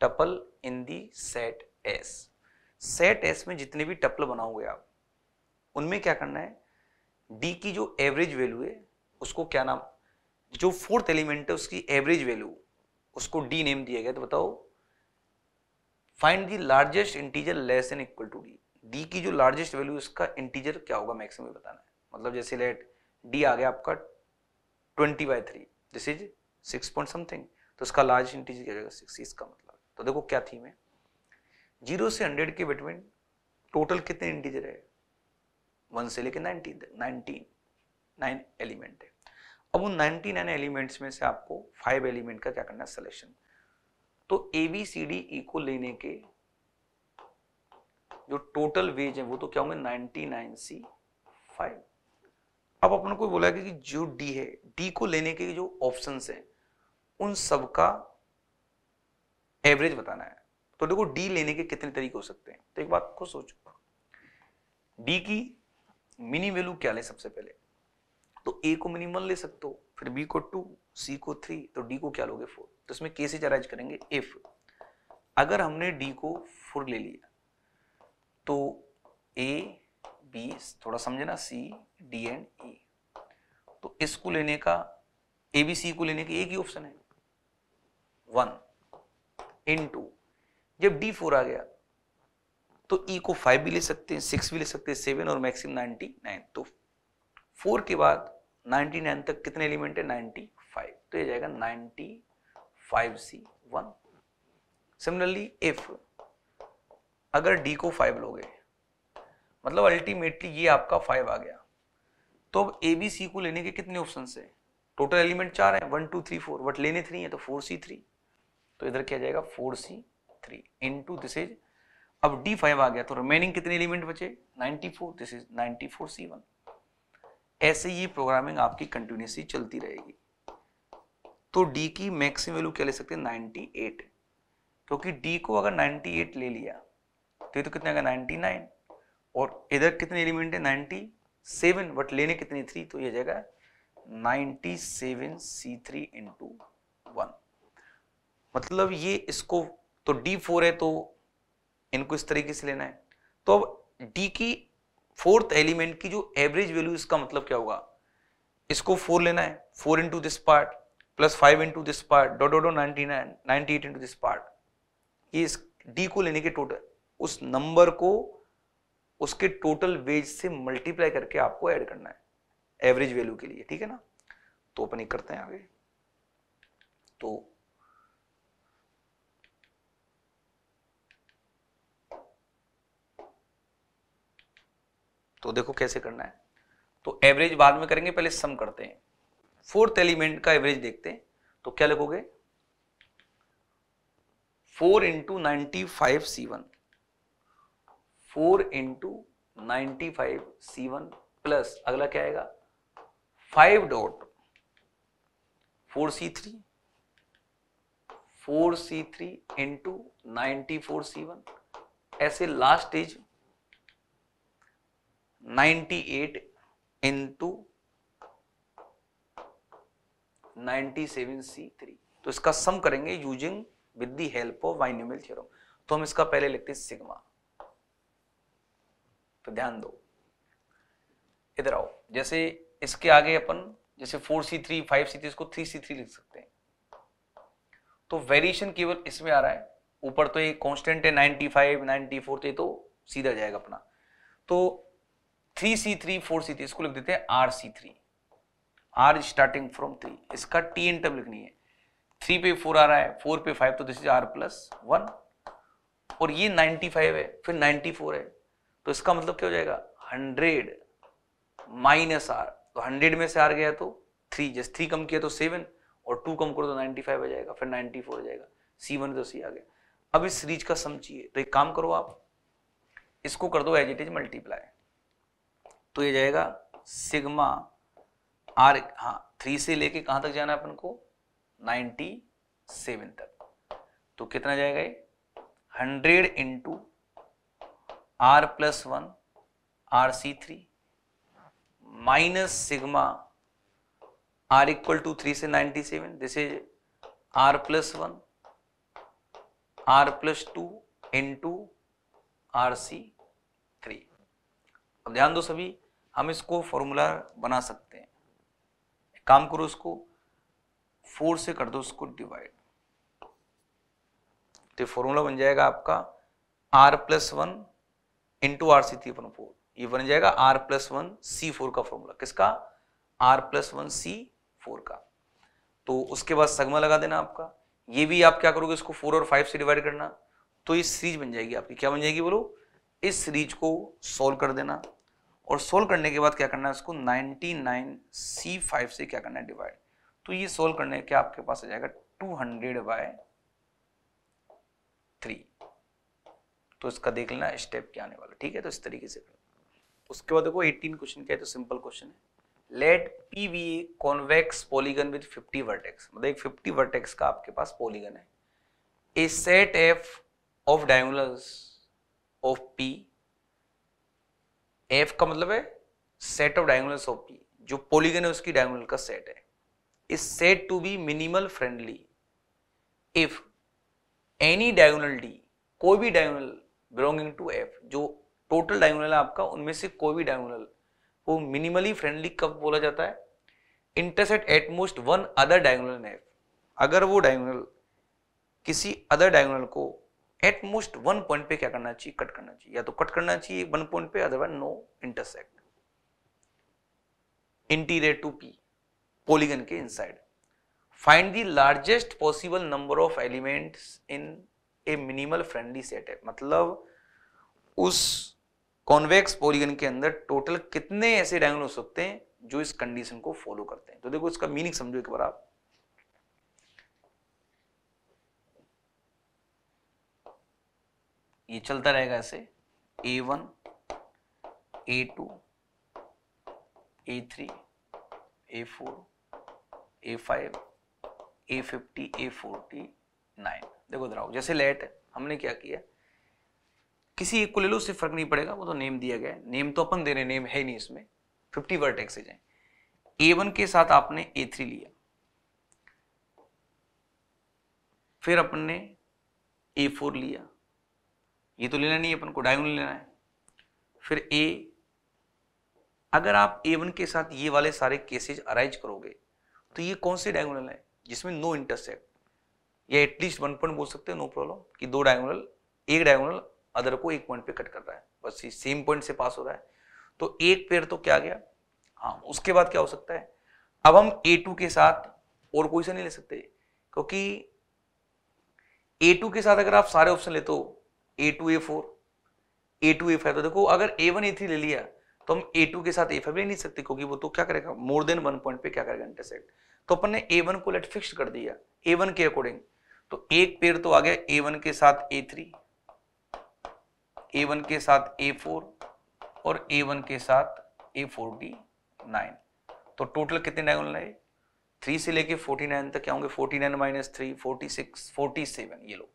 tuple in the set S set S में जितने भी टपल बनाओगे आप उनमें क्या करना है डी की जो एवरेज वैल्यू है उसको क्या नाम जो फोर्थ एलिमेंट है उसकी एवरेज वैल्यू उसको डी नेम दिया गया तो बताओ find the largest integer less than equal to D D की जो लार्जेस्ट वैल्यू इसका इंटीजर क्या होगा मैक्सिमम बताना है मतलब जैसे लेट डी आ गया आपका twenty by three this is six point something तो इसका लार्जेस्ट इंटीजर क्या जाएगा सिक्स इसका मतलब तो देखो क्या थीम है जीरो से हंड्रेड के बिटवीन टोटल कितने इंटीजर है वन से लेकर नाइनटीन तक नाइनटीन नाइन एलिमेंट है अब उन नाइनटी नाइन एलिमेंट्स में से आपको फाइव एलिमेंट का क्या करना है सिलेक्शन तो ए बी सी डी ई को लेने के जो टोटल वेज है वो तो क्या होंगे नाइनटी नाइन सी फाइव अब अपन को बोला कि जो डी है डी को लेने के जो ऑप्शन है उन सबका एवरेज बताना है तो देखो डी लेने के कितने तरीके हो सकते हैं तो एक बात को सोचो डी की मिनी वैल्यू क्या ले सबसे पहले तो ए को मिनिमम ले सकते हो फिर बी को टू सी को थ्री तो डी को क्या लोगे फोर तो इसमें कैसे अराइज करेंगे इफ अगर हमने डी को फोर ले लिया तो ए बी थोड़ा समझना C D and E e. तो इसको लेने का ए बी सी को लेने का एक ही ऑप्शन है वन इन टू जब डी फोर आ गया तो ई e को फाइव भी ले सकते हैं सिक्स भी ले सकते हैं सेवन और मैक्सिमम नाइनटी नाइन तो फोर के बाद नाइनटी नाइन तक कितने एलिमेंट है नाइनटी फाइव तो ये जाएगा ninety five C one similarly if अगर डी को फाइव लोगे मतलब अल्टीमेटली ये आपका फाइव आ गया तो अब ए बी सी को लेने के कितने ऑप्शन है टोटल एलिमेंट चार है one two three four but लेने थ्री है तो फोर सी थ्री तो इधर क्या जाएगा four C three into this is अब डी फाइव आ गया तो रिमेनिंग कितने एलिमेंट बचे ninety four this is ninety four C one ऐसे ये प्रोग्रामिंग आपकी कंटिन्यूसली चलती रहेगी तो डी की मैक्सिमम वैल्यू क्या ले सकते हैं एट क्योंकि डी को अगर एट ले लिया तो ये तो कितने आएगा 99 और इधर कितने एलिमेंट है 97 बट लेने कितनी थ्री तो ये जाएगा 97 seven C three into one मतलब ये इसको तो डी फोर है तो इनको इस तरीके से लेना है तो अब डी की फोर्थ एलिमेंट की जो एवरेज वैल्यू इसका मतलब क्या होगा इसको फोर लेना है four into this part plus five into this part dot dot dot ninety nine ninety eight into this part ये इस डी को लेने के टोटल उस नंबर को उसके टोटल वेज से मल्टीप्लाई करके आपको ऐड करना है एवरेज वैल्यू के लिए ठीक है ना तो अपन करते हैं आगे तो तो देखो कैसे करना है तो एवरेज बाद में करेंगे पहले सम करते हैं फोर्थ एलिमेंट का एवरेज देखते हैं तो क्या लिखोगे four into ninety five C one four into ninety five C one plus अगला क्या आएगा five dot four C three four C three into ninety four C one ऐसे last is ninety eight into ninety seven C three तो इसका sum करेंगे using with the help of binomial theorem तो हम इसका पहले लिखते हैं सिग्मा तो ध्यान दो इधर आओ जैसे इसके आगे अपन जैसे four C three five C three इसको थ्री सी थ्री लिख सकते हैं तो वेरिएशन केवल इसमें आ रहा है ऊपर तो ये कांस्टेंट है नाइनटी फाइव नाइनटी फोर तो ये तो सीधा जाएगा अपना तो three C three four C three इसको लिख देते हैं R C three R starting from three इसका टी एन टब लिखनी है थ्री पे फोर आ रहा है फोर पे फाइव तो this is R plus one और ये नाइनटी फाइव है फिर नाइनटी फोर है तो इसका मतलब क्या हो जाएगा हंड्रेड माइनस आर तो हंड्रेड में से आर गया तो थ्री जैसे थ्री कम किया तो सेवन और टू कम करो तो नाइनटी फाइव आ जाएगा फिर नाइनटी फोर आ जाएगा सी वन तो सी आ गया अब इस सीरीज का चाहिए तो एक काम करो आप इसको कर दो एज इट इज मल्टीप्लाई तो ये जाएगा सिग्मा आर हाँ थ्री से लेके कहाँ तक जाना है अपन को नाइन्टी सेवन तक तो कितना जाएगा ये hundred into R plus one R C three minus sigma R equal to three से ninety seven this is R plus one R plus two into R C three अब ध्यान दो सभी हम इसको फॉर्मूला बना सकते हैं काम करो उसको फोर से कर दो उसको डिवाइड तो फॉर्मूला बन जाएगा आपका R plus one into R C three अपन फोर ये बन जाएगा R plus one C four का फॉर्मूला किसका R plus one C four का तो उसके बाद सगमा लगा देना आपका ये भी आप क्या करोगे इसको फोर और फाइव से डिवाइड करना तो ये सीरीज बन जाएगी आपकी क्या बन जाएगी बोलो इस सीरीज को सोल्व कर देना और सोल्व करने के बाद क्या करना है इसको नाइनटी नाइन सी फाइव से क्या करना है डिवाइड तो ये सोल्व करने के आपके पास आ जाएगा टू हंड्रेड बाय थ्री तो इसका देख लेना स्टेप क्या आने वाला ठीक है तो इस तरीके से उसके बाद देखो 18 क्वेश्चन क्या है तो सिंपल क्वेश्चन है let P be a convex polygon with 50 vertex मतलब एक 50 वर्टेक्स का आपके पास पॉलीगन है a set F of diagonals of P F का मतलब है set of diagonals of P जो पॉलीगन है उसकी डायगोनल का सेट है is set to be minimal friendly if any diagonal D कोई भी डायगोनल बिलोंगिंग टू एफ जो टोटल डायगोनल है आपका उनमें से कोई भी डायगोनल वो मिनिमली फ्रेंडली कब बोला जाता है intersect at most one other diagonal in F अगर वो डायगोनल किसी अदर डायगोनल को एटमोस्ट वन पॉइंट पे क्या करना चाहिए कट करना चाहिए या तो कट करना चाहिए वन पॉइंट पे otherwise no intersect interior to P polygon के inside find the largest possible number of elements in a minimal friendly set है मतलब उस कॉन्वेक्स पॉलीगन के अंदर टोटल कितने ऐसे डायंगल हो सकते हैं जो इस कंडीशन को फॉलो करते हैं तो देखो इसका मीनिंग समझो एक बार आप ये चलता रहेगा ऐसे A one A two A three A four A five A fifty A forty nine देखो दराव जैसे लेट हमने क्या किया किसी एक को ले लो उससे फर्क नहीं पड़ेगा वो तो नेम दिया गया है नेम तो अपन दे रहे नेम है नहीं इसमें फिफ्टी वर्टेक्सेज है ए वन के साथ आपने ए थ्री लिया फिर अपन ने ए फोर लिया ये तो लेना नहीं है अपन को डायगोनल लेना है फिर ए अगर आप ए वन के साथ ये वाले सारे केसेज अराइज करोगे तो ये कौन से डायगोनल है जिसमें नो इंटरसेक्ट या एटलीस्ट वन पॉइंट बोल सकते हैं नो प्रॉब्लम कि दो डायगोनल एक डायगोनल अदर को एक पॉइंट पे कट कर रहा है बस ये सेम पॉइंट से पास हो रहा है तो एक पेयर तो क्या गया हाँ उसके बाद क्या हो सकता है अब हम ए टू के साथ और कोई से नहीं ले सकते क्योंकि ए टू के साथ अगर आप सारे ऑप्शन ले तो A two A four A two A five तो देखो अगर ए वन ए थ्री ले लिया तो हम ए टू के साथ ए फाइव ले नहीं सकते क्योंकि वो तो क्या करेगा मोर देन वन पॉइंट पे क्या करेगा इंटरसेक्ट तो अपन ने ए वन को लेट फिक्स कर दिया ए वन के अकॉर्डिंग तो एक पेड़ तो आ गया ए वन के साथ ए थ्री ए वन के साथ ए फोर और ए वन के साथ ए फोर डी नाइन तो टोटल कितने डायगोनल है थ्री से लेके फोर्टी नाइन तक क्या होंगे forty nine minus three forty six forty seven ये लो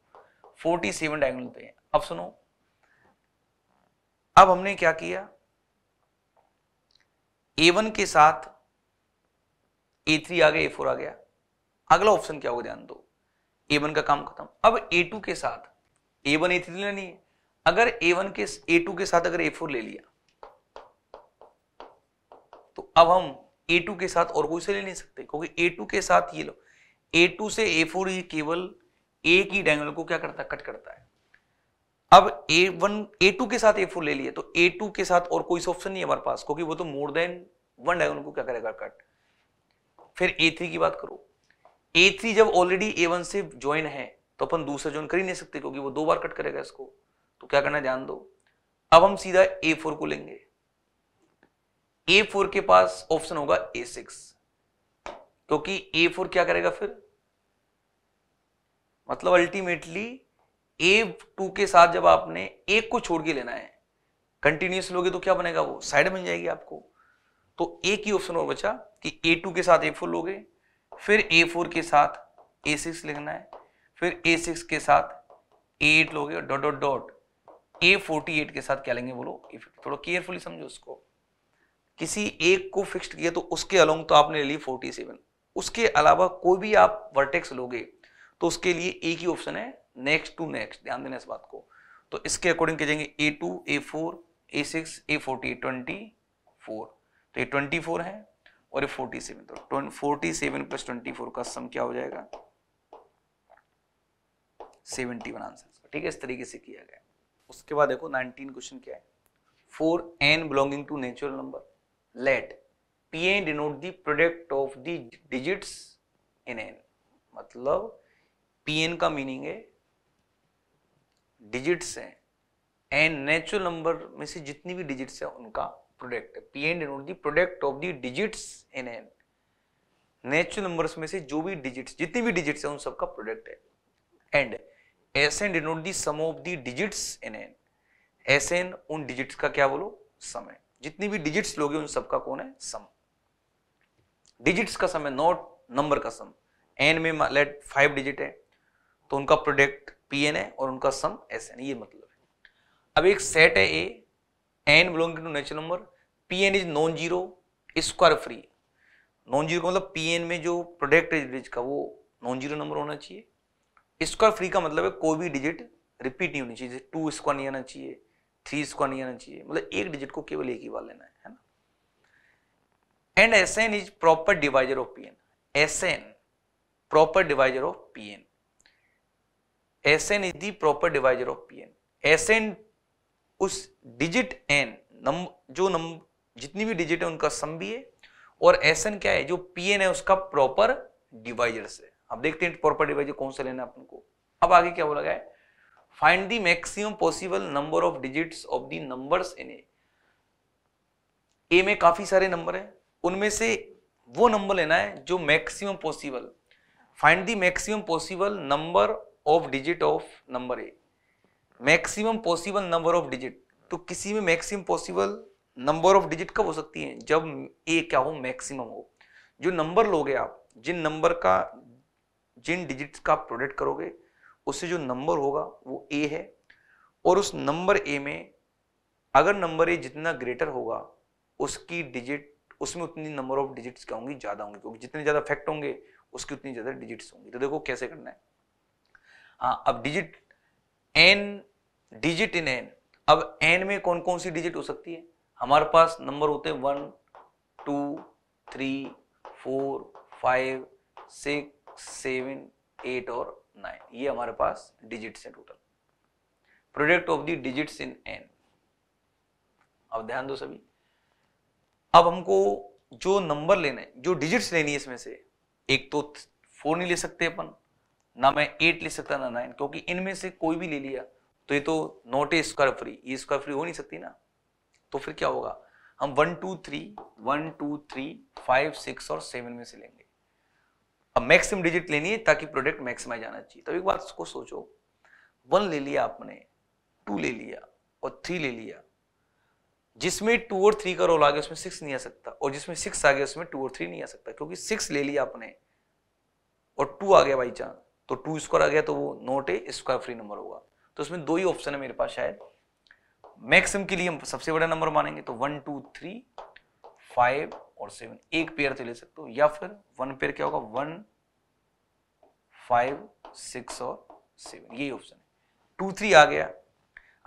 फोर्टी सेवन डायगोनल पे अब सुनो अब हमने क्या किया ए वन के साथ ए थ्री आ गया ए फोर आ गया अगला ऑप्शन क्या होगा ध्यान दो ए वन का काम खत्म अब ए टू के साथ ए वन ए थ्री लेनी है अगर ए वन के ए टू के साथ अगर ए फोर ले लिया तो अब हम ए टू के साथ और कोई से ले नहीं सकते क्योंकि ए टू के साथ ये लो ए टू से ए फोर ये केवल ए की डायंगल को क्या करता है कट करता है अब ए वन ए टू के साथ ए फोर ले लिया तो ए टू के साथ और कोई ऑप्शन नहीं है हमारे पास क्योंकि वो तो मोर देन वन डायगोनल को क्या करेगा कट फिर ए थ्री की बात करो ए थ्री जब ऑलरेडी ए वन से ज्वाइन है तो अपन दूसरा ज्वाइन कर ही नहीं सकते क्योंकि वो दो बार कट करेगा इसको तो क्या करना ध्यान दो अब हम सीधा ए फोर को लेंगे ए फोर के पास ऑप्शन होगा ए सिक्स क्योंकि ए फोर क्या करेगा फिर मतलब अल्टीमेटली ए टू के साथ जब आपने एक को छोड़ के लेना है कंटिन्यूस लोगे तो क्या बनेगा वो साइड बन जाएगी आपको तो एक ही ऑप्शन और बचा कि ए टू के साथ ए फोर लोगे फिर ए फोर के साथ ए सिक्स लिखना है फिर ए सिक्स के साथ ए एट लोगे डॉट डॉट डॉट एट के साथ क्या लेंगे बोलो थोड़ा केयरफुली समझो उसको किसी एक को फिक्स्ड किया तो उसके अलोंग तो आपने ले फोर्टी सेवन उसके अलावा कोई भी आप वर्टेक्स लोगे तो उसके लिए एक ही ऑप्शन है नेक्स्ट टू नेक्स्ट ध्यान देना इस बात को तो इसके अकॉर्डिंग कहेंगे A two A four A six A forty twenty four तो ये ट्वेंटी फोर है और ये 47 तो सेवन प्लस फोर का सम क्या हो जाएगा 71 आंसर ठीक है इस तरीके से किया गया उसके बाद देखो 19 क्वेश्चन क्या है for N belonging to natural number let P N denote the product of the digits in N मतलब पी एन का मीनिंग है डिजिट्स है एन नेचुरल नंबर में से जितनी भी डिजिट्स है उनका product P and N the product of the digits N N natural numbers में से जो भी डिजिट्स जितनी भी डिजिट्स है उन सबका प्रोडक्ट है and S N denote the sum of the digits N N S N उन डिजिट्स का क्या बोलो सम है जितनी भी डिजिट्स लोगे उन सबका कौन है सम डिजिट्स का सम है नॉट नंबर का सम एन में लेट फाइव डिजिट है तो उनका प्रोडक्ट पी एन है और उनका सम एस एन ये मतलब है अब एक सेट है A N belonging to natural number P N is non zero square free non zero का मतलब पी एन में जो प्रोडक्ट डिजिट का वो नॉन जीरो नंबर होना चाहिए स्क्वायर फ्री का मतलब है कोई भी डिजिट रिपीट नहीं होनी चाहिए टू स्क्वायर नहीं आना चाहिए थ्री स्क्वायर नहीं आना चाहिए मतलब एक डिजिट को केवल एक ही बार लेना है ना and S N is proper divisor of P N S N proper divisor of proper divisor of Pn. Sn is divisor of P N S N उस डिजिट एन नम जो नम जितनी भी डिजिट है उनका सम भी है और एस एन क्या है जो पी एन है उसका प्रॉपर डिवाइजर से अब देखते हैं प्रॉपर डिवाइजर कौन सा लेना है अपन को अब आगे क्या बोला गया है find the maximum possible number of digits of the numbers in A A में काफी सारे नंबर हैं उनमें से वो नंबर लेना है जो maximum possible find the maximum possible number of digit of number a maximum possible number of digit तो किसी में maximum possible number of digit कब हो सकती है जब ए क्या हो मैक्सिमम हो जो नंबर लोगे आप जिन नंबर का जिन डिजिट का प्रोडक्ट करोगे उससे जो नंबर होगा वो ए है और उस नंबर ए में अगर नंबर ए जितना ग्रेटर होगा उसकी डिजिट उसमें उतनी नंबर ऑफ डिजिट्स क्या होंगी ज़्यादा होंगी क्योंकि जितने ज़्यादा फैक्ट होंगे उसकी उतनी ज़्यादा डिजिट्स होंगी तो देखो कैसे करना है हाँ अब digit N digit in N अब एन में कौन कौन सी डिजिट हो सकती है हमारे पास नंबर होते हैं one two three four five six seven eight और नाइन ये हमारे पास डिजिट्स हैं total product of the digits in N अब ध्यान दो सभी अब हमको जो नंबर लेना है जो डिजिट्स लेनी है इसमें से एक तो फोर नहीं ले सकते अपन ना मैं एट ले सकता ना नाइन क्योंकि इनमें से कोई भी ले लिया तो ये तो not a square free E square free हो नहीं सकती ना तो फिर क्या होगा हम one two three one two three five six और सेवन में से लेंगे अब मैक्सिमम डिजिट लेनी है ताकि प्रोडक्ट मैक्सिमाइज आना चाहिए तो एक बार उसको सोचो वन ले लिया आपने टू ले लिया और थ्री ले लिया जिसमें टू और थ्री का रोल आ गया उसमें सिक्स नहीं आ सकता और जिसमें सिक्स आ गया उसमें टू और थ्री नहीं आ सकता क्योंकि सिक्स ले लिया आपने और टू आ गया बाई चांस तो टू स्क्वायर आ गया तो वो not a square free number होगा तो उसमें दो ही ऑप्शन है मेरे पास शायद मैक्सिम के लिए हम सबसे बड़ा नंबर मानेंगे तो वन टू थ्री फाइव और सेवन एक पेयर तो ले सकते हो या फिर वन पेयर क्या होगा वन फाइव सिक्स और सेवन यही ऑप्शन है टू थ्री आ गया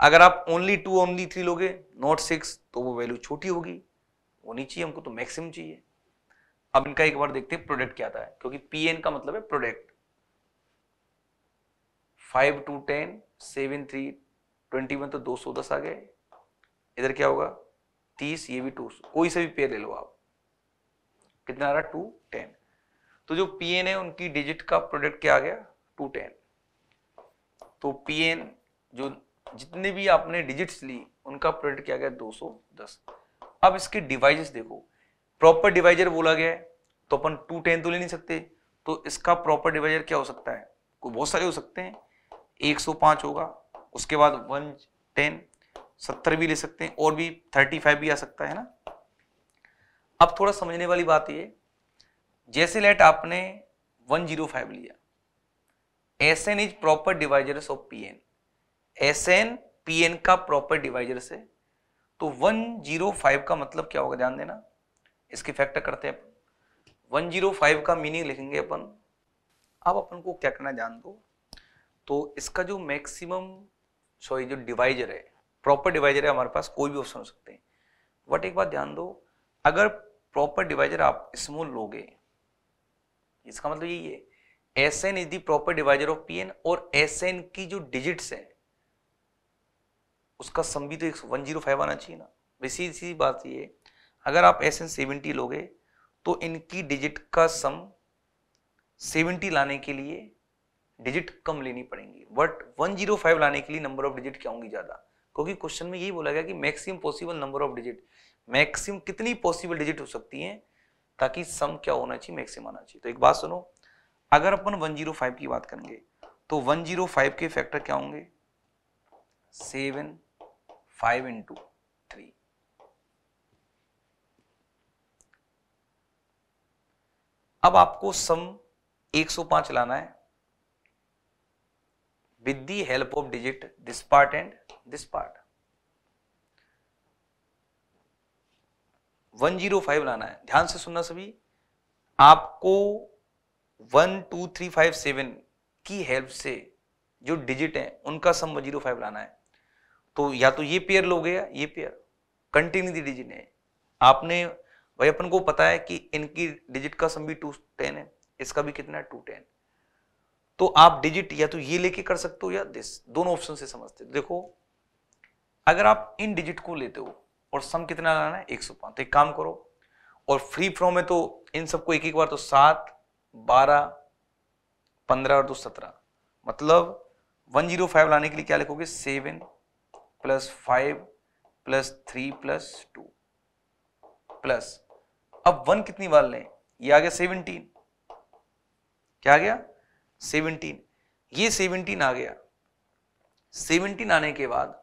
अगर आप ओनली टू ओनली थ्री लोगे नॉट सिक्स तो वो वैल्यू छोटी होगी वो चाहिए हमको तो मैक्सिम चाहिए अब इनका एक बार देखते हैं प्रोडक्ट क्या आता है क्योंकि पी एन का मतलब है product five two ten seven three twenty one तो दो सौ दस आ गए इधर क्या होगा तीस ये भी टू कोई से भी पेयर ले लो आप कितना आ रहा टू टेन तो जो पी एन है उनकी डिजिट का प्रोडक्ट क्या आ गया टू टेन तो पी एन जो जितने भी आपने डिजिट्स ली उनका प्रोडक्ट क्या गया दो सौ दस अब इसके डिवाइजेस देखो प्रॉपर डिवाइजर बोला गया है तो अपन टू टेन तो ले नहीं सकते तो इसका प्रॉपर डिवाइजर क्या हो सकता है कोई बहुत सारे हो सकते हैं 105 होगा उसके बाद 110 70 भी ले सकते हैं और भी 35 भी आ सकता है ना अब थोड़ा समझने वाली बात ये जैसे लेट आपने 105 लिया S N is proper divisor of P N S N P N का प्रॉपर डिवाइजर है तो 105 का मतलब क्या होगा ध्यान देना इसके फैक्टर करते हैं जीरो 105 का मीनिंग लिखेंगे अपन अब अपन को क्या करना जान दो तो इसका जो मैक्सिमम सॉरी जो डिवाइजर है प्रॉपर डिवाइजर है हमारे पास कोई भी ऑप्शन हो सकते हैं बट एक बात ध्यान दो अगर प्रॉपर डिवाइजर आप स्मॉल लोगे इसका मतलब यही है S N is the proper divisor of P N और एस एन की जो डिजिट्स है उसका सम भी तो एक वन जीरो फाइव आना चाहिए ना वैसी सी बात ये अगर आप एस एन सेवेंटी लोगे तो इनकी डिजिट का सम सेवेंटी लाने के लिए डिजिट कम लेनी पड़ेंगी बट 105 लाने के लिए नंबर ऑफ डिजिट क्या होंगी ज़्यादा क्योंकि क्वेश्चन में यही बोला गया कि maximum possible number of digit maximum कितनी पॉसिबल डिजिट हो सकती है ताकि सम क्या होना चाहिए मैक्सिमम आना चाहिए तो एक बात सुनो अगर अपन 105 की बात करेंगे तो 105 के फैक्टर क्या होंगे सेवन फाइव इंटू थ्री अब आपको सम 105 लाना है with the help of digit this part and this part 105 लाना है ध्यान से सुनना सभी आपको one two three five seven की हेल्प से जो डिजिट है उनका सम जीरो फाइव लाना है तो या तो ये पेयर लोगे या ये पेयर कंटिन्यू डिजिट है आपने भाई अपन को पता है कि इनकी डिजिट का सम भी टू टेन है इसका भी कितना है टू टेन तो आप डिजिट या तो ये लेके कर सकते हो या दिस दोनों ऑप्शन से समझते हो देखो अगर आप इन डिजिट को लेते हो और सम कितना लाना है एक सौ पांच तो एक काम करो और फ्री फ्रॉम है तो इन सबको एक एक बार तो सात बारह पंद्रह और दो सत्रह मतलब वन जीरो फाइव लाने के लिए क्या लिखोगे seven plus five plus three plus two plus अब वन कितनी बार लें ये आ गया सेवनटीन क्या आ गया सेवनटीन ये सेवनटीन आ गया सेवनटीन आने के बाद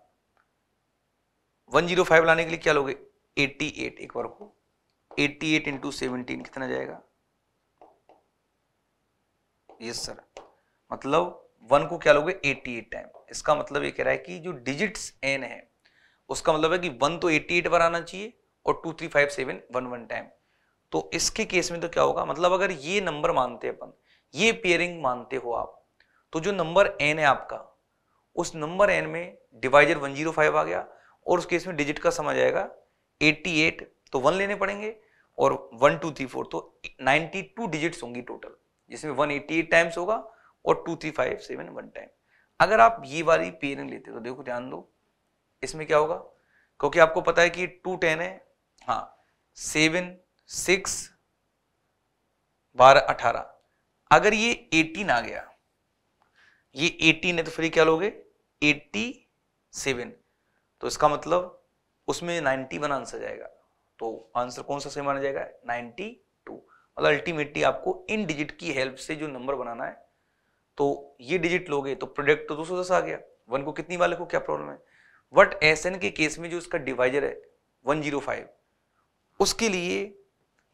वन जीरो फाइव लाने के लिए क्या लोगे एट्टी एट एक बार को एट्टी एट इंटू सेवनटीन कितना जाएगा यस सर मतलब वन को क्या लोगे एट्टी एट टाइम इसका मतलब ये कह रहा है कि जो डिजिट्स एन है उसका मतलब है कि वन तो एट्टी एट बार आना चाहिए और two three five seven one one time तो इसके केस में तो क्या होगा मतलब अगर ये नंबर मानते हैं अपन ये पेयरिंग मानते हो आप तो जो नंबर एन है आपका उस नंबर एन में डिवाइजर 105 आ गया और उस केस में डिजिट का समझ आएगा जाएगा 88 तो वन लेने पड़ेंगे और वन टू थ्री फोर तो 92 डिजिट्स होंगी टोटल जिसमें 188 टाइम्स होगा और two three five seven one time अगर आप ये वाली पेयरिंग लेते तो देखो ध्यान दो इसमें क्या होगा क्योंकि आपको पता है कि टू टेन है हाँ सेवन सिक्स बारह अठारह अगर ये 18 आ गया ये 18 है तो फिर क्या लोगे 87 तो इसका मतलब उसमें 91 आंसर जाएगा तो आंसर कौन सा सही माना जाएगा 92 मतलब अल्टीमेटली आपको इन डिजिट की हेल्प से जो नंबर बनाना है तो ये डिजिट लोगे तो प्रोडक्ट तो दो सौ दस आ गया वन को कितनी वाले को क्या प्रॉब्लम है वट एस एन के केस में जो इसका डिवाइजर है वन जीरो फाइव उसके लिए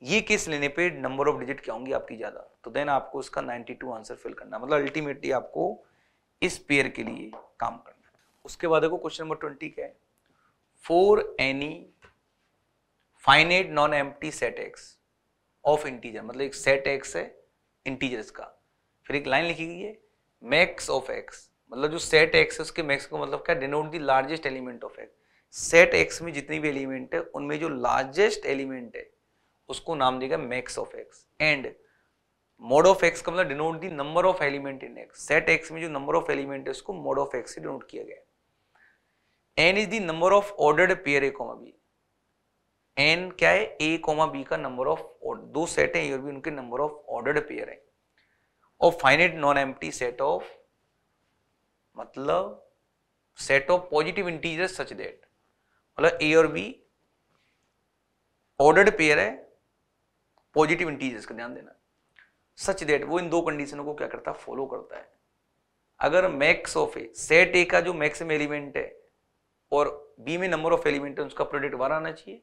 ये केस लेने पे नंबर ऑफ डिजिट क्या होंगी आपकी ज़्यादा तो देन आपको उसका 92 आंसर फिल करना मतलब अल्टीमेटली आपको इस पेयर के लिए काम करना है उसके बाद देखो क्वेश्चन नंबर ट्वेंटी क्या है फोर एनी फाइनेट नॉन एम सेट एक्स ऑफ इंटीजर मतलब एक सेट एक्स है इंटीजर्स का फिर एक लाइन लिखी गई है मैक्स ऑफ एक्स मतलब जो सेट एक्स है उसके मैक्स को मतलब क्या denote the largest element of X set X में जितनी भी एलिमेंट है उनमें जो लार्जेस्ट एलिमेंट है उसको नाम देगा max of X and mod of X का मतलब denote the number of element in X set X में जो नंबर ऑफ एलिमेंट है उसको मोड ऑफ एक्स से डिनोट किया गया N is the number of ordered pair A comma B N क्या है ए कॉमा बी का नंबर ऑफ दो सेट है और भी उनके नंबर ऑफ ऑर्डर्ड पेयर है और finite non empty set of मतलब set of positive integer such that मतलब ए और बी ऑर्डर्ड पेयर है पॉजिटिव इंटीजर्स का ध्यान देना सच देट वो इन दो कंडीशनों को क्या करता है फॉलो करता है अगर max of A set A का जो मैक्सिम एलिमेंट है और बी में नंबर ऑफ एलिमेंट है उसका प्रोडक्ट वन आना चाहिए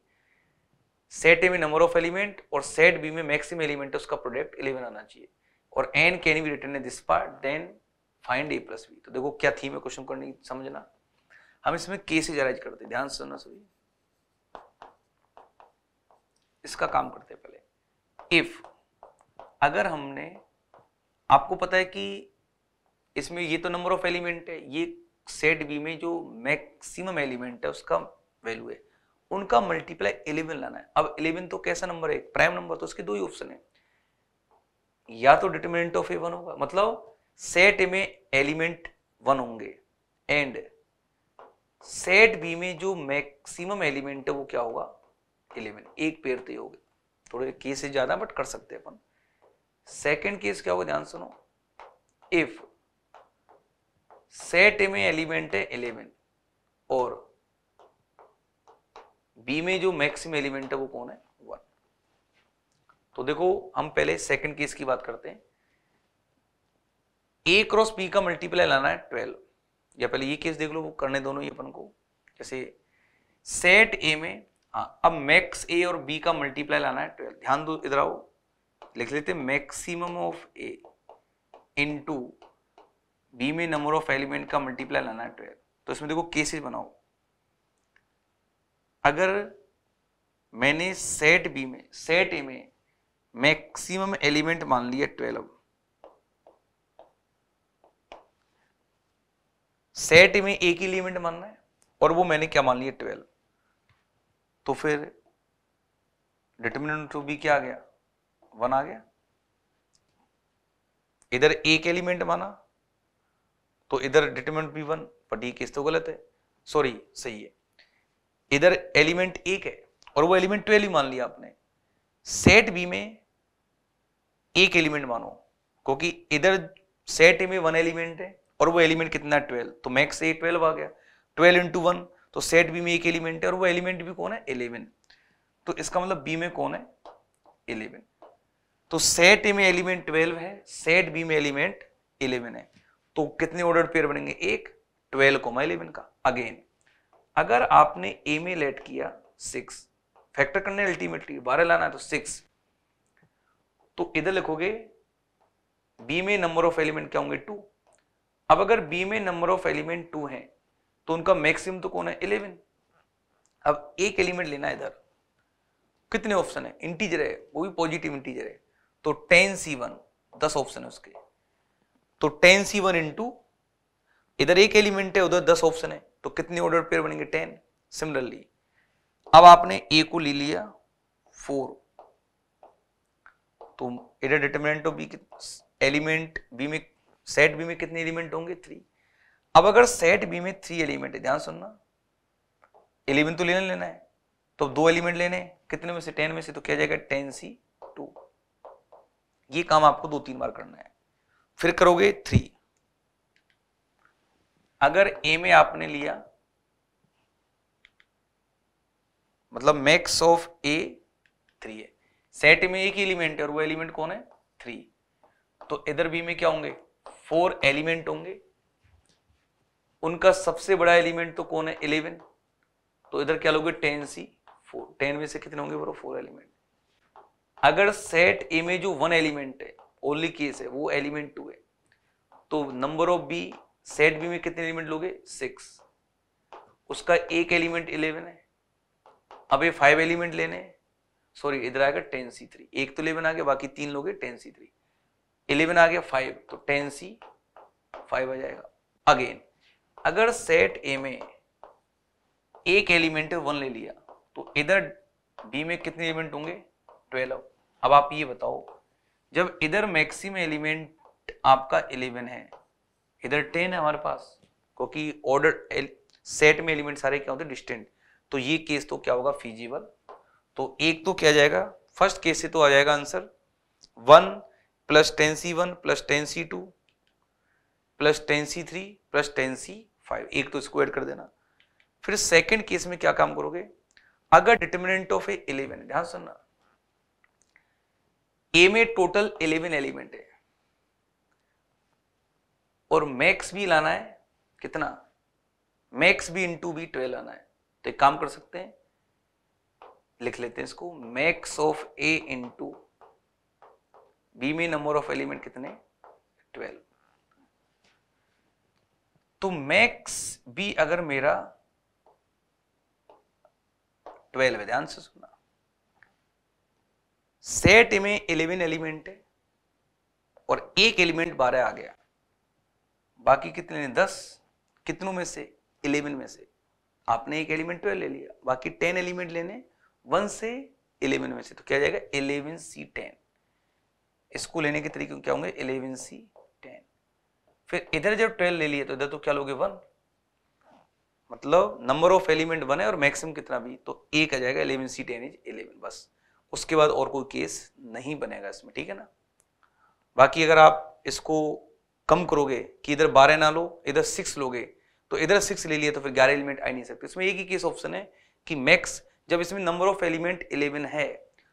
सेट ए में नंबर ऑफ एलिमेंट और सेट बी में मैक्सिम एलिमेंट है उसका प्रोडक्ट इलेवन आना चाहिए और N can be written this part then find A plus B तो देखो क्या थीम है क्वेश्चन करने समझना हम इसमें केसेज अराइज करते ध्यान से सुनना सभी इसका काम करते हैं इफ अगर हमने आपको पता है कि इसमें ये तो नंबर ऑफ एलिमेंट है ये सेट बी में जो मैक्सिमम एलिमेंट है उसका वैल्यू है उनका मल्टीप्लाई इलेवन लाना है अब इलेवन तो कैसा नंबर है प्राइम नंबर तो उसके दो ही ऑप्शन है या तो डिटर्मिनेंट ऑफ ए वन होगा मतलब सेट ए में एलिमेंट वन होंगे एंड सेट बी में जो मैक्सिमम एलिमेंट है वो क्या होगा इलेवन एक पेड़ तो ये थोड़े केस ज्यादा बट कर सकते हैं अपन सेकेंड केस क्या होगा ध्यान सुनो इफ सेट ए में एलिमेंट है इलेवन और बी में जो मैक्सिम एलिमेंट है वो कौन है वन तो देखो हम पहले सेकंड केस की बात करते हैं ए क्रॉस बी का मल्टीप्लाई लाना है ट्वेल्व या पहले ये केस देख लो वो करने दोनों ही अपन को जैसे सेट ए में हाँ अब मैक्स ए और बी का मल्टीप्लाई लाना है ट्वेल्व तो ध्यान दो इधर आओ लिख लेते maximum of A into B में नंबर ऑफ एलिमेंट का मल्टीप्लाई लाना है ट्वेल्व तो, तो इसमें देखो केसेस बनाओ अगर मैंने सेट बी में सेट ए में मैक्सिमम एलिमेंट मान लिया ट्वेल्व सेट में एक एलिमेंट मानना है और वो मैंने क्या मान लिया ट्वेल्व तो फिर डिटर्मिनेंट टू बी क्या आ गया वन आ गया इधर एक एलिमेंट माना तो इधर डिटर्मिनेंट बी वन बट ये केस तो गलत है सॉरी सही है इधर एलिमेंट एक है और वो एलिमेंट ट्वेल्व मान लिया आपने सेट बी में एक एलिमेंट मानो क्योंकि इधर सेट ए में वन एलिमेंट है और वो एलिमेंट कितना है ट्वेल्व तो मैक्स ए ट्वेल्व आ गया ट्वेल्व इंटू वन तो सेट बी में एक एलिमेंट है और वो एलिमेंट भी कौन है एलेवन तो इसका मतलब बी में कौन है एलेवन तो सेट ए में एलिमेंट ट्वेल्व है सेट बी में एलिमेंट इलेवन है तो कितने ऑर्डर पेयर बनेंगे एक ट्वेल्व कोमा इलेवन का अगेन अगर आपने ए में लेट किया सिक्स फैक्टर करने अल्टीमेटली बारह लाना है तो सिक्स तो इधर लिखोगे बी में नंबर ऑफ एलिमेंट क्या होंगे टू अब अगर बी में नंबर ऑफ एलिमेंट टू है तो उनका मैक्सिमम तो कौन है इलेवन अब एक एलिमेंट लेना इधर कितने ऑप्शन है इंटीजर है वो भी पॉजिटिव इंटीजर है तो टेन सी वन दस ऑप्शन है उसके तो टेन सी वन इंटू इधर एक एलिमेंट है उधर दस ऑप्शन है तो कितने ऑर्डर पेयर बनेंगे टेन सिमिलरली अब आपने ए को ले लिया फोर तो इधर determinant of B element B में सेट बी में कितने एलिमेंट होंगे थ्री अब अगर सेट बी में थ्री एलिमेंट है ध्यान सुनना एलिमेंट तो लेना लेना है तो दो एलिमेंट लेने कितने में से टेन में से तो क्या जाएगा टेन सी टू ये काम आपको दो तीन बार करना है फिर करोगे थ्री अगर ए में आपने लिया मतलब मैक्स ऑफ ए थ्री है सेट में एक एलिमेंट है और वो एलिमेंट कौन है थ्री तो इधर बी में क्या होंगे फोर एलिमेंट होंगे उनका सबसे बड़ा एलिमेंट तो कौन है इलेवन तो इधर क्या लोगे टेन सी फोर टेन में से कितने होंगे बोलो फोर एलिमेंट अगर सेट ए में जो वन एलिमेंट है ओनली केस है वो एलिमेंट टू है तो number of B set B में कितने एलिमेंट लोगे सिक्स उसका एक एलिमेंट इलेवन है अब ये फाइव एलिमेंट लेने सॉरी इधर आएगा टेन सी थ्री एक तो इलेवन आ गया बाकी तीन लोगे टेन सी थ्री इलेवन आ गया फाइव तो टेन सी फाइव आ जाएगा अगेन अगर सेट ए में एक एलिमेंट वन ले लिया तो इधर डी में कितने एलिमेंट होंगे ट्वेल्व अब आप ये बताओ जब इधर मैक्सिमम एलिमेंट आपका इलेवन है इधर टेन है हमारे पास क्योंकि ऑर्डर सेट में एलिमेंट सारे क्या होते हैं डिस्टेंट तो ये केस तो क्या होगा फिजिबल तो एक तो क्या जाएगा फर्स्ट केस से तो आ जाएगा answer one plus ten C one plus ten C two plus ten C three plus ten C five एक तो इसको ऐड कर देना फिर सेकंड केस में क्या काम करोगे अगर डिटर्मिनेंट ऑफ ए इलेवन ध्यान सुनना ए में टोटल इलेवन एलिमेंट है और मैक्स भी लाना है कितना मैक्स भी इंटू भी ट्वेल्व लाना है तो एक काम कर सकते हैं लिख लेते हैं इसको max of A into B में नंबर ऑफ एलिमेंट कितने ट्वेल्व तो मैक्स भी अगर मेरा ट्वेल्व है ध्यान से सुना सेट में इलेवन एलिमेंट है और एक एलिमेंट बारह आ गया बाकी कितने दस कितनों में से इलेवन में से आपने एक एलिमेंट ट्वेल्व ले लिया बाकी टेन एलिमेंट लेने वन से इलेवन में से तो क्या जाएगा इलेवन सी टेन इसको लेने के तरीके क्या होंगे इलेवन सी फिर इधर जब ट्वेल्व ले लिए तो इधर तो क्या लोगे वन मतलब नंबर ऑफ एलिमेंट वन है और मैक्सिमम कितना भी तो एक आ जाएगा eleven C ten is eleven बस उसके बाद और कोई केस नहीं बनेगा इसमें ठीक है ना बाकी अगर आप इसको कम करोगे कि इधर बारह ना लो इधर सिक्स लोगे तो इधर सिक्स ले लिए तो फिर ग्यारह एलिमेंट आ नहीं सकते इसमें एक ही केस ऑप्शन है कि मैक्स जब इसमें नंबर ऑफ एलिमेंट इलेवन है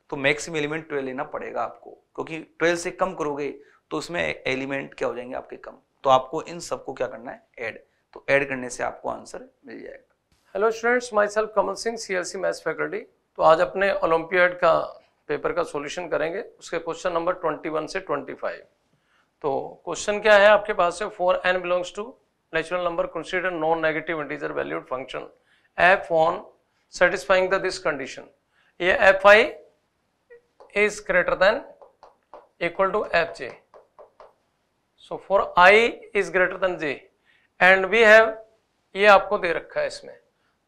तो मैक्सिमम एलिमेंट ट्वेल्व लेना पड़ेगा आपको क्योंकि ट्वेल्व से कम करोगे तो उसमें एलिमेंट क्या हो जाएंगे आपके कम तो आपको इन सबको क्या करना है ऐड तो ऐड करने से आपको आंसर मिल जाएगा hello students myself Kamal Singh C L C maths faculty तो आज अपने ओलम्पियाड का पेपर का सोल्यूशन करेंगे उसके क्वेश्चन नंबर ट्वेंटी वन से ट्वेंटी फाइव तो क्वेश्चन क्या है आपके पास से for N belongs to natural number consider non negative integer valued function F on satisfying the this condition ये F I is greater than equal to F J so for I is greater than J and we have ये आपको दे रखा है इसमें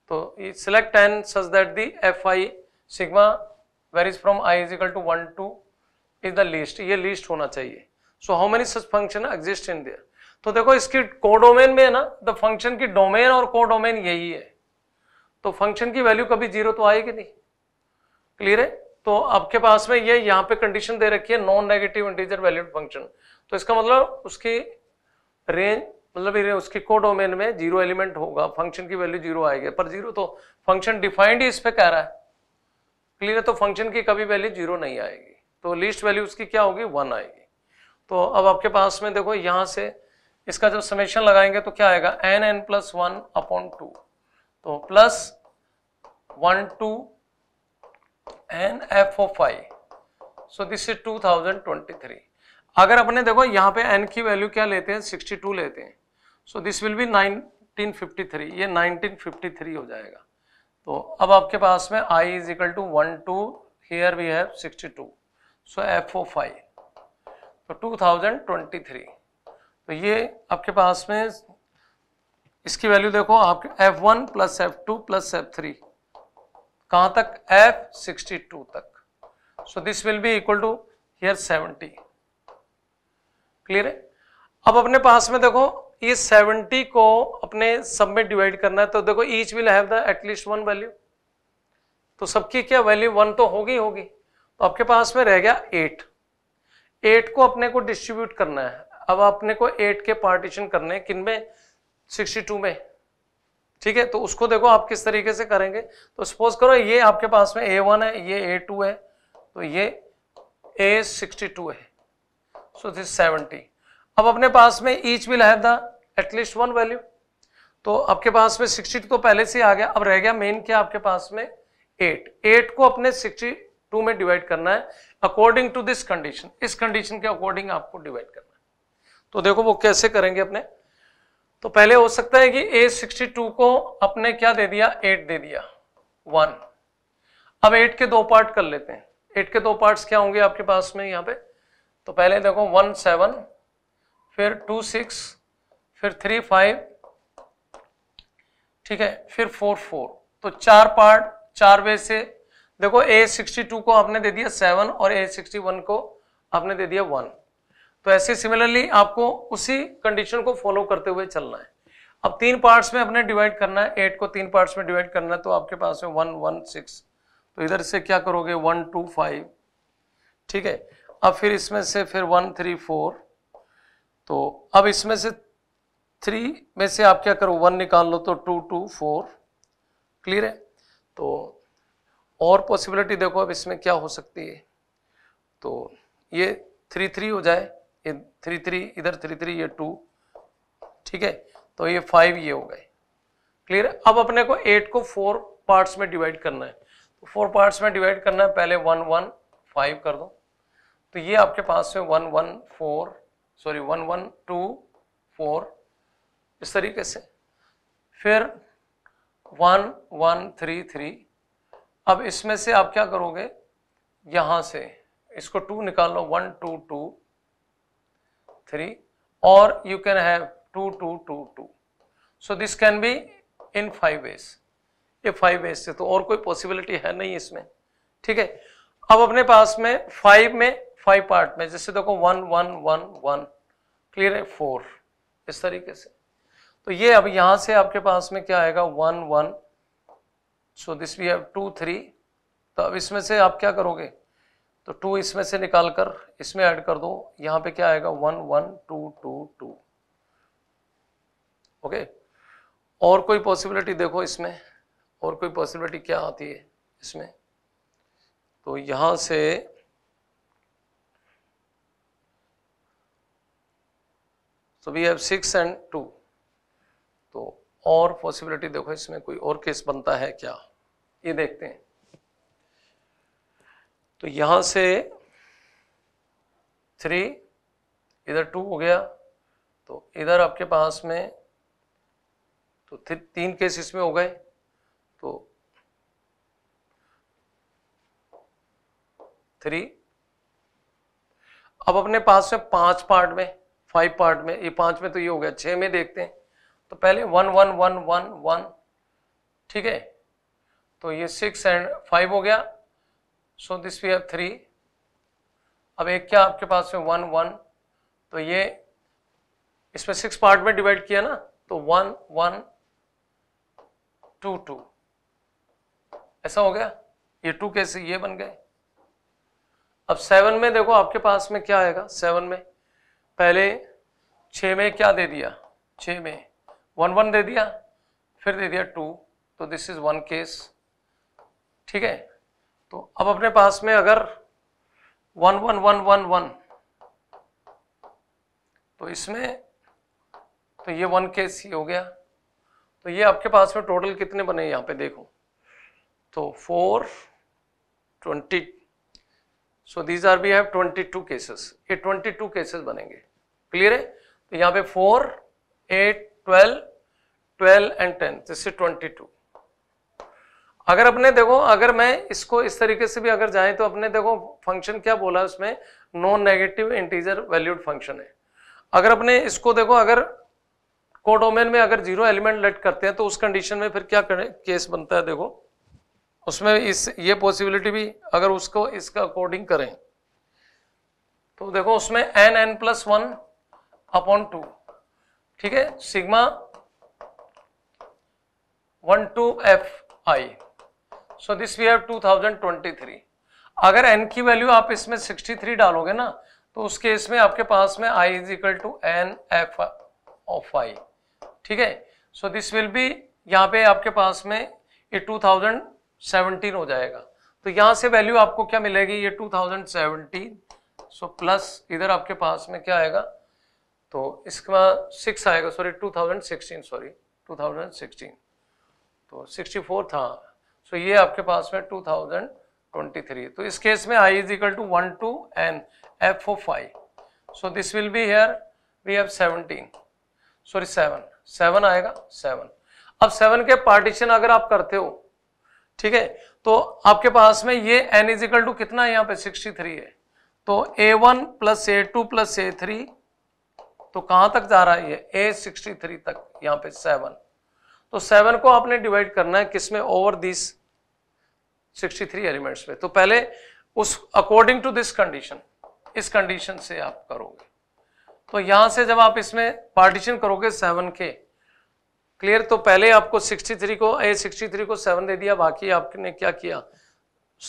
तो select N such that the F I sigma is from I is equal to one two is the list ये list होना चाहिए so how many such function exist in there तो देखो इसकी कोडोमेन में है ना द फंक्शन की डोमेन और कोडोमेन यही है तो फंक्शन की वैल्यू कभी जीरो तो आएगी नहीं क्लियर है तो आपके पास में ये यहाँ पे कंडीशन दे रखी है non negative integer valued function तो इसका मतलब उसकी रेंज मतलब उसके कोडोमेन में जीरो एलिमेंट होगा फंक्शन की वैल्यू जीरो आएगी पर जीरो तो फंक्शन डिफाइंड ही इस पे कह रहा है क्लियर है तो फंक्शन की कभी वैल्यू जीरो नहीं आएगी तो लीस्ट वैल्यू उसकी क्या होगी वन आएगी तो अब आपके पास में देखो यहाँ से इसका जब समेशन लगाएंगे तो क्या आएगा N N plus one upon two तो plus one two N F O five so this is two thousand twenty three अगर अपने देखो यहाँ पे एन की वैल्यू क्या लेते हैं 62 लेते हैं सो दिस विल बी 1953 ये 1953 हो जाएगा तो अब आपके पास में i is equal to one two here we have 62 so F O five तो 2023 तो ये आपके पास में इसकी वैल्यू देखो आपके F one plus F two plus F three कहाँ तक एफ सिक्सटी टू तक so this will be equal to here seventy clear है अब अपने पास में देखो ये 70 को अपने सब में डिवाइड करना है तो देखो each will have the at least one value तो सबकी क्या वैल्यू वन तो होगी होगी तो आपके पास में रह गया एट एट को अपने को डिस्ट्रीब्यूट करना है अब अपने को एट के पार्टीशन करने किन में सिक्सटी टू में ठीक है तो उसको देखो आप किस तरीके से करेंगे तो सपोज करो ये आपके पास में ए वन है ये ए टू है तो ये ए सिक्सटी टू है सो दिस 70 अब अपने पास में each will have the at least one value तो आपके पास में 60 तो पहले से आ गया अब रह गया मेन क्या आपके पास में 8 8 को अपने 62 में डिवाइड करना है अकॉर्डिंग टू दिस कंडीशन इस कंडीशन के अकॉर्डिंग आपको डिवाइड करना है तो देखो वो कैसे करेंगे अपने तो पहले हो सकता है कि ए 62 को अपने क्या दे दिया एट दे दिया वन अब एट के दो पार्ट कर लेते हैं एट के दो पार्ट्स क्या होंगे आपके पास में यहाँ पे तो पहले देखो वन सेवन फिर टू सिक्स फिर थ्री फाइव ठीक है फिर फोर फोर तो चार पार्ट चार वे से देखो ए सिक्सटी टू को आपने दे दिया सेवन और ए सिक्सटी वन को आपने दे दिया वन तो ऐसे सिमिलरली आपको उसी कंडीशन को फॉलो करते हुए चलना है अब तीन पार्ट्स में अपने डिवाइड करना है एट को तीन पार्ट्स में डिवाइड करना है तो आपके पास है वन वन सिक्स तो इधर से क्या करोगे वन टू फाइव ठीक है अब फिर इसमें से फिर वन थ्री फोर तो अब इसमें से थ्री में से आप क्या करो वन निकाल लो तो टू टू फोर क्लियर है तो और पॉसिबिलिटी देखो अब इसमें क्या हो सकती है तो ये थ्री थ्री हो जाए ये थ्री थ्री इधर थ्री थ्री ये टू ठीक है तो ये फाइव ये हो गए क्लियर है अब अपने को एट को फोर पार्ट्स में डिवाइड करना है तो फोर पार्ट्स में डिवाइड करना है पहले वन वन फाइव कर दो तो ये आपके पास है one one four sorry one one two four इस तरीके से फिर वन वन थ्री थ्री अब इसमें से आप क्या करोगे यहां से इसको टू निकाल लो वन टू टू थ्री और you can have two two two two so this can be in five ways ये फाइव वेज से तो और कोई पॉसिबिलिटी है नहीं इसमें ठीक है अब अपने पास में फाइव में फाइव पार्ट में जैसे देखो one one one one clear है फोर इस तरीके से तो ये अब यहां से आपके पास में क्या आएगा one one so this we have two three तो अब इसमें से आप क्या करोगे तो टू इसमें से निकाल कर इसमें ऐड कर दो यहां पे क्या आएगा one one two two two okay और कोई पॉसिबिलिटी देखो इसमें और कोई पॉसिबिलिटी क्या आती है इसमें तो यहां से so we have six and two तो और पॉसिबिलिटी देखो इसमें कोई और केस बनता है क्या ये देखते हैं तो यहां से थ्री इधर टू हो गया तो इधर आपके पास में तो तीन केस इसमें हो गए तो थ्री अब अपने पास में पांच पार्ट में फाइव पार्ट में ये पांच में तो ये हो गया छः में देखते हैं तो पहले one one one one one ठीक है तो ये सिक्स एंड फाइव हो गया so this we have three अब एक क्या आपके पास में वन वन तो ये इसमें सिक्स पार्ट में डिवाइड किया ना तो वन वन टू टू ऐसा हो गया ये टू कैसे ये बन गए अब सेवन में देखो आपके पास में क्या आएगा सेवन में पहले छ में क्या दे दिया छ में वन वन दे दिया फिर दे दिया टू तो दिस इज़ वन केस ठीक है तो अब अपने पास में अगर one one one one one तो इसमें तो ये वन केस ही हो गया तो ये आपके पास में टोटल कितने बने यहां पे देखो तो four twenty so these are we have twenty two cases ये ट्वेंटी टू केसेस बनेंगे क्लियर है तो यहाँ पे four eight twelve twelve and ten जिससे ट्वेंटी टू अगर अपने देखो अगर मैं इसको इस तरीके से भी अगर जाए तो अपने देखो फंक्शन क्या बोला उसमें non negative integer valued function है अगर अपने इसको देखो अगर कोडोमेन में अगर जीरो एलिमेंट लेट करते हैं तो उस कंडीशन में फिर क्या केस बनता है देखो उसमें इस ये पॉसिबिलिटी भी अगर उसको इसका अकॉर्डिंग करें तो देखो उसमें N N plus one upon two ठीक है sigma one two F I so this we have two thousand twenty three अगर एन की वैल्यू आप इसमें सिक्सटी थ्री डालोगे ना तो उस केस में आपके पास में I is equal to N F of I ठीक है सो दिस विल बी यहाँ पे आपके पास में ये टू थाउजेंड सेवनटीन हो जाएगा तो यहाँ से वैल्यू आपको क्या मिलेगी ये two thousand seventeen so plus इधर आपके पास में क्या आएगा तो इसका सिक्स आएगा सॉरी 2016 सॉरी 2016 तो 64 था सो ये आपके पास में 2023 तो इस केस में I is equal to one two N F O five so this will be here we have 17 sorry 7 7 आएगा 7 अब 7 के पार्टीशन अगर आप करते हो ठीक है तो आपके पास में ये एन इजिकल टू कितना है यहाँ पे 63 है तो A one plus A two plus A three तो कहां तक जा रहा है ये ए सिक्सटी थ्री तक यहां पे सेवन तो सेवन को आपने डिवाइड करना है किसमें over this sixty three elements में तो पहले उस अकॉर्डिंग टू दिस कंडीशन इस कंडीशन से आप करोगे तो यहां से जब आप इसमें पार्टीशन करोगे सेवन के क्लियर तो पहले आपको सिक्सटी थ्री को ए सिक्सटी थ्री को सेवन दे दिया बाकी आपने क्या किया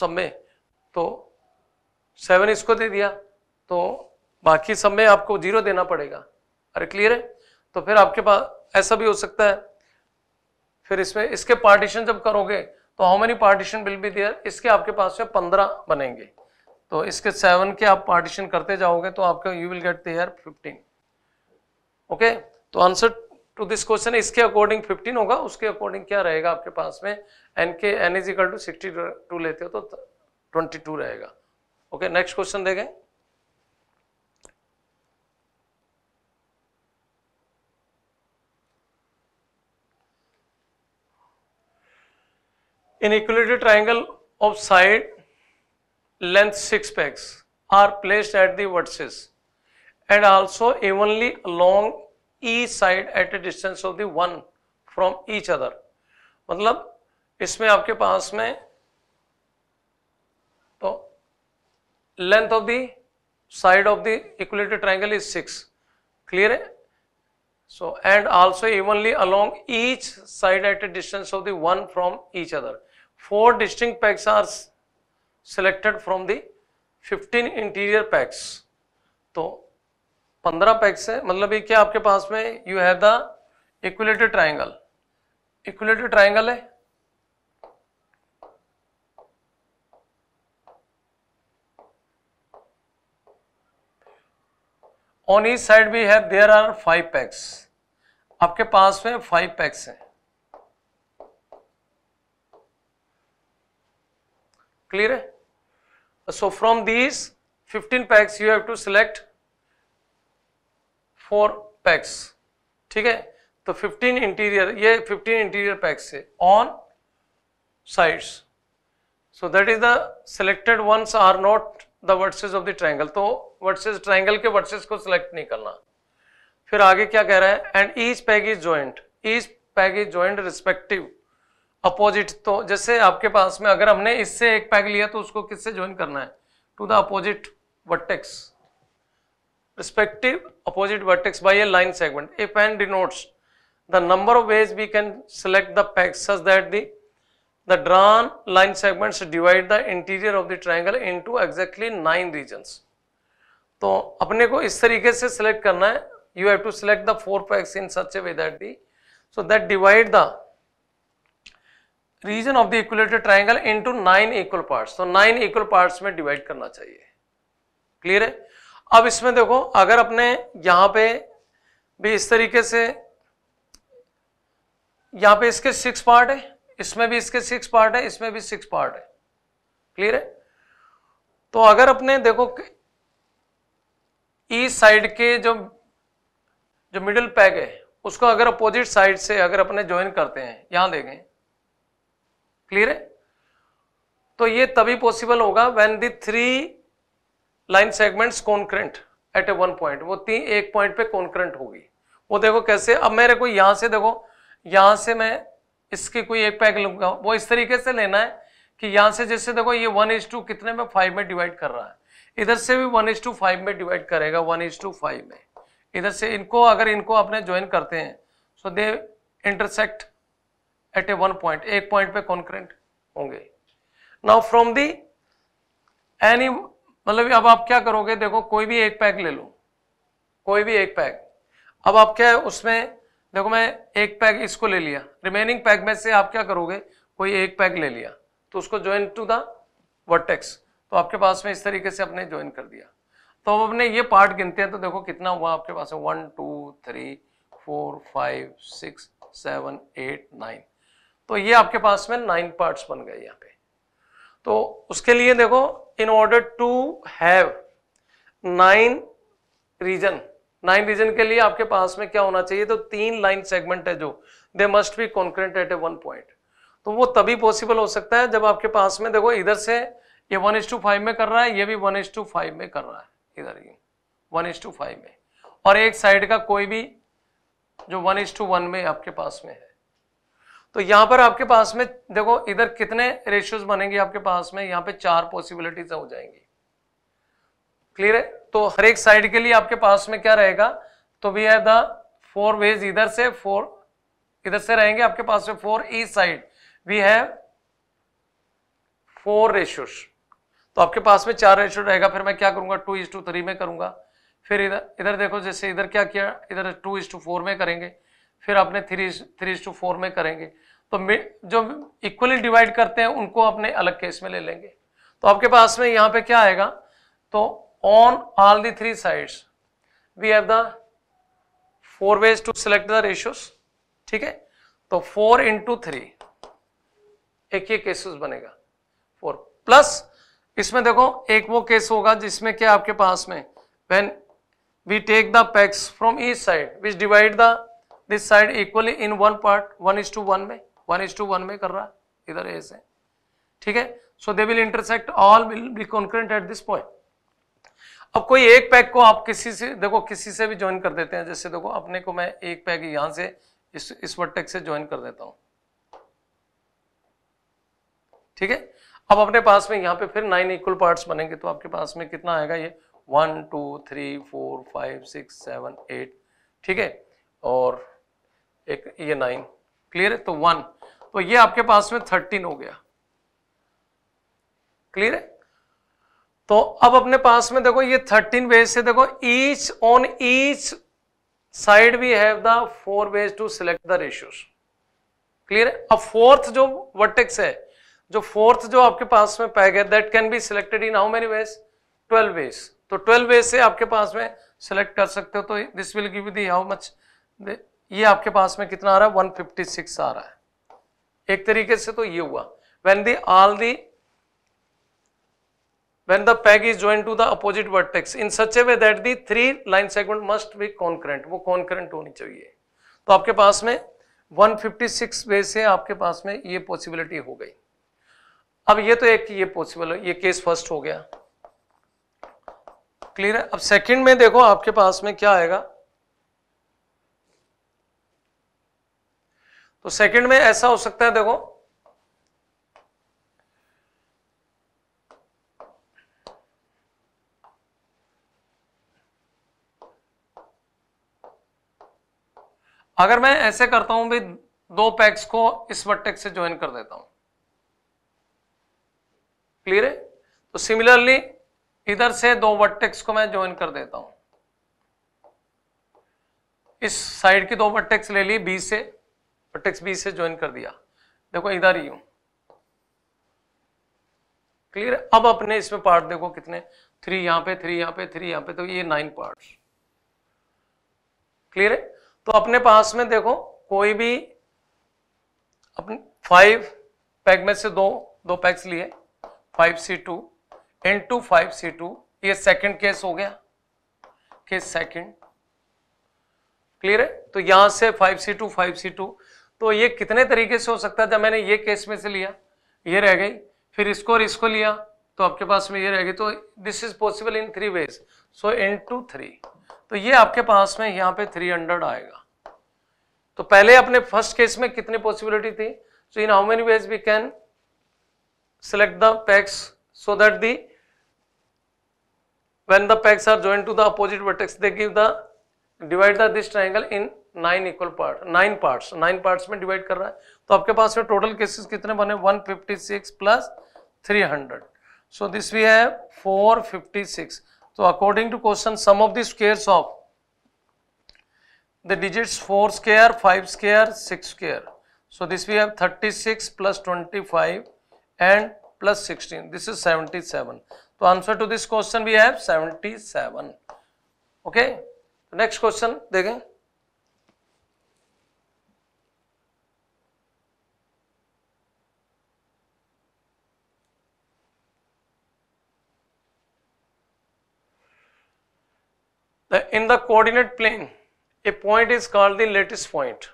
सब में तो सेवन इसको दे दिया तो बाकी सब में आपको जीरो देना पड़ेगा अरे क्लियर है तो फिर आपके पास ऐसा भी हो सकता है फिर इसमें इसके पार्टीशन जब करोगे तो how many partition will be there इसके आपके पास में पंद्रह बनेंगे तो इसके सेवन के आप पार्टीशन करते जाओगे तो आपके you will get there fifteen okay तो आंसर टू दिस क्वेश्चन इसके अकॉर्डिंग फिफ्टीन होगा उसके अकॉर्डिंग क्या रहेगा आपके पास में एन के N is equal to sixty two लेते हो तो ट्वेंटी टू रहेगा ओके नेक्स्ट क्वेश्चन देखें inequality triangle of side length 6 pegs are placed at the vertices and also evenly along each side at a distance of the one from each other मतलब इसमें आपके पास में तो length of the side of the equilateral triangle is six clear है so and also evenly along each side at a distance of the one from each other four distinct packs are selected from the 15 interior packs to 15 packs hai matlab ye kya aapke paas mein you have the equilateral triangle equilateral triangle hai on each side we have there are five packs aapke paas mein five packs hai clear so from these 15 packs you have to select four pegs ठीक है तो 15 interior ये 15 interior pegs है on sides so that is the selected ones are not the vertices of the triangle तो vertices triangle के vertices को select नहीं करना फिर आगे क्या कह रहा है and each peg is joint each peg is joint respective opposite तो जैसे आपके पास में अगर हमने इससे एक पैग लिया तो उसको किससे ज्वाइन करना है to the opposite vertex respective opposite vertex by a line segment a pan denotes the number of ways we can select the peg such that the the drawn line segments divide the interior of the triangle into exactly nine region तो अपने को इस तरीके से select करना है you have to select the four pegs in such a way that the so that divide the region of the equilateral triangle into nine equal parts तो nine equal parts में डिवाइड करना चाहिए clear है अब इसमें देखो अगर अपने यहां पे भी इस तरीके से यहां पे इसके सिक्स पार्ट है इसमें भी इसके सिक्स पार्ट है इसमें भी सिक्स पार्ट है क्लियर है तो अगर अपने देखो ई साइड के जो जो मिडिल पैग है उसको अगर अपोजिट साइड से अगर अपने ज्वाइन करते हैं यहां देखें क्लियर है तो ये तभी पॉसिबल होगा when the three line segments concurrent at a one point वो तीन एक पॉइंट पे कॉन्क्रेंट होगी वो देखो कैसे अब मेरे को यहां से देखो यहां से मैं इसकी कोई एक पैक लूंगा वो इस तरीके से लेना है कि यहां से जैसे देखो ये वन इज टू कितने में फाइव में डिवाइड कर रहा है इधर से भी वन इज टू फाइव में डिवाइड करेगा वन इज टू फाइव में इधर से इनको अगर इनको अपने ज्वाइन करते हैं so they intersect at a one point एक पॉइंट पे कॉन्करेंट होंगे नाउ फ्रॉम दी एनी मतलब अब आप क्या करोगे देखो कोई भी एक पैक ले लो कोई भी एक पैक अब आप क्या है उसमें देखो मैं एक पैक इसको ले लिया रिमेनिंग पैक में से आप क्या करोगे कोई एक पैक ले लिया तो उसको ज्वाइन टू द वर्टेक्स तो आपके पास में इस तरीके से आपने ज्वाइन कर दिया तो अब अपने ये पार्ट गिनते हैं तो देखो कितना हुआ आपके पास one two three four five six seven eight nine तो ये आपके पास में नाइन पार्ट्स बन गए यहां पे तो उसके लिए देखो in order to have nine region nine region के लिए आपके पास में क्या होना चाहिए तो तीन लाइन सेगमेंट है जो they must be concurrent at a one point तो वो तभी पॉसिबल हो सकता है जब आपके पास में देखो इधर से ये वन एज टू फाइव में कर रहा है ये भी वन एज टू फाइव में कर रहा है इधर ही वन एज टू फाइव में और एक साइड का कोई भी जो वन एज टू वन में आपके पास में है तो यहां पर आपके पास में देखो इधर कितने रेशियोज बनेंगे आपके पास में यहां पे चार पॉसिबिलिटीज हो जाएंगी क्लियर है तो हर एक साइड के लिए आपके पास में क्या रहेगा तो वी है द फोर वेज इधर से फोर इधर से रहेंगे आपके पास में four E side we have four ratios तो आपके पास में चार रेशियो रहेगा फिर मैं क्या करूंगा टू इज टू थ्री में करूंगा फिर इधर इधर देखो जैसे इधर क्या किया इधर टू इज टू फोर में करेंगे फिर अपने थ्री थ्री टू फोर में करेंगे तो जो इक्वली डिवाइड करते हैं उनको अपने अलग केस में ले लेंगे तो आपके पास में यहां पे क्या आएगा तो on all the three sides we have the four ways to select the ratios ठीक है तो फोर इंटू थ्री एक ही केसेस बनेगा फोर प्लस इसमें देखो एक वो केस होगा जिसमें क्या आपके पास में when we take the pegs from each side which divide the this side equally in one part one is to one में वन इज टू वन में कर रहा इधर ए से ठीक है so they will intersect all will be concurrent at this point अब कोई एक पैक को आप किसी से देखो किसी से भी ज्वाइन कर देते हैं जैसे देखो अपने को मैं एक पैक यहां से इस इस वर्टेक से ज्वाइन कर देता हूं ठीक है अब अपने पास में यहां पे फिर नाइन इक्वल पार्ट्स बनेंगे तो आपके पास में कितना आएगा ये one two three four five six seven eight ठीक है और एक ये नाइन क्लियर है तो वन तो ये आपके पास में थर्टीन हो गया क्लियर है तो अब अपने पास में देखो ये थर्टीन बेस से देखो each on each side we have the four ways to select the ratios clear है अब फोर्थ जो वर्टेक्स है जो फोर्थ जो आपके पास में पैग है that can be selected in how many ways twelve ways तो ट्वेल्व वेज से आपके पास में सिलेक्ट कर सकते हो तो this will give the how much ये आपके पास में कितना आ रहा है 156 आ रहा है एक तरीके से तो ये हुआ when the all the when the peg is join to the opposite vertex in such a way that the three line segment must be concurrent वो कॉन्करेंट होनी चाहिए तो आपके पास में 156 वे से आपके पास में ये पॉसिबिलिटी हो गई अब ये तो एक ये पॉसिबल ये केस फर्स्ट हो गया क्लियर है अब सेकंड में देखो आपके पास में क्या आएगा तो सेकंड में ऐसा हो सकता है देखो अगर मैं ऐसे करता हूं भी दो पैक्स को इस वर्टेक्स से ज्वाइन कर देता हूं क्लियर है तो सिमिलरली इधर से दो वर्टेक्स को मैं ज्वाइन कर देता हूं इस साइड की दो वर्टेक्स ले ली बी से वर्टेक्स बी से ज्वाइन कर दिया देखो इधर ही हूं क्लियर अब अपने इसमें पार्ट देखो कितने थ्री यहां पे थ्री यहां पे थ्री यहां पे तो ये नाइन पार्ट क्लियर है तो अपने पास में देखो कोई भी अपने फाइव पैक में से दो दो पैक्स लिए five C two N two five C two ये सेकंड केस हो गया केस सेकंड क्लियर है तो यहां से five C two five C two तो ये कितने तरीके से हो सकता था मैंने ये केस में से लिया ये रह गई फिर इसको और इसको लिया तो आपके पास में ये रह गई तो this is possible in three ways so into three तो ये आपके पास में यहाँ पे थ्री हंड्रेड आएगा तो पहले अपने फर्स्ट केस में कितनी पॉसिबिलिटी थी so in how many ways we can select the pegs so that the when the pegs are join to the opposite vertex they give the divide the this triangle in nine equal part nine parts nine parts में divide कर रहा है तो आपके पास में total cases कितने बने 156 plus 300 so this we have 456 तो according to question sum of the squares of the digits four square five square six square so this we have 36 plus 25 and plus 16 this is 77 तो answer to this question we have 77 okay next question देखें the in the coordinate plane a point is called the lattice point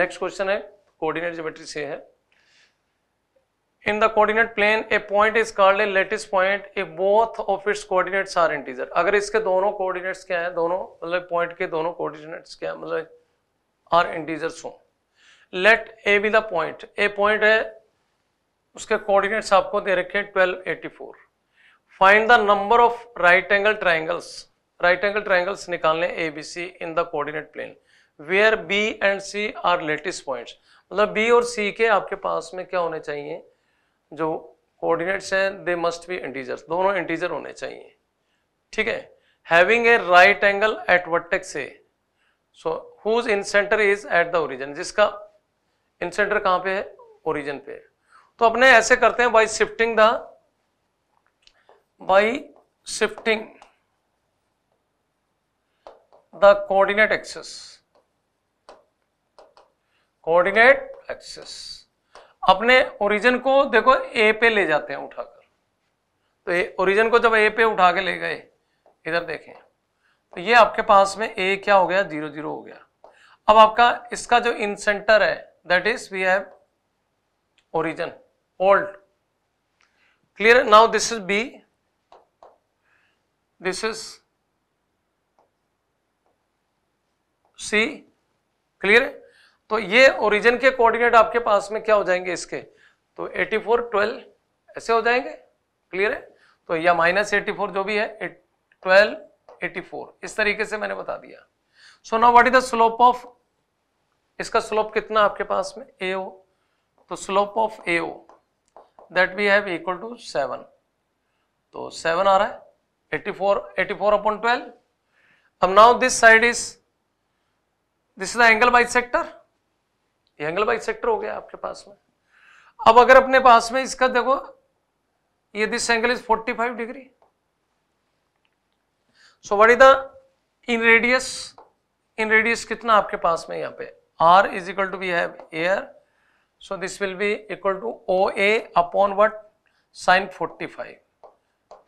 next question hai coordinate geometry se hai in the coordinate plane a point is called a lattice point if both of its coordinates are integer agar iske dono coordinates kya hai dono matlab point ke dono coordinates kya hai matlab are integers ho let a be the point a point hai उसके coordinates आपको दे रखे हैं 1284 find the number of right angle triangles right angle triangles निकालने A B C in the coordinate plane where B and C are lattice points मतलब B और C के आपके पास में क्या होने चाहिए जो कोऑर्डिनेट्स हैं दे मस्ट बी इंटीजर्स दोनों इंटीजर होने चाहिए ठीक है having a right angle at vertex A so whose incentre is at the origin जिसका इन सेंटर कहाँ पे है ओरिजिन पे है तो अपने ऐसे करते हैं by shifting the by shifting the coordinate axis coordinate axis अपने ओरिजिन को देखो ए पे ले जाते हैं उठाकर तो ये ओरिजिन को जब ए पे उठा के ले गए इधर देखें तो ये आपके पास में ए क्या हो गया जीरो जीरो हो गया अब आपका इसका जो इन सेंटर है that is we have origin old clear now this is B this is C clear है तो ये ओरिजिन के कोऑर्डिनेट आपके पास में क्या हो जाएंगे इसके तो 84 12 ऐसे हो जाएंगे क्लियर है तो या माइनस एटी जो भी है 12, 84 इस तरीके से मैंने बता दिया so now what is the slope of इसका स्लोप कितना आपके पास में ए तो slope of A O that we have equal to seven तो सेवन आ रहा है 84, 84 अपॉन 12 अब now this side is this is angle bisector angle bisector हो गया आपके पास में अब अगर अपने पास में इसका देखो ये this angle is 45 degree so what is the inradius inradius कितना आपके पास में यहाँ पे R is equal to we have R so this will be equal to O A upon what sine forty five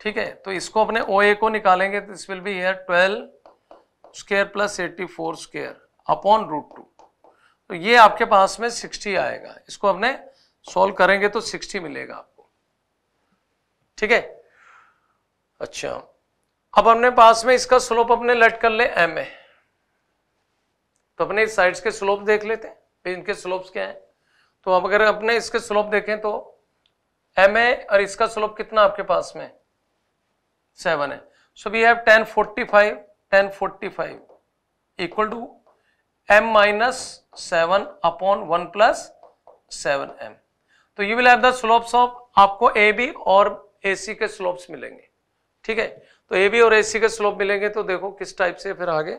ठीक है तो इसको अपने ओ ए को निकालेंगे this will be R twelve square plus eighty four square upon root two तो ये आपके पास में 60 आएगा इसको हमने सॉल्व करेंगे तो 60 मिलेगा आपको ठीक है अच्छा अब हमने पास में इसका स्लोप अपने लेट कर ले एम ए तो अपने इस साइड्स के स्लोप देख लेते हैं इनके स्लोप्स क्या हैं तो अब अगर अपने इसके स्लोप देखें तो एम ए और इसका स्लोप कितना आपके पास में सेवन है so we have tan forty five tan forty five equal to m minus seven upon one plus seven m तो you will have the slopes of आपको ए बी और ए सी के स्लोप्स मिलेंगे ठीक है तो ए बी और ए सी के स्लोप मिलेंगे तो देखो किस टाइप से फिर आगे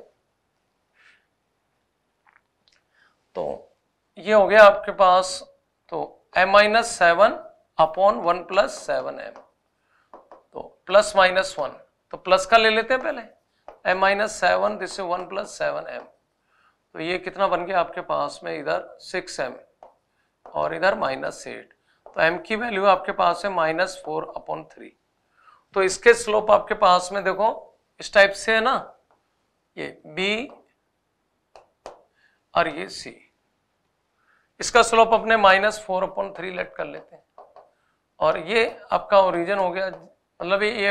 तो ये हो गया आपके पास तो m minus seven upon one plus seven m तो प्लस माइनस वन तो प्लस का ले लेते हैं पहले m minus seven this one plus seven m तो ये कितना बन गया आपके पास में इधर सिक्स एम और इधर माइनस एट तो एम की वैल्यू आपके पास है माइनस फोर अपॉन थ्री तो इसके स्लोप आपके पास में देखो इस टाइप से है ना ये बी और ये सी इसका स्लोप अपने minus four upon three let कर लेते हैं और ये आपका ओरिजिन हो गया मतलब ये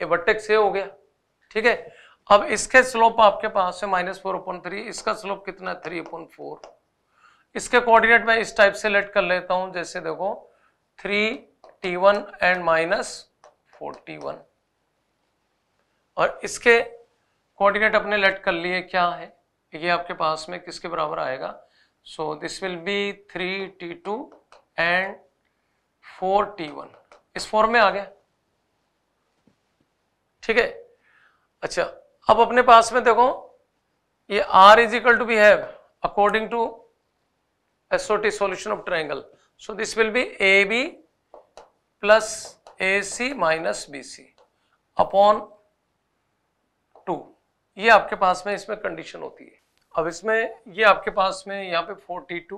ये वर्टेक्स ये हो गया ठीक है अब इसके स्लोप आपके पास है माइनस फोर अपन थ्री इसका स्लोप कितना है थ्री अपन फोर इसके कोऑर्डिनेट मैं इस टाइप से लेट कर लेता हूं जैसे देखो three t one and minus four t one और इसके कोऑर्डिनेट अपने लेट कर लिए क्या है ये आपके पास में किसके बराबर आएगा so this will be three t two and four t one इस फॉर्म में आ गया ठीक है अच्छा अब अपने पास में देखो ये r is equal to be have according to SOT solution of triangle so this will be A B plus A C minus B C upon two ये आपके पास में इसमें कंडीशन होती है अब इसमें ये आपके पास में यहाँ पे फोर्टी टू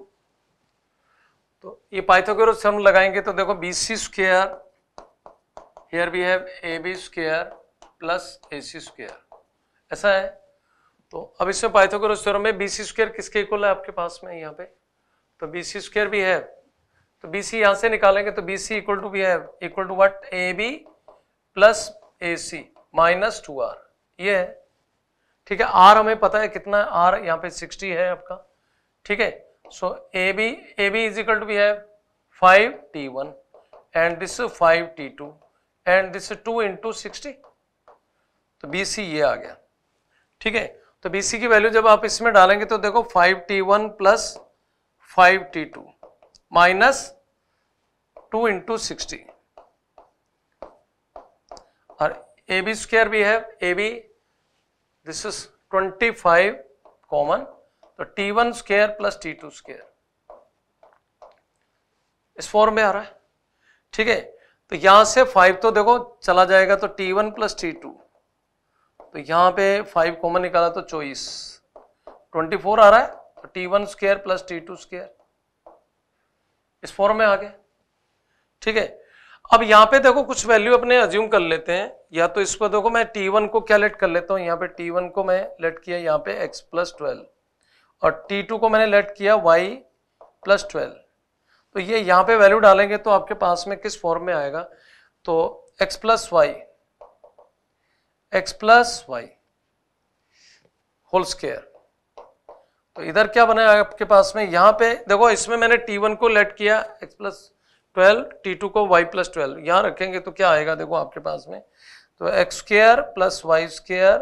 तो ये पाइथागोरस से हम लगाएंगे तो देखो B C square here we have A B square plus A C square ऐसा है तो अब इसमें पाइथागोरस थ्योरम में बीसी सी किसके इक्वल है आपके पास में यहाँ पे तो बीसी सी भी है तो बी सी यहाँ से निकालेंगे तो बी सी इक्वल टू भी है equal to what A B plus A C minus two R ये है ठीक है आर हमें पता है कितना है आर यहाँ पे सिक्सटी है आपका ठीक है so A B A B is equal to भी है five t one and this five t two and this two into sixty तो बी सी ये आ गया ठीक है तो BC की वैल्यू जब आप इसमें डालेंगे तो देखो 5t1 t one plus five t two minus two into और ए बी स्क्र भी है ए बी दिस इज 25 कॉमन तो t one square plus t two square इस फॉर्म में आ रहा है ठीक है तो यहां से 5 तो देखो चला जाएगा तो t1 one plus t to तो यहां पे फाइव कॉमन निकाला तो चौबीस ट्वेंटी फोर आ रहा है t one square plus t two square इस फॉर्म में आ गए ठीक है अब यहां पे देखो कुछ वैल्यू अपने अज्यूम कर लेते हैं या तो इस पर देखो मैं टी वन को क्या लेट कर लेता हूं यहां पे टी वन को मैं लेट किया यहां पे एक्स प्लस ट्वेल्व और टी टू को मैंने लेट किया वाई प्लस ट्वेल्व तो ये यहां पे वैल्यू डालेंगे तो आपके पास में किस फॉर्म में आएगा तो x plus Y x plus y whole square तो इधर क्या बना है आपके पास में यहां पे देखो इसमें मैंने टी वन को लेट किया x plus twelve t two को वाई प्लस ट्वेल्व यहां रखेंगे तो क्या आएगा देखो आपके पास में तो x square plus y square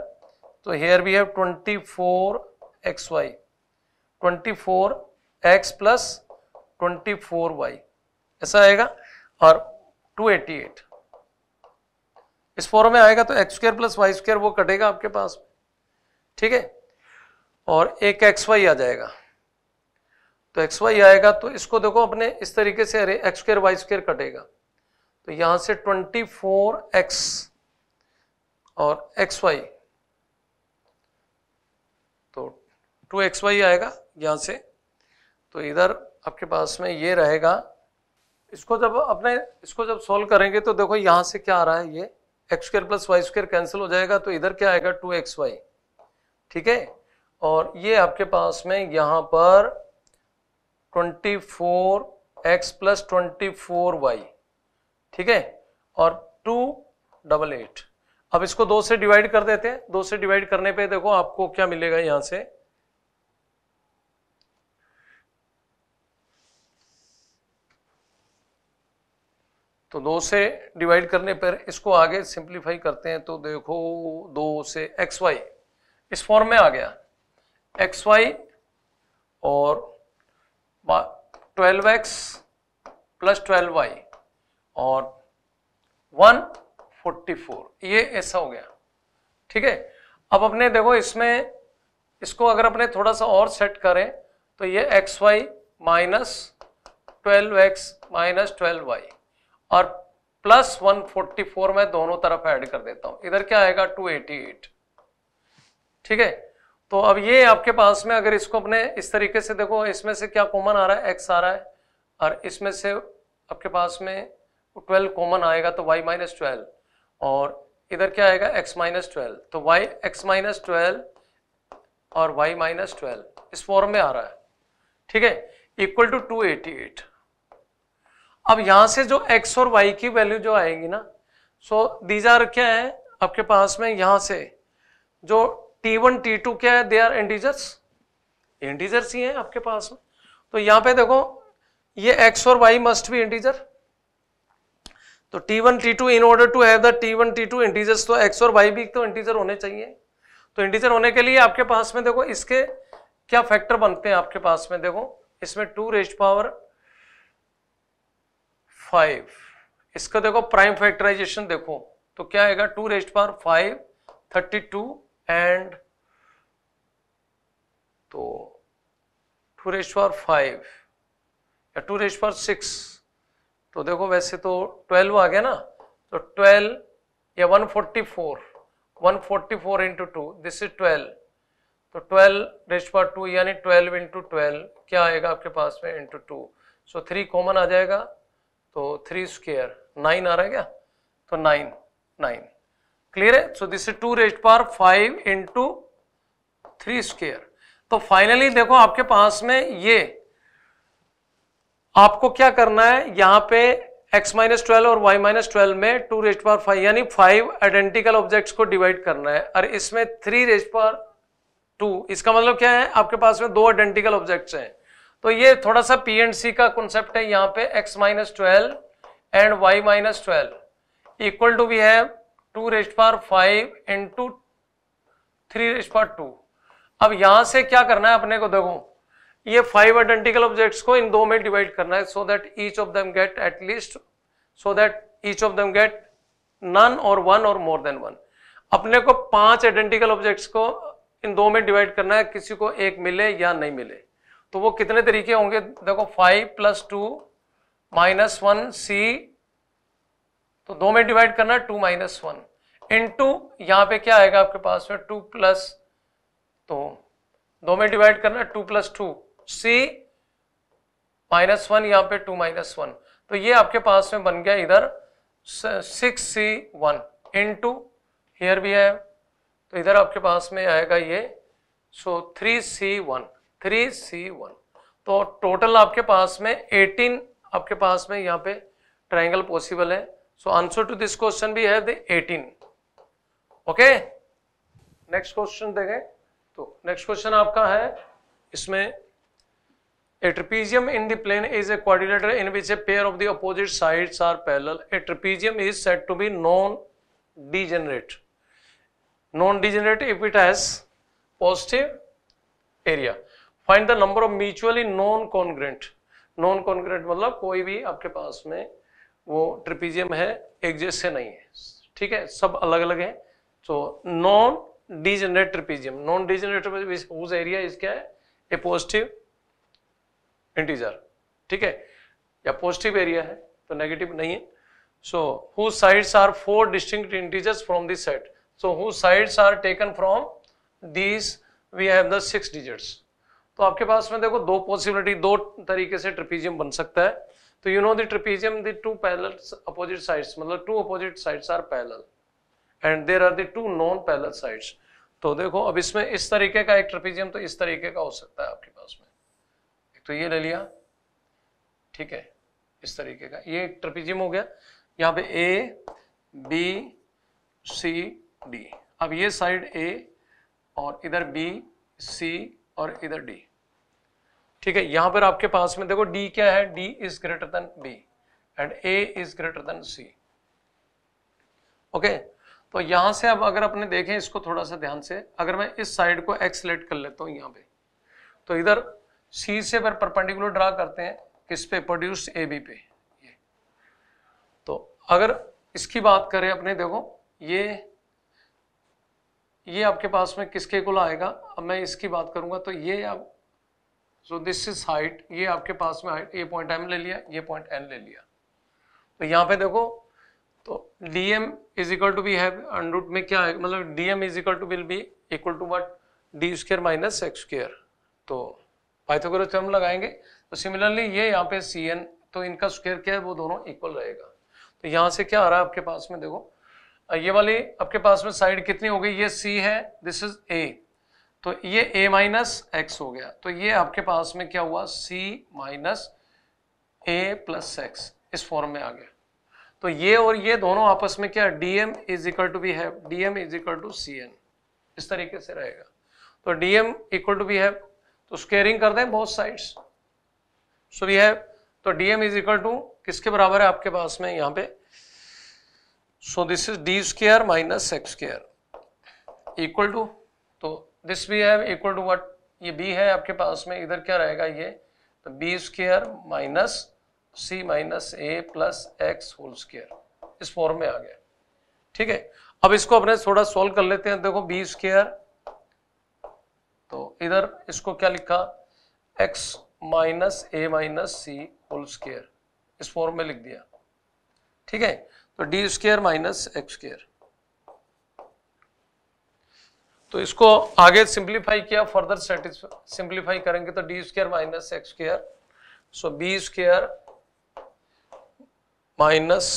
तो here we have twenty four x y twenty four x plus twenty four y ऐसा आएगा और टू एटी एट इस फॉर्म में आएगा तो x square plus y square वो कटेगा आपके पास ठीक है और एक एक्स वाई आ जाएगा तो एक्स वाई आएगा तो इसको देखो अपने इस तरीके से अरे एक्स स्क्र वाई स्क्र कटेगा तो यहां से ट्वेंटी फोर एक्स और एक्स वाई तो टू एक्स वाई आएगा यहां से तो इधर आपके पास में ये रहेगा इसको जब अपने इसको जब सोल्व करेंगे तो देखो यहां से क्या आ रहा है ये x square plus y square cancel हो जाएगा तो इधर क्या आएगा टू एक्स वाई ठीक है और ये आपके पास में यहाँ पर twenty four x plus twenty four y ठीक है और टू डबल एट अब इसको दो से डिवाइड कर देते हैं दो से डिवाइड करने पे देखो आपको क्या मिलेगा यहाँ से तो दो से डिवाइड करने पर इसको आगे सिंप्लीफाई करते हैं तो देखो दो से एक्स वाई इस फॉर्म में आ गया एक्स वाई और twelve x plus twelve y और वन फोर्टी फोर ये ऐसा हो गया ठीक है अब अपने देखो इसमें इसको अगर अपने थोड़ा सा और सेट करें तो ये x y minus twelve x minus twelve y और प्लस 144 में दोनों तरफ ऐड कर देता हूं इधर क्या आएगा 288 ठीक है तो अब ये आपके पास में अगर इसको अपने इस तरीके से देखो इसमें से क्या कॉमन आ रहा है एक्स आ रहा है और इसमें से आपके पास में 12 कॉमन आएगा तो वाई माइनस ट्वेल्व और इधर क्या आएगा एक्स माइनस ट्वेल्व तो वाई एक्स माइनस ट्वेल्व और वाई माइनस ट्वेल्व इस फॉर्म में आ रहा है ठीक है equal to two eighty eight अब यहां से जो x और y की वैल्यू जो आएगी ना सो दीज आर क्या है आपके पास में यहां से जो t1 t2 टी टू क्या है दे आर इंटीजर्स इंटीजर्स ही हैं आपके पास में तो यहां पे देखो ये x और y मस्ट भी इंटीजर तो t1 t2 two in order to have the t1 t2 two integers तो x और y भी तो इंटीजर होने चाहिए तो इंटीजर होने के लिए आपके पास में देखो इसके क्या फैक्टर बनते हैं आपके पास में देखो इसमें टू रेस्ट पावर फाइव इसका देखो प्राइम फैक्टराइजेशन देखो तो क्या आएगा two raised power five thirty two and तो टू रेस्ट पावर फाइव या टू रेस्ट पावर सिक्स तो देखो वैसे तो ट्वेल्व आ गया ना तो ट्वेल्व या one forty four one forty four into two this is twelve तो ट्वेल्व रेस्ट पावर टू यानी ट्वेल्व इंटू ट्वेल्व क्या आएगा आपके पास में into two so three common आ जाएगा तो थ्री स्क्र नाइन आ रहा है क्या तो नाइन नाइन क्लियर है so this is two raised power five into three square तो फाइनली देखो आपके पास में ये आपको क्या करना है यहां पे x माइनस ट्वेल्व और y माइनस ट्वेल्व में टू रेस्ट पार फाइव यानी फाइव आइडेंटिकल ऑब्जेक्ट्स को डिवाइड करना है और इसमें थ्री रेस्ट पार टू इसका मतलब क्या है आपके पास में दो आइडेंटिकल ऑब्जेक्ट्स हैं तो ये थोड़ा सा पी एंड सी का कॉन्सेप्ट है यहाँ पे x minus twelve and y minus twelve equal to भी है two raised power five and two three raised power two अब यहां से क्या करना है अपने को देखो ये फाइव आइडेंटिकल ऑब्जेक्ट्स को इन दो में डिवाइड करना है so that each of them get at least so that each of them get none और वन और मोर देन वन अपने को पांच आइडेंटिकल ऑब्जेक्ट्स को इन दो में डिवाइड करना है किसी को एक मिले या नहीं मिले तो वो कितने तरीके होंगे देखो five plus two minus one C तो दो में डिवाइड करना टू माइनस वन इन टू यहां पर क्या आएगा आपके पास में टू प्लस तो दो में डिवाइड करना two plus two C minus one यहां पर टू माइनस वन तो ये आपके पास में बन गया इधर six C one in into here भी है तो इधर आपके पास में आएगा ये so three C one three C one तो टोटल आपके पास में एटीन आपके पास में यहाँ पे ट्राइंगल पॉसिबल है so answer to this question भी है एटीन ओके नेक्स्ट क्वेश्चन देखें तो नेक्स्ट क्वेश्चन आपका है इसमें a trapezium in the plane is a quadrilateral in which a pair of the opposite sides are parallel a trapezium is set to be non degenerate non degenerate if it has positive area find the number of mutually non congruent non congruent मतलब कोई भी आपके पास में वो trapezium है एक जैसे नहीं है ठीक है सब अलग अलग है तो non degenerate trapezium non degenerate उस एरिया इज क्या है ए पॉजिटिव इंटीजर ठीक है या पॉजिटिव एरिया है तो नेगेटिव नहीं है so who sides are four distinct integers from this set so who sides are taken from this we have the six digits तो आपके पास में देखो दो पॉसिबिलिटी दो तरीके से ट्रिपीजियम बन सकता है तो you know trapezium two parallel two opposite sides मतलब two opposite sides are parallel and there are two non parallel sides तो देखो अब इसमें इस तरीके का एक ट्रिपीजियम तो इस तरीके का हो सकता है आपके पास में एक तो ये ले लिया ठीक है इस तरीके का ये एक ट्रिपीजियम हो गया यहाँ पे ए बी सी डी अब ये साइड ए और इधर बी सी और इधर डी ठीक है यहां पर आपके पास में देखो डी क्या है D is greater than B and A is greater than C okay तो यहां से अब अगर अपने देखें इसको थोड़ा सा ध्यान से अगर मैं इस साइड को एक्सलेट कर लेता हूं यहां पे तो इधर सी से अगर परपेंडिकुलर ड्रा करते हैं किस पे प्रोड्यूस ए बी पे ये तो अगर इसकी बात करें अपने देखो ये ये आपके पास में किसके कुल आएगा अब मैं इसकी बात करूंगा तो ये आप सो दिस इज हाइट ये आपके पास में हाइट ये पॉइंट एम ले लिया ये पॉइंट एन ले लिया तो यहाँ पे देखो तो D M is equal to B है अंडरूट में क्या है मतलब D M is equal to will be equal to what D square minus x square तो पाइथागोरस थ्योरम लगाएंगे तो सिमिलरली ये यहाँ पे सी एन तो इनका स्क्वेयर क्या है वो दोनों इक्वल रहेगा तो यहाँ से क्या आ रहा है आपके पास में देखो ये वाली आपके पास में साइड कितनी हो गई ये सी है दिस इज ए तो ये a माइनस एक्स हो गया तो ये आपके पास में क्या हुआ c माइनस ए प्लस एक्स इस फॉर्म में आ गया तो ये और ये दोनों आपस में क्या dm इज इक्वल टू भी है dm is equal to C N इस तरीके से रहेगा तो dm इक्वल टू भी है तो स्केयरिंग कर दें बहुत साइड्स सो वी हैव तो dm इज इक्वल टू किसके बराबर है आपके पास में यहाँ पे so this is D square minus x square equal to this we have equal to what ये बी है आपके पास में इधर क्या रहेगा ये तो बी स्क्र माइनस सी माइनस ए प्लस एक्स होल स्केयर इस फॉर्म में आ गया ठीक है अब इसको अपने थोड़ा सॉल्व कर लेते हैं देखो बी स्क्र तो इधर इसको क्या लिखा x minus A minus C whole square इस फॉर्म में लिख दिया ठीक है तो D square minus x square तो इसको आगे सिंप्लीफाई किया फर्दर सिंप्लीफाई करेंगे तो D square minus x square so B square minus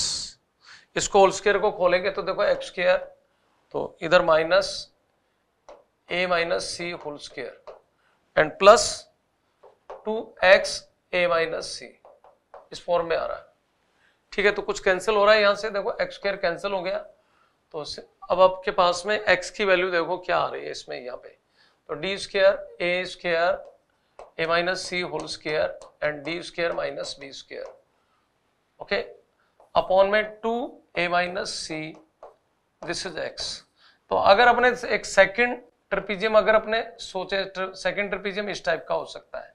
इसको होल स्क्र को खोलेंगे तो देखो एक्स स्क्र तो इधर minus A minus C whole square and plus two x A minus सी इस फॉर्म में आ रहा है ठीक है तो कुछ कैंसिल हो रहा है यहां से देखो एक्स स्क्र कैंसिल हो गया तो अब आपके पास में x की वैल्यू देखो क्या आ रही है इसमें यहाँ पे तो D square A square A minus C whole square and D square minus B square okay upon में two A minus C this is x तो अगर अपने एक सेकंड ट्रपीजियम अगर अपने सोचे सेकंड ट्रपीजियम इस टाइप का हो सकता है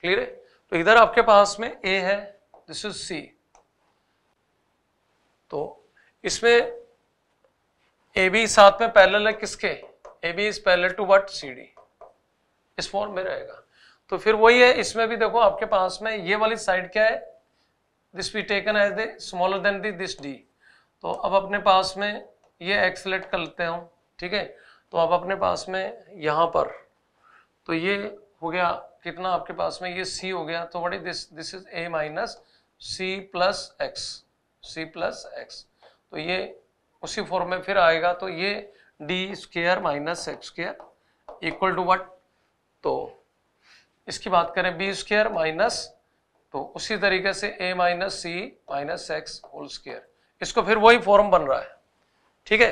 क्लियर है तो इधर आपके पास में ए है दिस इज सी तो इसमें ए बी साथ में पैरल है किसके A B is parallel to what C D इस फॉर्म में रहेगा तो फिर वही है इसमें भी देखो आपके पास में ये वाली साइड क्या है this B taken as the smaller than the this D तो अब अपने पास में ये एक्सलेट कर लेते हैं ठीक है तो अब अपने पास में यहाँ पर तो ये हो गया कितना आपके पास में ये सी हो गया तो बड़ी this this is a minus c plus x c plus x तो ये उसी फॉर्म में फिर आएगा तो ये d square minus x square equal to what तो इसकी बात करें बी स्क्र माइनस तो उसी तरीके से a minus C minus x whole square इसको फिर वही फॉर्म बन रहा है ठीक है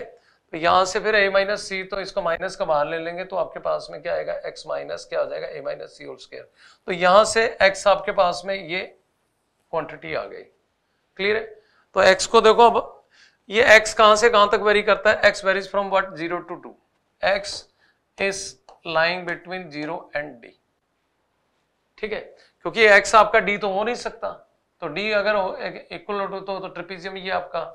तो यहाँ से फिर ए माइनस सी तो इसको माइनस का बाहर ले लेंगे तो आपके पास में क्या आएगा एक्स माइनस क्या हो जाएगा a minus C whole square तो यहाँ से एक्स आपके पास में ये क्वांटिटी आ गई क्लियर है तो एक्स को देखो अब ये x कहां से कहां तक वेरी करता है x varies from what zero to to x is lying between zero and d ठीक है क्योंकि x आपका d तो हो नहीं सकता तो d अगर इक्वल हो तो, तो ट्रिपीजियम ये आपका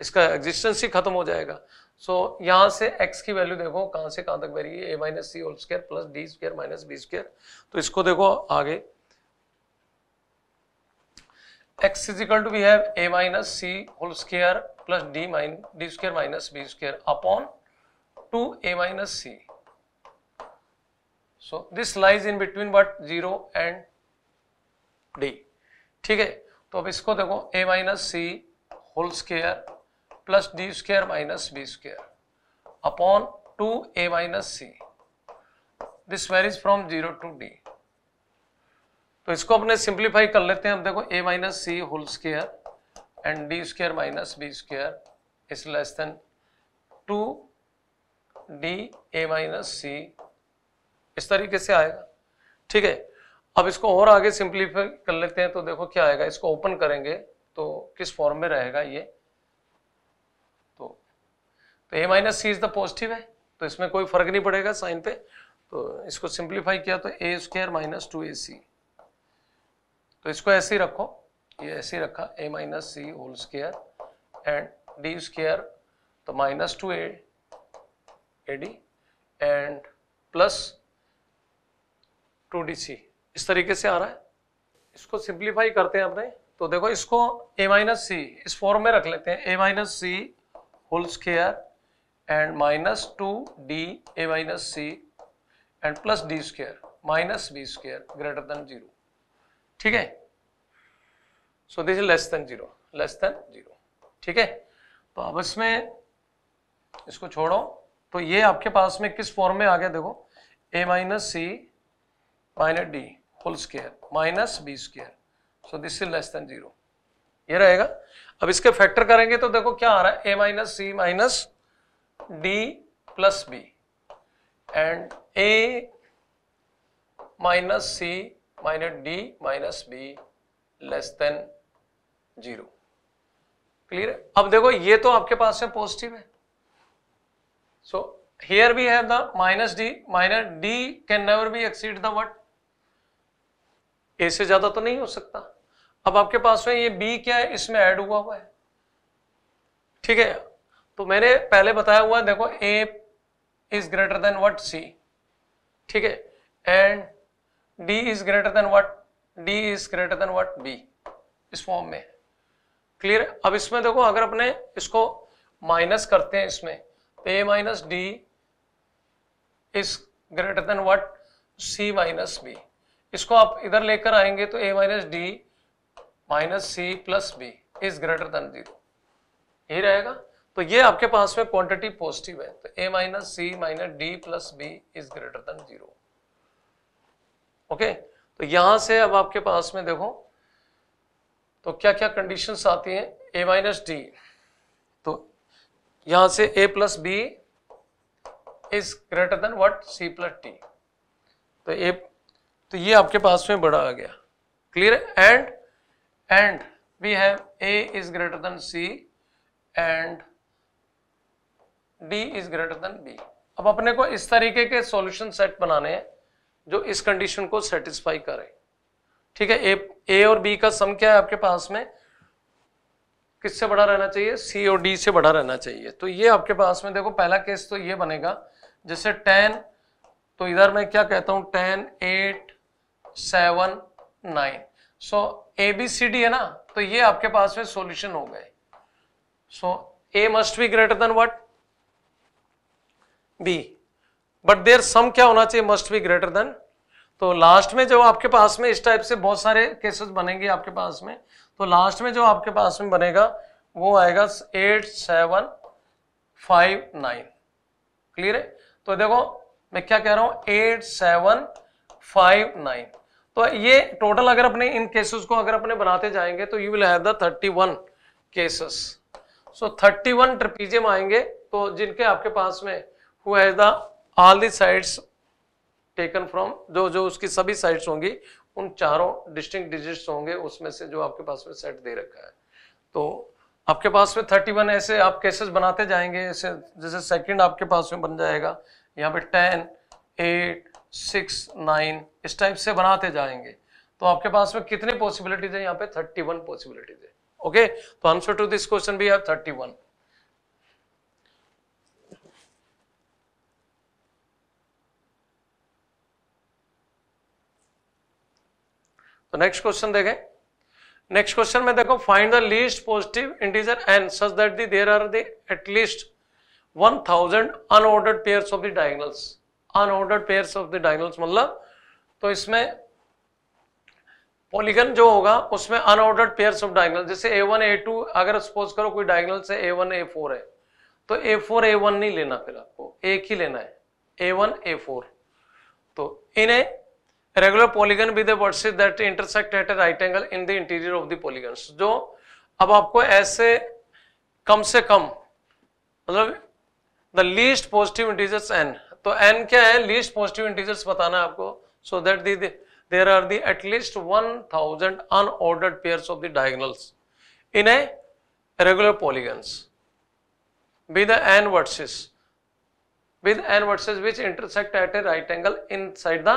इसका एग्जिस्टेंस ही खत्म हो जाएगा सो so, यहां से x की वैल्यू देखो कहां से कहां तक vary a minus C whole square plus d square minus b square तो इसको देखो आगे x is equal to we have a minus C whole square plus d minus d square minus B square upon two A minus c so this lies in between but zero and d ठीक है तो अब इसको देखो a minus C whole square plus d square minus B square upon two A minus C this varies from zero to d तो इसको अपने simplify कर लेते हैं अब देखो a minus C whole square and d square minus b square is less than two d a minus सी इस तरीके से आएगा ठीक है अब इसको और आगे सिंप्लीफाई कर लेते हैं तो देखो क्या आएगा इसको ओपन करेंगे तो किस फॉर्म में रहेगा ये तो तो a minus c is the positive है तो इसमें कोई फर्क नहीं पड़ेगा साइन पे तो इसको सिंप्लीफाई किया तो a square minus two a c तो इसको ऐसे ही रखो ये ऐसे ही रखा a minus C whole square and D square तो minus two a d and plus two d c इस तरीके से आ रहा है इसको सिंप्लीफाई करते हैं अपने तो देखो इसको ए माइनस सी इस फॉर्म में रख लेते हैं a minus C whole square and minus two d a minus c and plus d square minus B square greater than zero ठीक है so this is less than zero less than zero ठीक है तो अब इसमें इसको छोड़ो तो ये आपके पास में किस फॉर्म में आ गया देखो a minus C minus d whole square minus B square so this is less than zero ये रहेगा अब इसके फैक्टर करेंगे तो देखो क्या आ रहा है a minus C minus d plus b and a minus c minus d minus b less than zero clear अब देखो ये तो आपके पास में पॉजिटिव है so here we have the minus d minus d can never be exceed the what a से ज्यादा तो नहीं हो सकता अब आपके पास में ये बी क्या है इसमें ऐड हुआ हुआ है ठीक है तो मैंने पहले बताया हुआ है देखो a is greater than what c ठीक है and d is greater than what d is greater than what b इस फॉर्म में क्लियर अब इसमें देखो अगर अपने इसको माइनस करते हैं इसमें तो a minus d is greater than what c minus b इसको आप इधर लेकर आएंगे तो a minus d minus c plus b is greater than zero यही रहेगा तो ये आपके पास में क्वांटिटी पॉजिटिव है तो a minus C minus d plus b is greater than zero okay तो यहां से अब आपके पास में देखो तो क्या क्या कंडीशन आती हैं ए माइनस डी तो यहां से a plus b is greater than what c plus d तो ए तो ये आपके पास में बड़ा आ गया clear and and we have a is greater than c and d is greater than b अब अपने को इस तरीके के सॉल्यूशन सेट बनाने हैं जो इस कंडीशन को सेटिस्फाई करे ठीक है ए ए और बी का सम क्या है आपके पास में किससे बड़ा रहना चाहिए सी और डी से बड़ा रहना चाहिए तो ये आपके पास में देखो पहला केस तो ये बनेगा जैसे टेन तो इधर मैं क्या कहता हूं ten eight seven nine so A B C d है ना तो ये आपके पास में सॉल्यूशन हो गए so a must be greater than what b but their sum क्या होना चाहिए मस्ट बी ग्रेटर देन तो लास्ट में जो आपके पास में इस टाइप से बहुत सारे केसेस बनेंगे आपके पास में तो लास्ट में जो आपके पास में बनेगा वो आएगा eight seven five nine clear है तो देखो मैं क्या कह रहा हूं एट सेवन फाइव नाइन तो ये टोटल अगर अपने इन केसेस को अगर अपने बनाते जाएंगे तो you will have the thirty one cases so thirty one trapezium आएंगे तो जिनके आपके पास में हुआ the all the sides taken from जो जो उसकी सभी साइड्स होंगी उन चारों डिस्टिंग डिजिट्स होंगे उसमें से जो आपके पास में सेट दे रखा है तो आपके पास में थर्टी वन ऐसे आप केसेस बनाते जाएंगे ऐसे जैसे सेकंड आपके पास में बन जाएगा यहाँ पे टेन एट सिक्स नाइन इस टाइप से बनाते जाएंगे तो आपके पास में कितनी पॉसिबिलिटीज है यहाँ पे थर्टी वन पॉसिबिलिटीज है ओके तो आंसर टू दिस क्वेश्चन भी है थर्टी वन तो नेक्स्ट क्वेश्चन देखें नेक्स्ट क्वेश्चन में देखो find the least positive integer n such that the there are the at least thousand unordered pairs of the diagonals unordered pairs of the diagonals मतलब तो इसमें polygon जो होगा उसमें अनऑर्डर्ड पेयर्स ऑफ डायगनल जैसे a one A two अगर suppose करो कोई डायगनल से ए वन ए फोर है तो ए फोर ए वन नहीं लेना फिर आपको एक ही लेना है ए वन ए फोर तो इन्हें A regular polygon with a vertex that intersect at a right angle in the interior of the polygons. जो अब आपको ऐसे कम से कम मतलब the least positive integers n तो एन क्या है लीस्ट पॉजिटिव इंटीजर्स बताना है आपको so that the there are the at least one thousand unordered pairs of the diagonals in a regular polygons with n vertices with n vertices which intersect at a right angle inside the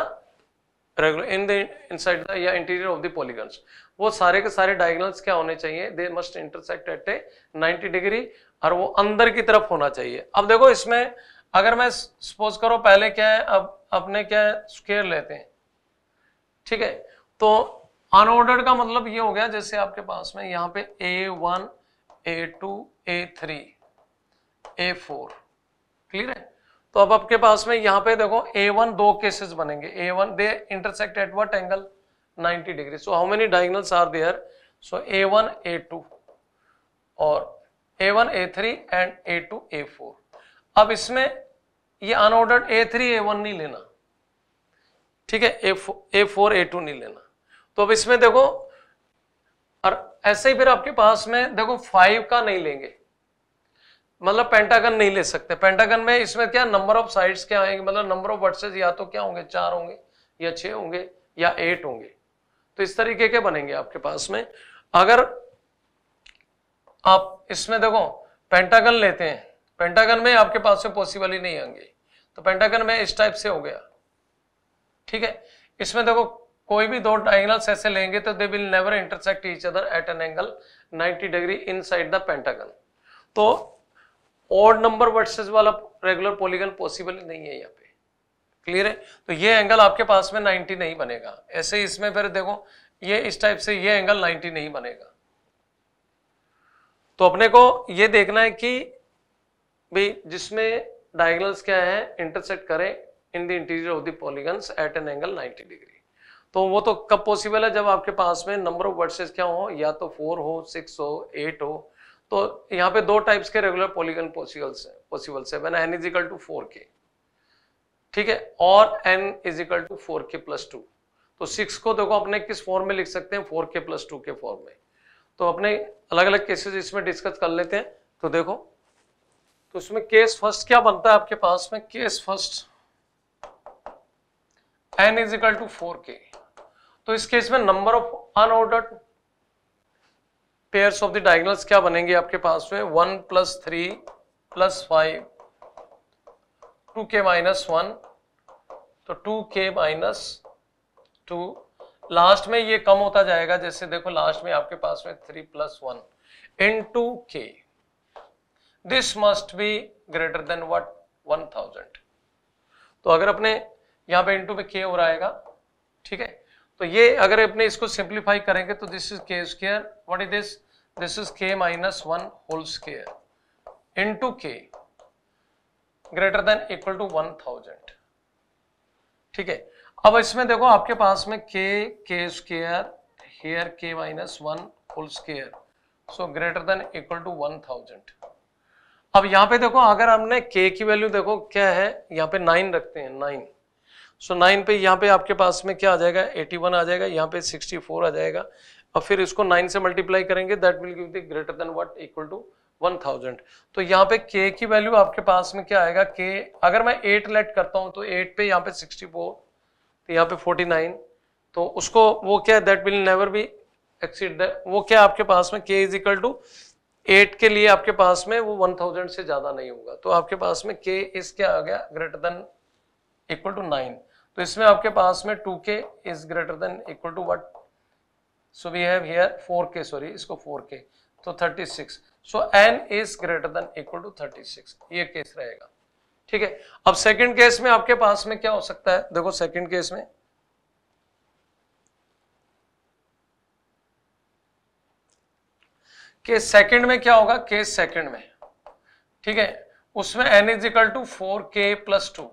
regular in the inside the या interior of the polygons वो सारे के सारे diagonals क्या होने चाहिए they must intersect at a 90 degree और वो अंदर की तरफ होना चाहिए अब देखो इसमें अगर मैं सपोज करो पहले क्या है अब अपने क्या है स्केयर लेते हैं ठीक है तो अनऑर्डर का मतलब ये हो गया जैसे आपके पास में यहाँ पे a one A two A three A four clear है तो अब आपके पास में यहाँ पे देखो A1 दो केसेस बनेंगे A1 they intersect at what angle 90 degree so how many diagonals are there so A1 A2 और A1 A3 and A2 A4 अब इसमें ये अनऑर्डर्ड A3 A1 नहीं लेना ठीक है A4 A4 A2 नहीं लेना तो अब इसमें देखो और ऐसे ही फिर आपके पास में देखो फाइव का नहीं लेंगे मतलब पेंटागन नहीं ले सकते पेंटागन में इसमें क्या नंबर ऑफ साइड्स क्या आएंगे मतलब नंबर ऑफ वर्सेज या तो क्या होंगे चार होंगे या छह होंगे या एट होंगे तो इस तरीके के बनेंगे आपके पास में अगर आप इसमें देखो पेंटागन लेते हैं पेंटागन में आपके पास में पॉसिबल ही नहीं आएंगे तो पेंटागन में इस टाइप से हो गया ठीक है इसमें देखो कोई भी दो डायगनल्स ऐसे लेंगे तो they will never intersect each other at an angle 90 degree inside the pentagon तो ऑड नंबर वर्सेस वाला रेगुलर पॉलीगन पॉसिबल नहीं है यहाँ पे क्लियर है तो ये एंगल आपके पास में 90 नहीं बनेगा ऐसे इसमें फिर देखो ये इस टाइप से ये एंगल 90 नहीं बनेगा तो अपने को ये देखना है कि भाई जिसमें डायगनल्स क्या है इंटरसेक्ट करें in the interior of the polygon at an angle ninety degree तो वो तो कब पॉसिबल है जब आपके पास में नंबर ऑफ वर्सेस क्या हो या तो फोर हो सिक्स हो एट हो तो यहाँ पे दो टाइप्स के रेगुलर पॉलीगन पॉसिबल्स हैं पॉसिबल्स है मैंने एन टू फोर के ठीक है और n is to four k plus two तो सिक्स को देखो अपने किस फॉर्म में लिख सकते हैं फोर के प्लस टू के फॉर्म में तो अपने अलग अलग केसेस इसमें डिस्कस कर लेते हैं तो देखो तो इसमें केस फर्स्ट क्या बनता है आपके पास में case first n is equal to four k तो इस केस में number of unordered pairs of the diagonals क्या बनेंगे आपके पास में one plus three plus five two k minus one तो two k minus two last में ये कम होता जाएगा जैसे देखो लास्ट में आपके पास में three plus one in two k this must be greater than what one thousand तो अगर अपने यहां पे इंटू में के और आएगा ठीक है तो ये अगर अपने इसको सिंप्लीफाई करेंगे तो this is k square what is this this is k minus 1 whole square into k greater than equal to 1000 ठीक है अब इसमें देखो आपके पास में k k square here k minus one whole square so greater than equal to one thousand अब यहां पे देखो अगर हमने k की वैल्यू देखो क्या है यहां पे नाइन रखते हैं नाइन सो so, नाइन पे यहां पे आपके पास में क्या आ जाएगा एटी वन आ जाएगा यहां पे सिक्सटी फोर आ जाएगा और फिर इसको नाइन से मल्टीप्लाई करेंगे that will give greater than what equal to one thousand तो यहाँ पे के की वैल्यू आपके पास में क्या आएगा के अगर मैं एट लेट करता हूँ तो एट पे यहाँ पे सिक्सटी फोर तो यहाँ पे फोर्टी नाइन तो उसको वो क्या that will never be exceed वो क्या आपके पास में के इज इक्वल टू एट के लिए आपके पास में वो वन थाउजेंड से ज़्यादा नहीं होगा तो आपके पास में के इज क्या आ गया greater than equal to nine तो इसमें आपके पास में two k is greater than equal to what so we have here 4k, sorry इसको 4k. तो 36. So n is greater than equal to 36. ये केस रहेगा. ठीक है अब सेकंड केस में आपके पास में क्या हो सकता है देखो सेकंड केस में केस सेकंड में क्या होगा केस सेकंड में ठीक है उसमें n is equal to four k plus two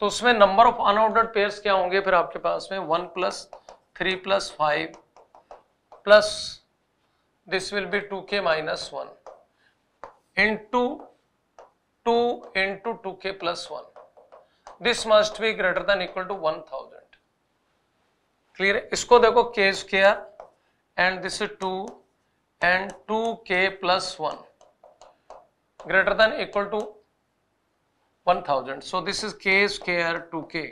तो उसमें नंबर ऑफ अनऑर्डर्ड पेयर्स क्या होंगे फिर आपके पास में one plus three plus five plus this will be 2k minus 1 into 2 into 2k plus 1. This must be greater than equal to 1000. Clear? है इसको देखो k square and this is 2 and 2 2k 1 greater than equal to 1000 so this is k square 2k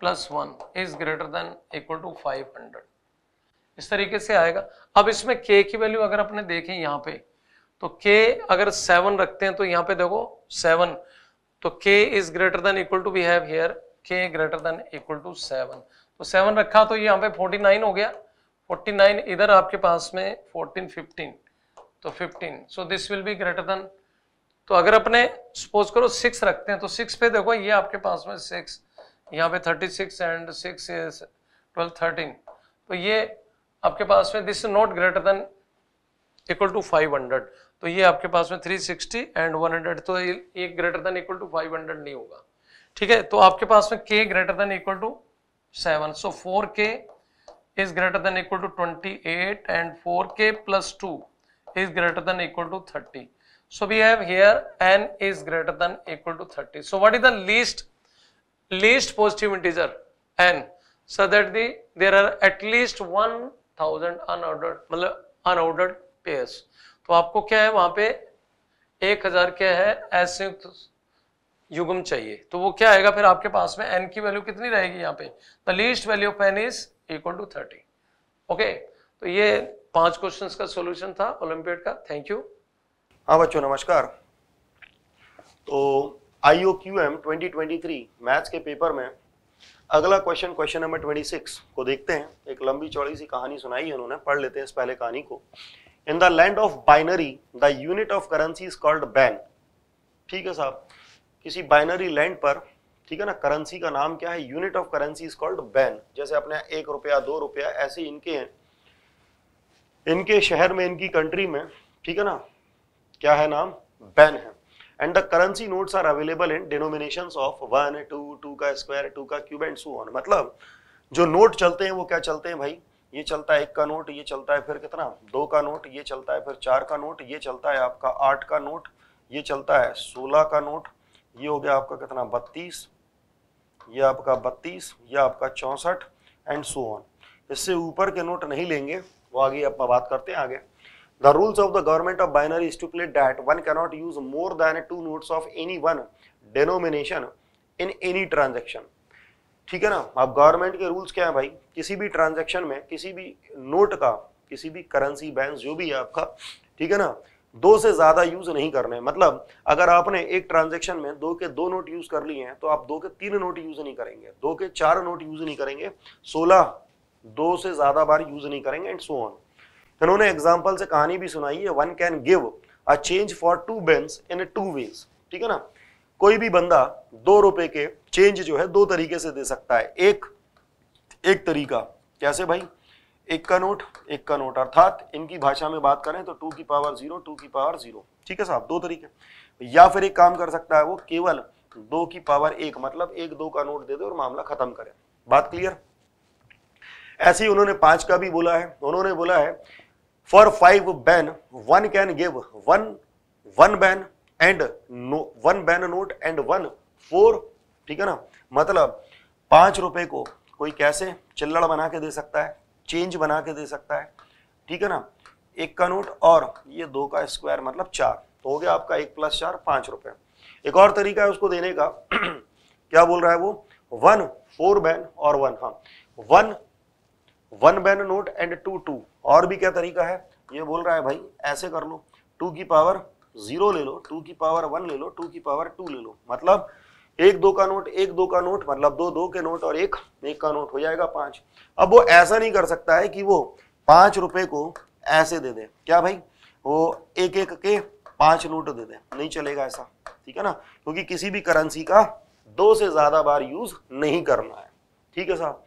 plus 1 is greater than equal to 500 इस तरीके से आएगा अब इसमें के की वैल्यू अगर अपने देखें यहां पे तो के अगर सेवन रखते हैं तो यहां पे देखो सेवन तो k is greater than equal to we have here k greater than equal to seven तो सेवन रखा तो यहां पे फोर्टी नाइन हो गया फोर्टी नाइन इधर आपके पास में फोर्टीन फिफ्टीन तो fifteen so this will be greater than तो अगर अपने सपोज करो सिक्स रखते हैं तो सिक्स पे देखो ये आपके पास में सिक्स यहाँ पे thirty six and six twelve thirteen तो ये आपके पास में this is not greater than equal to 500 तो ये आपके पास में 360 एंड 100 तो ये ग्रेटर देन इक्वल टू 500 नहीं होगा ठीक है तो आपके पास में k greater than equal to 7 so 4k is greater than equal to 28 and 4k plus 2 is greater than equal to 30 so we have here n is greater than equal to 30 so what is the least least positive integer n so that the there are at least one thousand unorder मतलब unorder pairs तो आपको क्या है वहां पे एक हजार क्या है असंयुक्त युगम चाहिए तो वो क्या आएगा फिर आपके पास में एन की वैल्यू कितनी रहेगी यहाँ पे the least value of n is equal to thirty okay तो ये पांच क्वेश्चन का सोल्यूशन था ओलंपियड का थैंक यू हाँ बच्चों नमस्कार तो I O Q M twenty twenty three maths के पेपर में अगला question question number twenty six को देखते हैं एक लंबी चौड़ी सी कहानी सुनाई है उन्होंने पढ़ लेते हैं इस पहले कहानी को in the land of Binary the unit of currency is called Ben ठीक है साहब किसी बाइनरी लैंड पर ठीक है ना करेंसी का नाम क्या है unit of currency is called Ben जैसे अपने एक रुपया दो रुपया ऐसे इनके हैं इनके शहर में इनकी कंट्री में ठीक है ना क्या है नाम बैन है and the currency notes are available in denomination of one two two का स्क्वायर टू का क्यूब एंड सो ऑन मतलब जो नोट चलते हैं वो क्या चलते हैं भाई ये चलता है एक का नोट ये चलता है फिर कितना दो का नोट ये चलता है फिर चार का नोट ये चलता है आपका आठ का नोट ये चलता है सोलह का नोट ये हो गया आपका कितना बत्तीस ये आपका बत्तीस ये आपका चौंसठ एंड सो ऑन इससे ऊपर के नोट नहीं लेंगे वो आगे आप बात करते हैं आगे The rules of the government of binary stipulate that one cannot use more than two notes of any one denomination in any transaction. ठीक है ना अब गवर्नमेंट के रूल्स क्या है भाई किसी भी ट्रांजैक्शन में किसी भी नोट का किसी भी करेंसी बैंक जो भी है आपका ठीक है ना दो से ज़्यादा यूज़ नहीं करने मतलब अगर आपने एक ट्रांजेक्शन में दो के दो नोट यूज़ कर लिए हैं तो आप दो के तीन नोट यूज़ नहीं करेंगे दो के चार नोट यूज़ नहीं करेंगे सोलह दो से ज़्यादा बार यूज़ नहीं करेंगे एंड सो ऑन इन्होंने एग्जाम्पल से कहानी भी सुनाई है one can give a change for two Bens in two ways ठीक है ना कोई भी बंदा दो रुपए के चेंज जो है दो तरीके से दे सकता है एक एक तरीका कैसे भाई एक का नोट एक का नोट अर्थात इनकी भाषा में बात करें तो टू की पावर जीरो टू की पावर जीरो ठीक है साहब दो तरीके या फिर एक काम कर सकता है वो केवल दो की पावर एक मतलब एक दो का नोट दे दे और मामला खत्म करें बात क्लियर ऐसे ही उन्होंने पांच का भी बोला है उन्होंने बोला है for five Ben one can give one one Ben and no one Ben note and one four ठीक है ना मतलब पांच रुपए को कोई कैसे चिल्लड़ बना के दे सकता है चेंज बना के दे सकता है ठीक है ना एक का नोट और ये दो का स्क्वायर मतलब चार तो हो गया आपका एक प्लस चार पांच रुपए एक और तरीका है उसको देने का क्या बोल रहा है वो वन फोर बैन और वन हाँ one one Ben note and two two और भी क्या तरीका है ये बोल रहा है भाई ऐसे कर लो टू की पावर जीरो ले लो टू की पावर वन ले लो टू की पावर टू ले लो मतलब एक दो का नोट एक दो का नोट मतलब दो दो के नोट और एक एक का नोट हो जाएगा पांच अब वो ऐसा नहीं कर सकता है कि वो पांच रुपए को ऐसे दे दे क्या भाई वो एक एक के पांच नोट दे दे नहीं चलेगा ऐसा ठीक है ना क्योंकि किसी भी करेंसी का दो से ज्यादा बार यूज नहीं करना है ठीक है साहब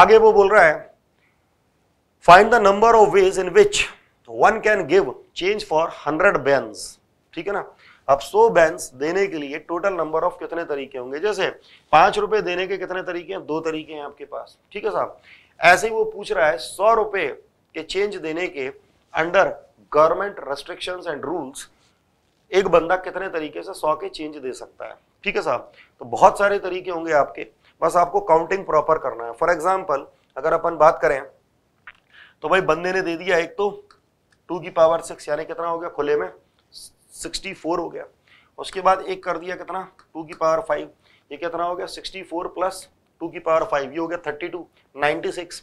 आगे वो बोल रहा है find the number of ways in which one can give change for hundred Bens ठीक है ना अब सो बैंस देने के लिए टोटल नंबर ऑफ कितने तरीके होंगे जैसे पांच रुपए देने के कितने तरीके हैं दो तरीके हैं आपके पास ठीक है साहब ऐसे ही वो पूछ रहा है सौ रुपए के चेंज देने के under government restriction and rules एक बंदा कितने तरीके से सौ के चेंज दे सकता है ठीक है साहब तो बहुत सारे तरीके होंगे आपके बस आपको काउंटिंग प्रॉपर करना है फॉर एग्जाम्पल अगर अपन बात करें तो भाई बंदे ने दे दिया एक तो टू की पावर सिक्स यानी कितना हो गया खुले में सिक्सटी फोर हो गया उसके बाद एक कर दिया कितना टू की पावर फाइव ये कितना हो गया सिक्सटी फोर प्लस टू की पावर फाइव ये हो गया थर्टी टू नाइन्टी सिक्स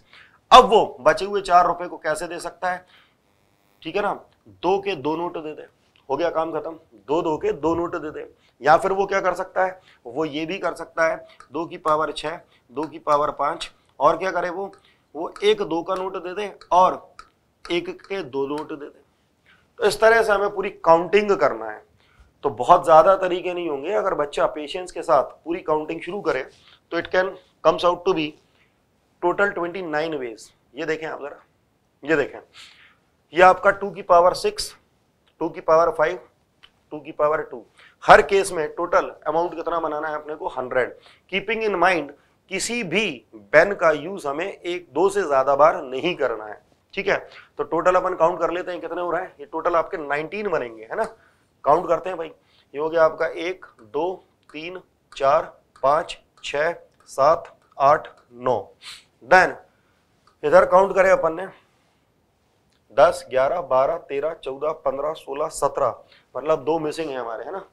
अब वो बचे हुए चार रुपए को कैसे दे सकता है ठीक है ना दो के दो नोट दे दे हो गया काम खत्म दो दो के दो नोट दे दे या फिर वो क्या कर सकता है वो ये भी कर सकता है दो की पावर छः दो की पावर पाँच और क्या करे वो वो एक दो का नोट दे दें और एक के दो नोट दे दें तो इस तरह से हमें पूरी काउंटिंग करना है तो बहुत ज़्यादा तरीके नहीं होंगे अगर बच्चा पेशेंस के साथ पूरी काउंटिंग शुरू करे तो it can comes out to be total twenty nine ways ये देखें आप ज़रा ये देखें ये आपका टू की पावर सिक्स टू की पावर फाइव टू की पावर टू हर केस में टोटल अमाउंट कितना बनाना है अपने को हंड्रेड कीपिंग इन माइंड किसी भी बेन का यूज हमें एक दो से ज्यादा बार नहीं करना है ठीक है तो टोटल अपन काउंट कर लेते हैं कितने हो रहे हैं ये टोटल आपके 19 बनेंगे है ना काउंट करते हैं भाई ये हो गया आपका एक दो तीन चार पांच छ सात आठ नौ देन इधर काउंट करें अपन ने दस ग्यारह बारह तेरह चौदह पंद्रह सोलह सत्रह मतलब दो मिसिंग है हमारे है ना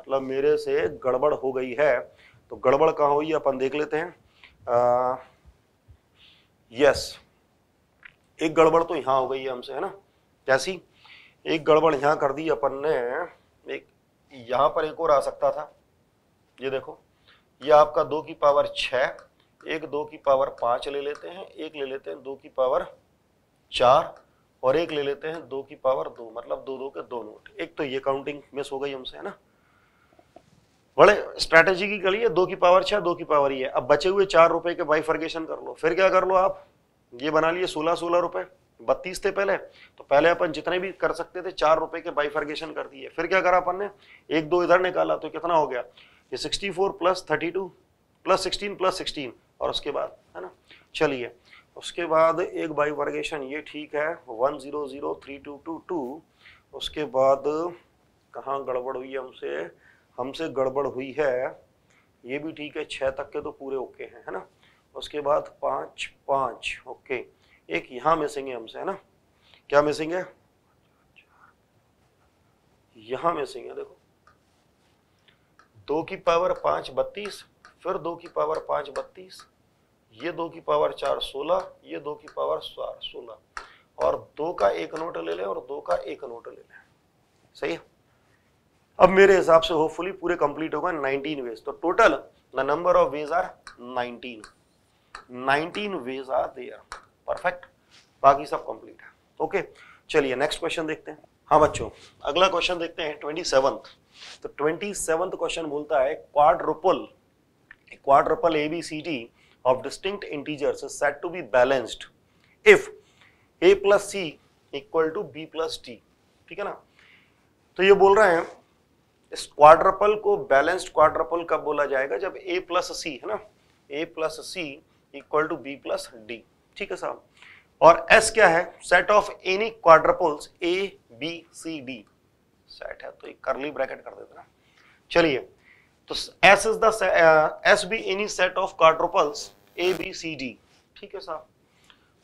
मतलब मेरे से गड़बड़ हो गई है तो गड़बड़ कहाँ हुई अपन देख लेते हैं यस uh, एक गड़बड़ तो यहाँ हो गई है हमसे है ना कैसी एक गड़बड़ यहां कर दी अपन ने एक यहां पर एक और आ सकता था ये देखो ये आपका दो की पावर छ एक दो की पावर पांच ले लेते हैं एक ले लेते हैं दो की पावर चार और एक ले लेते हैं दो की पावर दो मतलब दो दो के दो नोट एक तो ये काउंटिंग मिस हो गई हमसे है ना बड़े की गली है दो की पावर छह दो की पावर ही है अब बचे हुए चार रुपए के बाइफर्गेशन कर लो फिर क्या कर लो आप ये बना लिए सोलह सोलह रुपए बत्तीस थे पहले तो पहले अपन जितने भी कर सकते थे चार रुपए के बाइफर्गेशन कर दिए फिर क्या करा अपन ने एक दो इधर निकाला तो कितना हो गया ये sixty four plus thirty two plus sixteen plus sixteen और उसके बाद है ना चलिए उसके बाद एक बाइवर्गेशन ये ठीक है one zero zero three two two two उसके बाद कहाँ गड़बड़ हुई हमसे हमसे गड़बड़ हुई है ये भी ठीक है छः तक के तो पूरे ओके हैं है ना उसके बाद पाँच पाँच ओके एक यहाँ मिसिंग है हमसे है ना क्या मिसिंग है यहाँ मिसिंग है देखो दो की पावर पाँच बत्तीस फिर दो की पावर पाँच बत्तीस ये दो की पावर चार सोलह ये दो की पावर चार सोलह और दो का एक नोट ले लें और दो का एक नोट ले लें सही है अब मेरे हिसाब से होपफुली पूरे कंप्लीट होगा 19 वेज तो total the number of ways are 19 19 ways are there perfect बाकी सब कंप्लीट है ओके चलिए नेक्स्ट क्वेश्चन देखते हैं हाँ बच्चों अगला क्वेश्चन देखते हैं ट्वेंटी सेवंथ तो ट्वेंटी सेवंथ क्वेश्चन बोलता है quadruple quadruple A B C D of distinct integers set to be balanced if A plus C equal to B plus D ठीक है ना तो ये बोल रहे हैं इस क्वाड्रपल को बैलेंस्ड क्वाड्रपल कब बोला जाएगा जब ए प्लस सी है ना A plus C equal to B plus D ठीक है साहब और एस क्या है set of any quadruples A B C D set है तो एक करली ब्रैकेट कर देते ना चलिए तो S is the S be any set of quadruples A B C D ठीक है साहब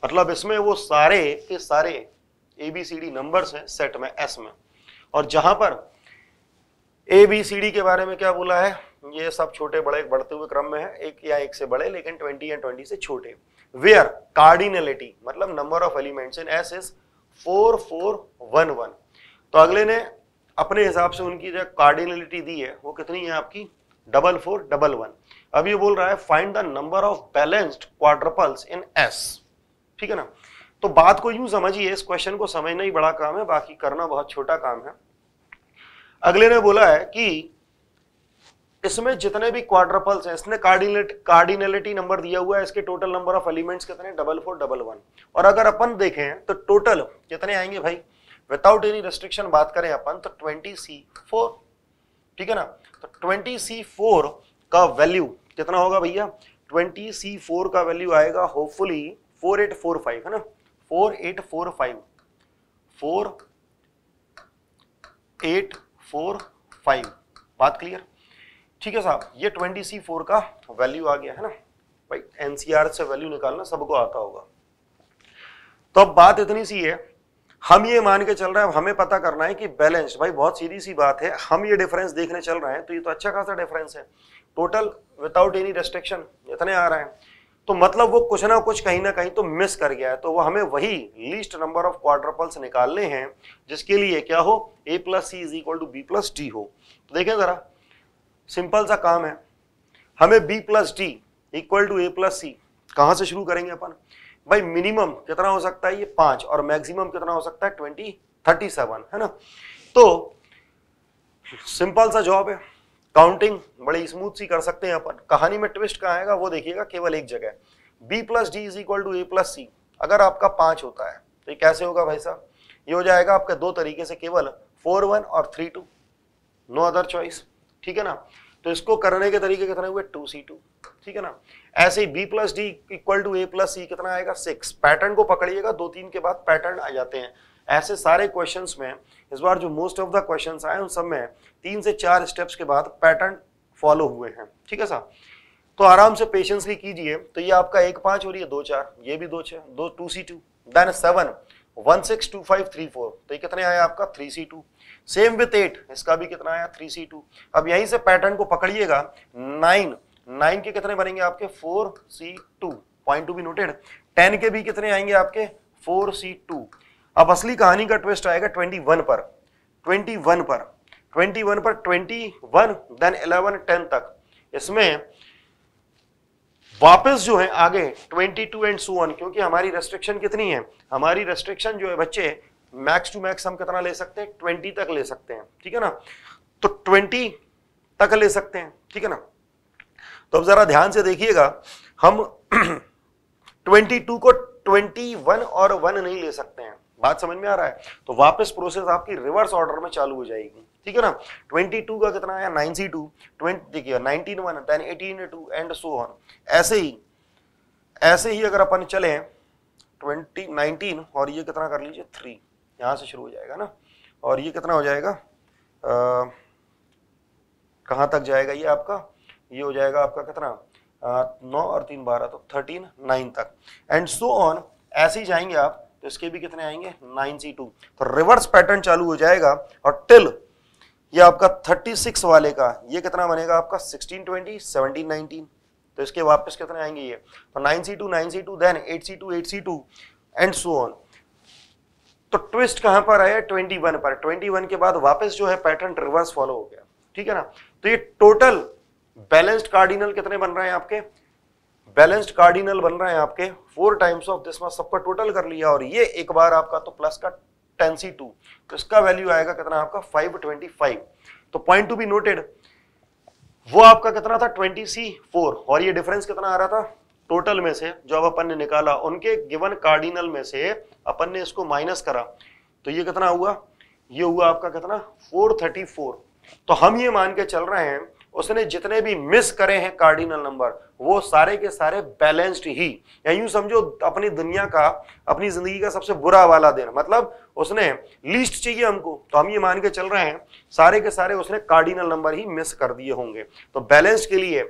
मतलब इसमें वो सारे के सारे A B C D numbers हैं सेट में एस में और जहां पर ए बी सी डी के बारे में क्या बोला है ये सब छोटे बड़े बढ़ते हुए क्रम में है एक या एक से बड़े लेकिन ट्वेंटी या ट्वेंटी से छोटे वेयर कार्डिनलिटी मतलब number of elements in S is four four one one तो अगले ने अपने हिसाब से उनकी जो कार्डिनलिटी दी है वो कितनी है आपकी डबल फोर डबल वन अब ये बोल रहा है find the number of balanced quadruples in S ठीक है ना तो बात को यूं समझिए इस क्वेश्चन को समझना ही बड़ा काम है बाकी करना बहुत छोटा काम है अगले ने बोला है कि इसमें जितने भी क्वाड्रपल्स हैं इसने कार्डिनेट कार्डिनलिटी नंबर दिया हुआ है इसके टोटल नंबर ऑफ एलिमेंट्स कितने डबल फोर डबल वन और अगर अपन देखें तो टोटल कितने आएंगे भाई विदाउट एनी रेस्ट्रिक्शन बात करें अपन तो ट्वेंटी सी फोर ठीक है ना तो ट्वेंटी सी फोर का वैल्यू कितना होगा भैया ट्वेंटी सी फोर का वैल्यू आएगा hopefully four eight four five है ना four eight four five four eight four five बात क्लियर ठीक है साहब ये ट्वेंटी सी फोर का वैल्यू आ गया है ना भाई एनसीआर से वैल्यू निकालना सबको आता होगा तो अब बात इतनी सी है हम ये मान के चल रहे हैं हमें पता करना है कि बैलेंस भाई बहुत सीधी सी बात है हम ये डिफरेंस देखने चल रहे हैं तो ये तो अच्छा खासा डिफरेंस है टोटल विदाउट एनी रेस्ट्रिक्शन इतने आ रहे हैं तो मतलब वो कुछ ना कुछ कहीं ना कहीं तो मिस कर गया है तो वो हमें वही लीस्ट नंबर ऑफ क्वाड्रपल्स निकालने हैं जिसके लिए क्या हो A plus C is equal to B plus D हो तो देखें ज़रा सिंपल सा काम है हमें B plus D equal to A plus C कहाँ से शुरू करेंगे अपन भाई मिनिमम कितना हो सकता है ये पाँच और मैक्सिमम कितना हो सकता है ट्वेंटी थर्टी सेवन है ना तो सिंपल सा जॉब है काउंटिंग बड़ी स्मूथ सी कर सकते हैं अपन कहानी में ट्विस्ट कहाँ आएगा वो देखिएगा केवल एक जगह B plus D is equal to A plus C अगर आपका पाँच होता है तो ये कैसे होगा भाई साहब ये हो जाएगा आपका दो तरीके से केवल फोर वन और three two no other choice ठीक है ना तो इसको करने के तरीके कितने हुए टू सी टू ठीक है ना ऐसे ही B plus D equal to A plus C कितना आएगा सिक्स पैटर्न को पकड़िएगा दो तीन के बाद पैटर्न आ जाते हैं ऐसे सारे क्वेश्चंस में इस बार जो मोस्ट ऑफ द क्वेश्चंस आए उन सब में तीन से चार स्टेप्स के बाद पैटर्न फॉलो हुए हैं ठीक है साहब तो आराम से पेशेंसली कीजिए तो ये आपका एक पांच हो रही है दो चार ये भी दो छह दो two C two then seven one six two five three four तो ये कितने आया आपका three C two same with eight इसका भी कितना आया थ्री सी टू अब यहीं से पैटर्न को पकड़िएगा नाइन नाइन के कितने बनेंगे आपके four C two point to be noted ten के भी कितने आएंगे आपके फोर सी टू अब असली कहानी का ट्विस्ट आएगा ट्वेंटी वन पर ट्वेंटी वन पर 21 पर 21 देन 11 10 तक इसमें वापस जो है आगे 22 एंड सो वन क्योंकि हमारी रेस्ट्रिक्शन कितनी है हमारी रेस्ट्रिक्शन जो है बच्चे मैक्स टू मैक्स हम कितना ले सकते हैं 20 तक ले सकते हैं ठीक है ना तो 20 तक ले सकते हैं ठीक है ना तो अब जरा ध्यान से देखिएगा हम 22 को 21 और 1 नहीं ले सकते हैं बात समझ में आ रहा है तो वापस प्रोसेस आपकी रिवर्स ऑर्डर में चालू हो जाएगी ठीक है ना 22 का कितना आया 92 20 देखिए 19 one then 18 two and so on ऐसे ही ऐसे ही अगर अपन चले 20 19 और ये कितना कर लीजिए थ्री यहां से शुरू हो जाएगा ना और ये कितना हो जाएगा कहाँ तक जाएगा ये आपका ये हो जाएगा आपका कितना नौ और तीन बारह तो थर्टीन नाइन तक एंड सो ऑन ऐसे ही जाएंगे आप तो इसके भी कितने आएंगे नाइन सी टू तो रिवर्स पैटर्न चालू हो जाएगा और टिल ये आपका 36 वाले का ये कितना बनेगा आपका 16 20 17 तो इसके वापस कितने आएंगे ये तो 9c2 9c2 then 8c2 8c2 and so on तो ट्विस्ट कहां पर आया 21 पर 21 के बाद वापस जो है पैटर्न रिवर्स फॉलो हो गया ठीक है ना तो ये टोटल बैलेंस्ड कार्डिनल कितने बन रहे हैं आपके बैलेंस्ड कार्डिनल बन रहे हैं आपके फोर टाइम्स ऑफ दिस मस सबका टोटल कर लिया और ये एक बार आपका तो प्लस का टेन सी टू तो इसका वैल्यू आएगा कितना आपका फाइव ट्वेंटी फाइव तो पॉइंट टू बी नोटेड वो आपका कितना था ट्वेंटी सी फोर और ये डिफरेंस कितना आ रहा था टोटल में से जो अब अपन ने निकाला उनके गिवन कार्डिनल में से अपन ने इसको माइनस करा तो ये कितना हुआ ये हुआ आपका कितना 434 तो हम ये मान के चल रहे हैं उसने जितने भी मिस करे हैं कार्डिनल नंबर वो सारे के सारे बैलेंस्ड ही या यूं समझो अपनी दुनिया का अपनी जिंदगी का सबसे बुरा वाला दिन मतलब उसने लिस्ट चाहिए हमको तो हम ये मान के चल रहे हैं सारे के सारे उसने कार्डिनल नंबर ही मिस कर दिए होंगे तो बैलेंस के लिए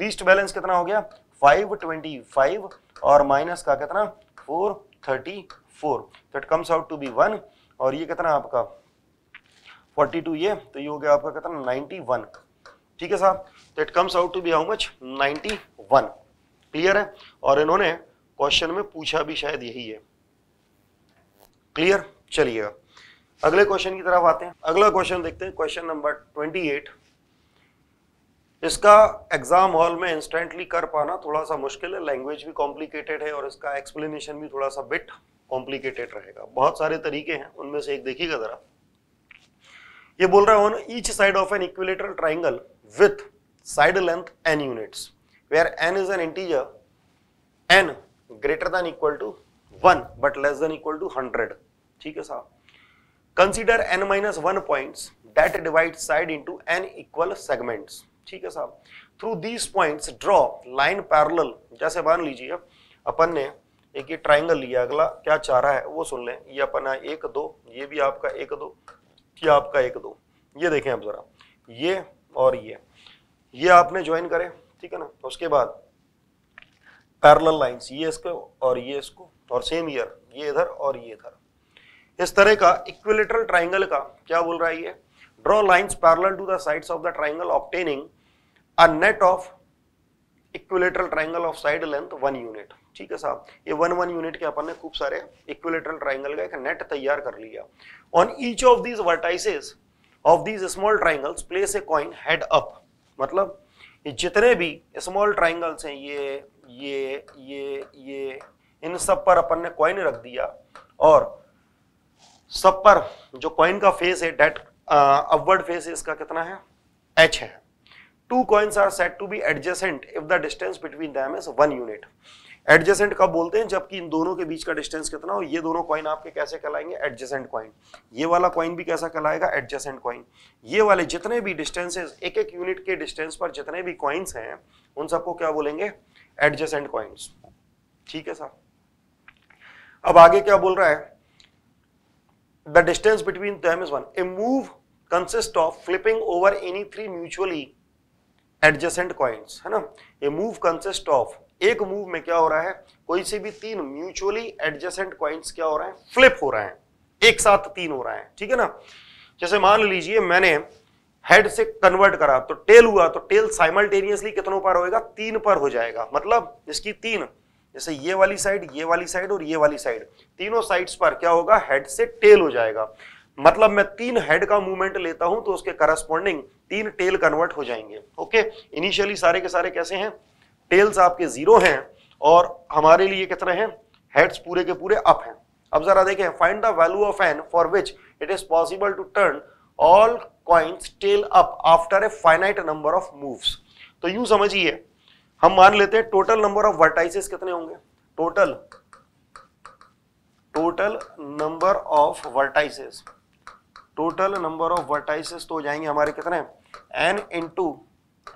लिस्ट बैलेंस कितना हो गया 525 और माइनस का कितना 434 तो it comes out to be one और ये कितना आपका 42 ये तो ये हो गया आपका कितना 91 ठीक है साहब तो it comes out to be how much 91 clear है और इन्होंने क्वेश्चन में पूछा भी शायद यही है क्लियर चलिएगा अगले क्वेश्चन की तरफ आते हैं अगला क्वेश्चन देखते हैं क्वेश्चन नंबर 28 इसका एग्जाम हॉल में इंस्टेंटली कर पाना थोड़ा सा मुश्किल है लैंग्वेज भी कॉम्प्लिकेटेड है और इसका एक्सप्लेनेशन भी थोड़ा सा बिट कॉम्प्लिकेटेड रहेगा बहुत सारे तरीके हैं उनमें से एक देखिएगा जरा ये बोल रहा है on each side of an equilateral triangle with side length n units where n is an integer n greater than equal to 1 but less than equal to 100 theek hai sir consider n minus 1 points that divide side into n equal segments theek hai sir through these points draw line parallel jaise maan lijiye apan ne एक ये triangle लिया अगला क्या चाह रहा है वो सुन लें ये अपना एक दो ये भी आपका एक दो ये आपका एक दो ये देखें आप जरा ये और ये ये आपने ज्वाइन करें ठीक है ना उसके बाद पैरल लाइन्स ये इसको और ये इसको और सेम ईयर ये इधर और ये इधर इस तरह का इक्विलेटरल ट्राइंगल का क्या बोल रहा है ये draw lines parallel to the sides of the triangle obtaining a net of equilateral triangle of side length one unit ठीक है साहब ये वन वन यूनिट के अपन ने खूब सारे इक्विलेटरल ट्राइंगल का एक नेट तैयार कर लिया on each of these vertices of these small triangles place a coin head up मतलब जितने भी स्मॉल ट्राइंगल्स हैं ये ये ये ये इन सब पर अपन ने कॉइन रख दिया और सब पर जो कॉइन का फेस है डेट अपवर्ड फेस है इसका कितना है एच है two coins are set to be adjacent if the distance between them is one unit adjacent कब बोलते हैं जबकि इन दोनों के बीच का डिस्टेंस कितना हो ये दोनों कॉइन आपके कैसे कहलाएंगे एडजेसेंट कॉइन ये वाला कॉइन भी कैसा कहलाएगा एडजेसेंट कॉइन ये वाले जितने भी डिस्टेंसेज एक एक यूनिट के डिस्टेंस पर जितने भी कॉइन्स हैं उन सबको क्या बोलेंगे एडजेसेंट कॉइन्स ठीक है सर अब आगे क्या बोल रहा है the distance between them is one a move consist of flipping over any three mutually adjacent coins है ना ए मूव कंसिस्ट ऑफ एक मूव में क्या हो रहा है कोई से भी तीन म्यूचुअली एडजस्टेंट क्वाइंट क्या हो रहे हैं फ्लिप हो रहे हैं एक साथ तीन हो रहा है ठीक है ना जैसे मान लीजिए मैंने हेड से कन्वर्ट करा तो टेल हुआ तो टेल साइमल्टेनियसली कितनों पर होएगा तीन पर हो जाएगा मतलब इसकी तीन जैसे ये वाली साइड ये वाली साइड और ये वाली साइड तीनों साइड्स पर क्या होगा हेड से टेल हो जाएगा मतलब मैं तीन हेड का मूवमेंट लेता हूं तो उसके करस्पॉन्डिंग तीन टेल कन्वर्ट हो जाएंगे ओके इनिशियली सारे के सारे कैसे हैं टेल्स आपके जीरो हैं और हमारे लिए कितने हैं हेड्स पूरे के पूरे अप हैं अब जरा देखें find the value of N for which it is possible to turn all coins tail up after a finite number of moves तो यूं समझिए हम मान लेते हैं टोटल नंबर ऑफ वर्टाइसिस कितने होंगे total total number of vertices total number of vertices तो हो जाएंगे हमारे कितने N into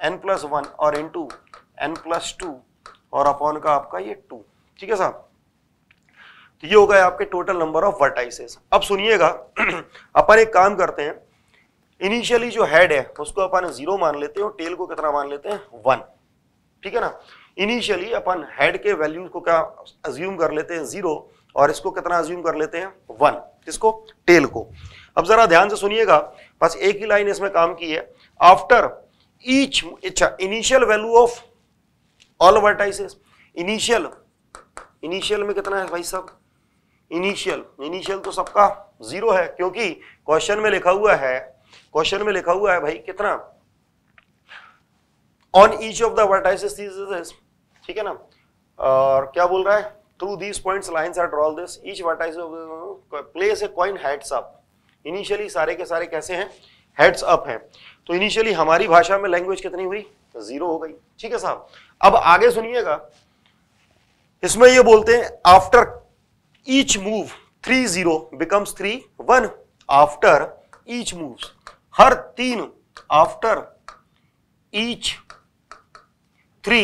N plus one और इंटू एन प्लस टू और अपॉन का आपका ये टू ठीक है साहब तो ये हो गए आपके टोटल नंबर ऑफ वर्टाइसेस अब सुनिएगा अपन एक काम करते हैं इनिशियली जो हेड है उसको अपन जीरो मान लेते हैं और टेल को कितना मान लेते हैं वन ठीक है ना इनिशियली अपन हेड के वैल्यू को क्या अज्यूम कर लेते हैं जीरो और इसको कितना अज्यूम कर लेते हैं वन किसको टेल को अब जरा ध्यान से सुनिएगा बस एक ही लाइन इसमें काम की है आफ्टर ईच अच्छा initial value of all vertices initial initial में कितना है भाई साहब इनिशियल इनिशियल तो सबका जीरो है क्योंकि क्वेश्चन में लिखा हुआ है क्वेश्चन में लिखा हुआ है भाई कितना on each of the vertices ठीक है ना और क्या बोल रहा है through these point line are drawn this each vertex place a coin heads up initially सारे के सारे कैसे हैं हेड्स अप हैं तो इनिशियली हमारी भाषा में लैंग्वेज कितनी हुई जीरो हो गई ठीक है साहब अब आगे सुनिएगा इसमें ये बोलते हैं after each move three zero becomes three one after each move हर तीन after each three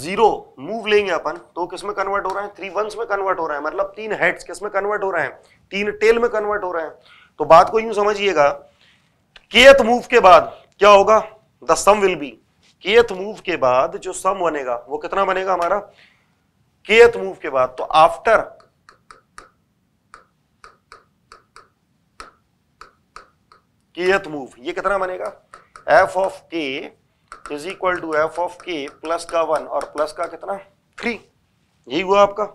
zero move लेंगे अपन तो किसमें कन्वर्ट हो रहा है थ्री वन में कन्वर्ट हो रहा है मतलब तीन हेड्स किसमें कन्वर्ट हो रहे हैं तीन टेल में कन्वर्ट हो रहे हैं तो बात को यूं समझिएगा केत मूव के बाद क्या होगा the sum will be kth move के बाद जो सम बनेगा वो कितना बनेगा हमारा केथ मूव के बाद तो आफ्टर केथ मूव ये कितना बनेगा F of K is equal to F of K plus का वन और प्लस का कितना थ्री यही हुआ आपका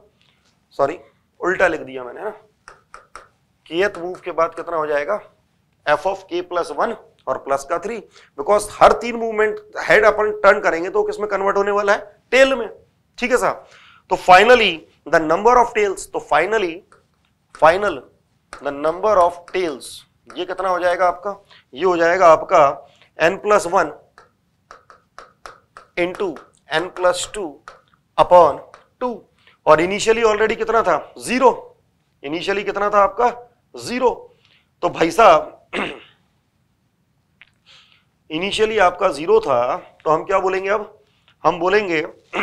सॉरी उल्टा लिख दिया मैंने ना केथ मूव के बाद कितना हो जाएगा F of K plus one और प्लस का थ्री बिकॉज हर तीन मूवमेंट हेड अपन टर्न करेंगे तो किसमें कन्वर्ट होने वाला है टेल में ठीक है साहब तो finally the number of tails तो finally final the number of tails ये कितना हो जाएगा आपका ये हो जाएगा आपका N plus one into N plus two upon two और इनिशियली ऑलरेडी कितना था जीरो इनिशियली कितना था आपका जीरो तो भाई साहब इनिशियली आपका ज़ीरो था तो हम क्या बोलेंगे अब हम बोलेंगे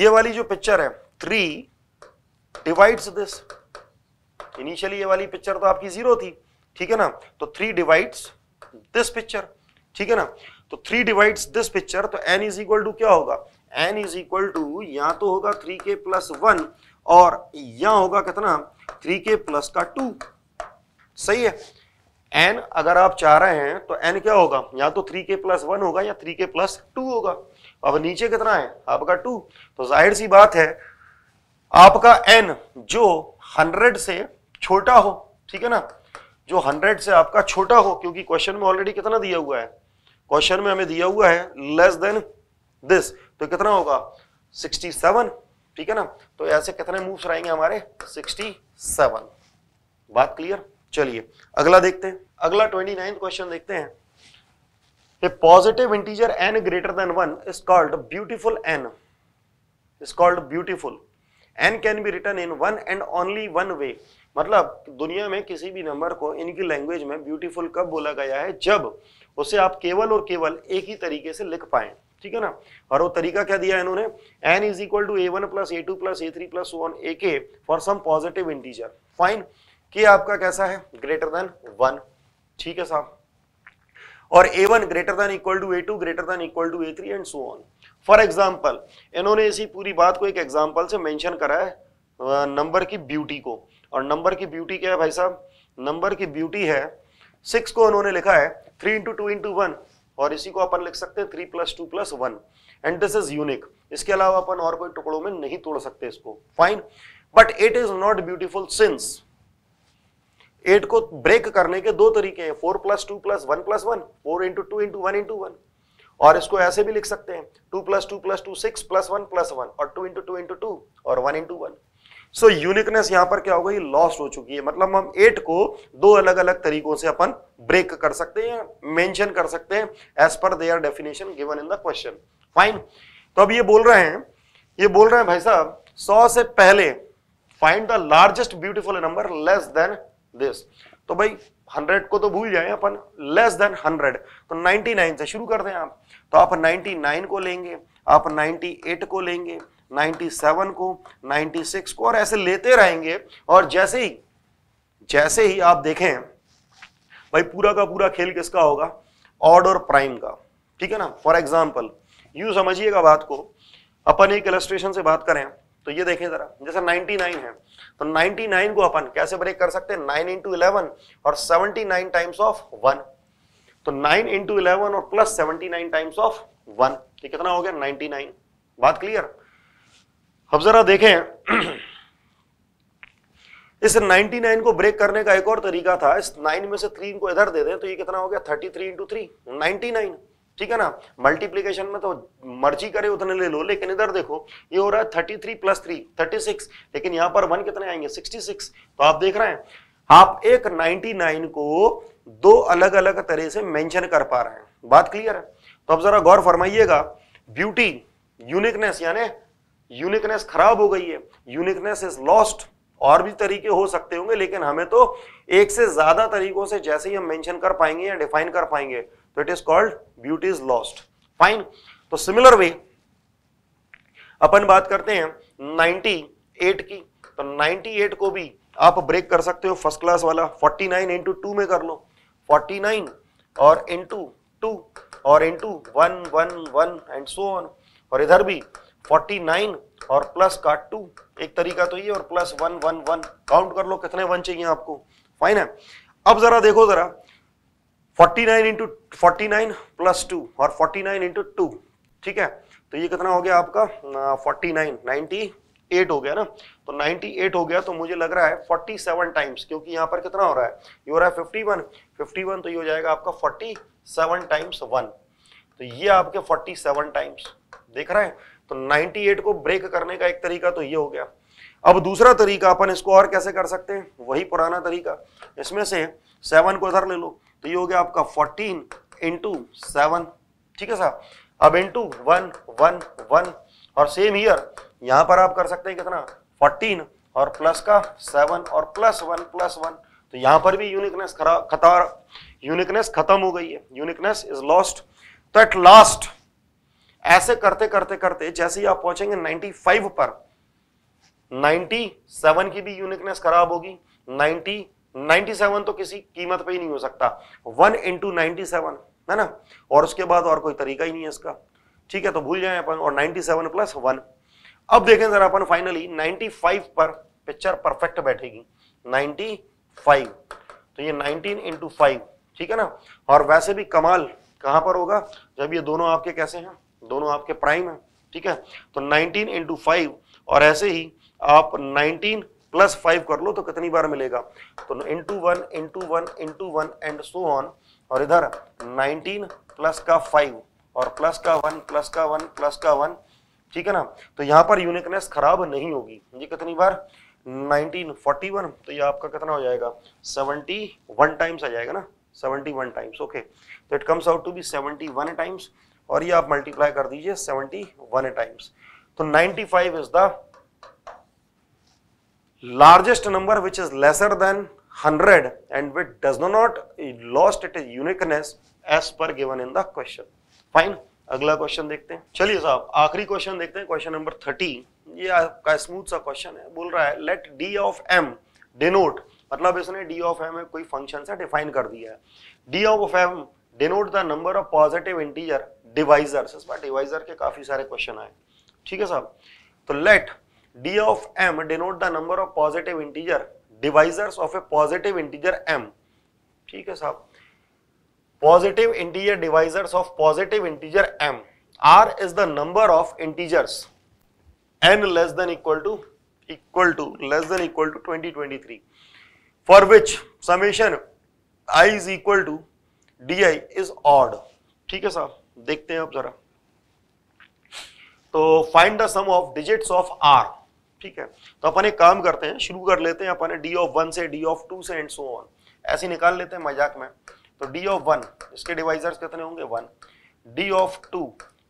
ये वाली जो पिक्चर है थ्री डिवाइड्स दिस इनिशियली ये वाली पिक्चर तो आपकी ज़ीरो थी ठीक है ना तो थ्री डिवाइड्स दिस पिक्चर ठीक है ना तो थ्री डिवाइड्स दिस पिक्चर तो एन इज इक्वल टू क्या होगा एन इज इक्वल टू या तो होगा थ्री के प्लस वन और या होगा कितना थ्री के प्लस का टू सही है एन अगर आप चाह रहे हैं तो एन क्या होगा या तो थ्री के प्लस वन होगा या थ्री के प्लस टू होगा अब नीचे कितना है आपका टू तो जाहिर सी बात है आपका एन जो हंड्रेड से छोटा हो ठीक है ना जो हंड्रेड से आपका छोटा हो क्योंकि क्वेश्चन में ऑलरेडी कितना दिया हुआ है क्वेश्चन में हमें दिया हुआ है लेस देन दिस तो कितना होगा सिक्सटी सेवन ठीक है ना तो ऐसे कितने मूव्स रहेंगे हमारे सेवन बात क्लियर चलिए अगला देखते हैं अगला ट्वेंटी नाइन क्वेश्चन देखते हैं positive integer N greater than one is called called N is called called N can be return in one and only one way मतलब दुनिया में किसी भी नंबर को इनकी लैंग्वेज में ब्यूटीफुल कब बोला गया है जब उसे आप केवल और केवल एक ही तरीके से लिख पाए ठीक है ना और वो तरीका क्या दिया है इन्होंने n is equal to a one plus A two plus A three plus one a k for some positive integer fine के आपका कैसा है ग्रेटर देन वन ठीक है साहब और a one greater than equal to a two greater than equal to A three and so on for example इन्होंने इसी पूरी बात को एक एग्जाम्पल से मैंशन करा है नंबर की ब्यूटी को और नंबर की ब्यूटी क्या है भाई साहब नंबर की ब्यूटी है सिक्स को उन्होंने लिखा है three into two into one और इसी को अपन लिख सकते हैं three plus two plus one and this is unique इसके अलावा अपन और कोई टुकड़ों में नहीं तोड़ सकते इसको fine but it is not beautiful since eight को ब्रेक करने के दो तरीके हैं four plus two plus one plus one four into two into one into one और इसको ऐसे भी लिख सकते हैं two plus two plus two six plus one plus one और two into two into two और one into one so uniqueness यहां पर क्या होगा ये लॉस्ट हो चुकी है मतलब हम एट को दो अलग अलग तरीकों से अपन ब्रेक कर सकते हैं मेंशन कर सकते हैं as per their definition given in the question fine तो अब ये बोल रहे हैं ये बोल रहे हैं भाई साहब सौ से पहले find the largest beautiful number less than this तो भाई हंड्रेड को तो भूल जाए अपन लेस देन हंड्रेड तो नाइन्टी नाइन से शुरू कर दें आप तो आप नाइन्टी नाइन को लेंगे आप नाइन्टी एट को लेंगे नाइन्टी सेवन को नाइन्टी सिक्स को और ऐसे लेते रहेंगे और जैसे ही जैसे ही आप देखें भाई पूरा का पूरा खेल किसका होगा ऑड और प्राइम का ठीक है ना फॉर एग्जाम्पल यू समझिएगा बात को अपन एक इलस्ट्रेशन से बात करें तो ये देखें जरा जैसे 99 है तो 99 को अपन कैसे ब्रेक कर सकते हैं नाइन इंटू इलेवन और 79 टाइम्स ऑफ वन तो 9 इंटू इलेवन और प्लस 79 टाइम्स ऑफ वन ये कितना हो गया 99 बात क्लियर अब जरा देखें इस 99 को ब्रेक करने का एक और तरीका था इस 9 में से 3 को इधर दे दें तो ये कितना हो गया 33 थ्री इंटू थ्री नाइनटी ठीक है ना मल्टीप्लीकेशन में तो मर्जी करे उतने ले लो लेकिन इधर देखो ये हो रहा है thirty three plus three thirty six लेकिन यहाँ पर वन कितने आएंगे सिक्सटी सिक्स तो आप देख रहे हैं आप एक नाइनटी नाइन को दो अलग अलग तरह से मेंशन कर पा रहे हैं बात क्लियर है तो आप जरा गौर फरमाइएगा ब्यूटी यूनिकनेस यानी यूनिकनेस खराब हो गई है यूनिकनेस इज लॉस्ट और भी तरीके हो सकते होंगे लेकिन हमें तो एक से ज्यादा तरीकों से जैसे ही हम मेंशन कर पाएंगे या डिफाइन कर पाएंगे तो it is called beauty is lost fine तो सिमिलर वे अपन बात करते हैं 98 की तो 98 को भी आप ब्रेक कर सकते हो फर्स्ट क्लास वाला 49 नाइन इंटू टू में कर लो 49 और इंटू टू और into one one one and so on और इधर भी 49 और प्लस का टू एक तरीका तो ये और plus one one one count कर लो कितने वन चाहिए आपको फाइन है अब जरा देखो जरा 49 nine into forty plus two और 49 नाइन इंटू टू ठीक है तो ये कितना हो गया आपका फोर्टी नाइन नाइन्टी एट हो गया ना तो 98 हो गया तो मुझे लग रहा है 47 टाइम्स क्योंकि यहाँ पर कितना हो रहा है ये हो रहा है 51 51 तो ये हो जाएगा आपका 47 टाइम्स वन तो ये आपके 47 टाइम्स देख रहे हैं तो 98 को ब्रेक करने का एक तरीका तो ये हो गया अब दूसरा तरीका अपन इसको और कैसे कर सकते हैं वही पुराना तरीका इसमें से सेवन को इधर ले लो तो ये हो गया आपका फोर्टीन इंटू सेवन ठीक है साहब अब इंटू वन वन वन और सेम ईयर यहां पर आप कर सकते हैं कितना फोर्टीन और प्लस का सेवन और प्लस वन प्लस वन तो यहां पर भी यूनिकनेस खतर यूनिकनेस खत्म हो गई है यूनिकनेस इज लॉस्ट तो एट लास्ट ऐसे करते करते करते जैसे ही आप पहुंचेंगे 95 पर 97 की भी यूनिकनेस खराब होगी 90 97 तो किसी कीमत पे ही नहीं हो सकता वन इंटू नाइनटी सेवन है ना और उसके बाद और कोई तरीका ही नहीं है इसका ठीक है तो भूल जाए अपन और 97 प्लस वन अब देखें जरा अपन फाइनली 95 पर पिक्चर परफेक्ट बैठेगी 95 तो ये 19 इंटू फाइव ठीक है ना और वैसे भी कमाल कहां पर होगा जब ये दोनों आपके कैसे हैं दोनों आपके प्राइम हैं ठीक है तो नाइनटीन इंटू फाइव और ऐसे ही आप नाइनटीन प्लस फाइव कर लो तो कितनी बार मिलेगा तो into one into one into one and so on और इधर नाइनटीन प्लस का फाइव और प्लस का वन प्लस का वन प्लस का वन ठीक है ना तो यहाँ पर यूनिकनेस खराब नहीं होगी ये कितनी बार 1941 तो ये आपका कितना हो जाएगा 71 टाइम्स आ जाएगा ना 71 टाइम्स ओके तो it comes out to be 71 times और ये आप मल्टीप्लाई कर दीजिए 71 टाइम्स तो 95 is the largest number which is lesser than 100 and which does not lost its uniqueness as per given in the question. Fine. अगला question देखते हैं चलिए साहब आखिरी क्वेश्चन देखते हैं क्वेश्चन नंबर थर्टी ये आपका स्मूथ सा क्वेश्चन है बोल रहा है let d of m denote मतलब इसने डी ऑफ एम कोई फंक्शन से डिफाइन कर दिया है d of m denote the number of positive integer divisor divisor के काफी सारे क्वेश्चन आए ठीक है साहब तो let d of m denote the number of positive integer divisors of a positive integer m ठीक है साहब positive integer divisors of positive integer m r is the number of integers n less than equal to equal to less than equal to 2023 for which summation i is equal to di is odd ठीक है साहब देखते हैं आप जरा तो find the sum of digits of r ठीक है तो अपन एक काम करते हैं शुरू कर लेते हैं अपन डी ऑफ वन से डी ऑफ टू से एंड सो ऑन ऐसे निकाल लेते हैं मजाक में तो डी ऑफ वन इसके डिवाइजर्स कितने होंगे वन डी ऑफ टू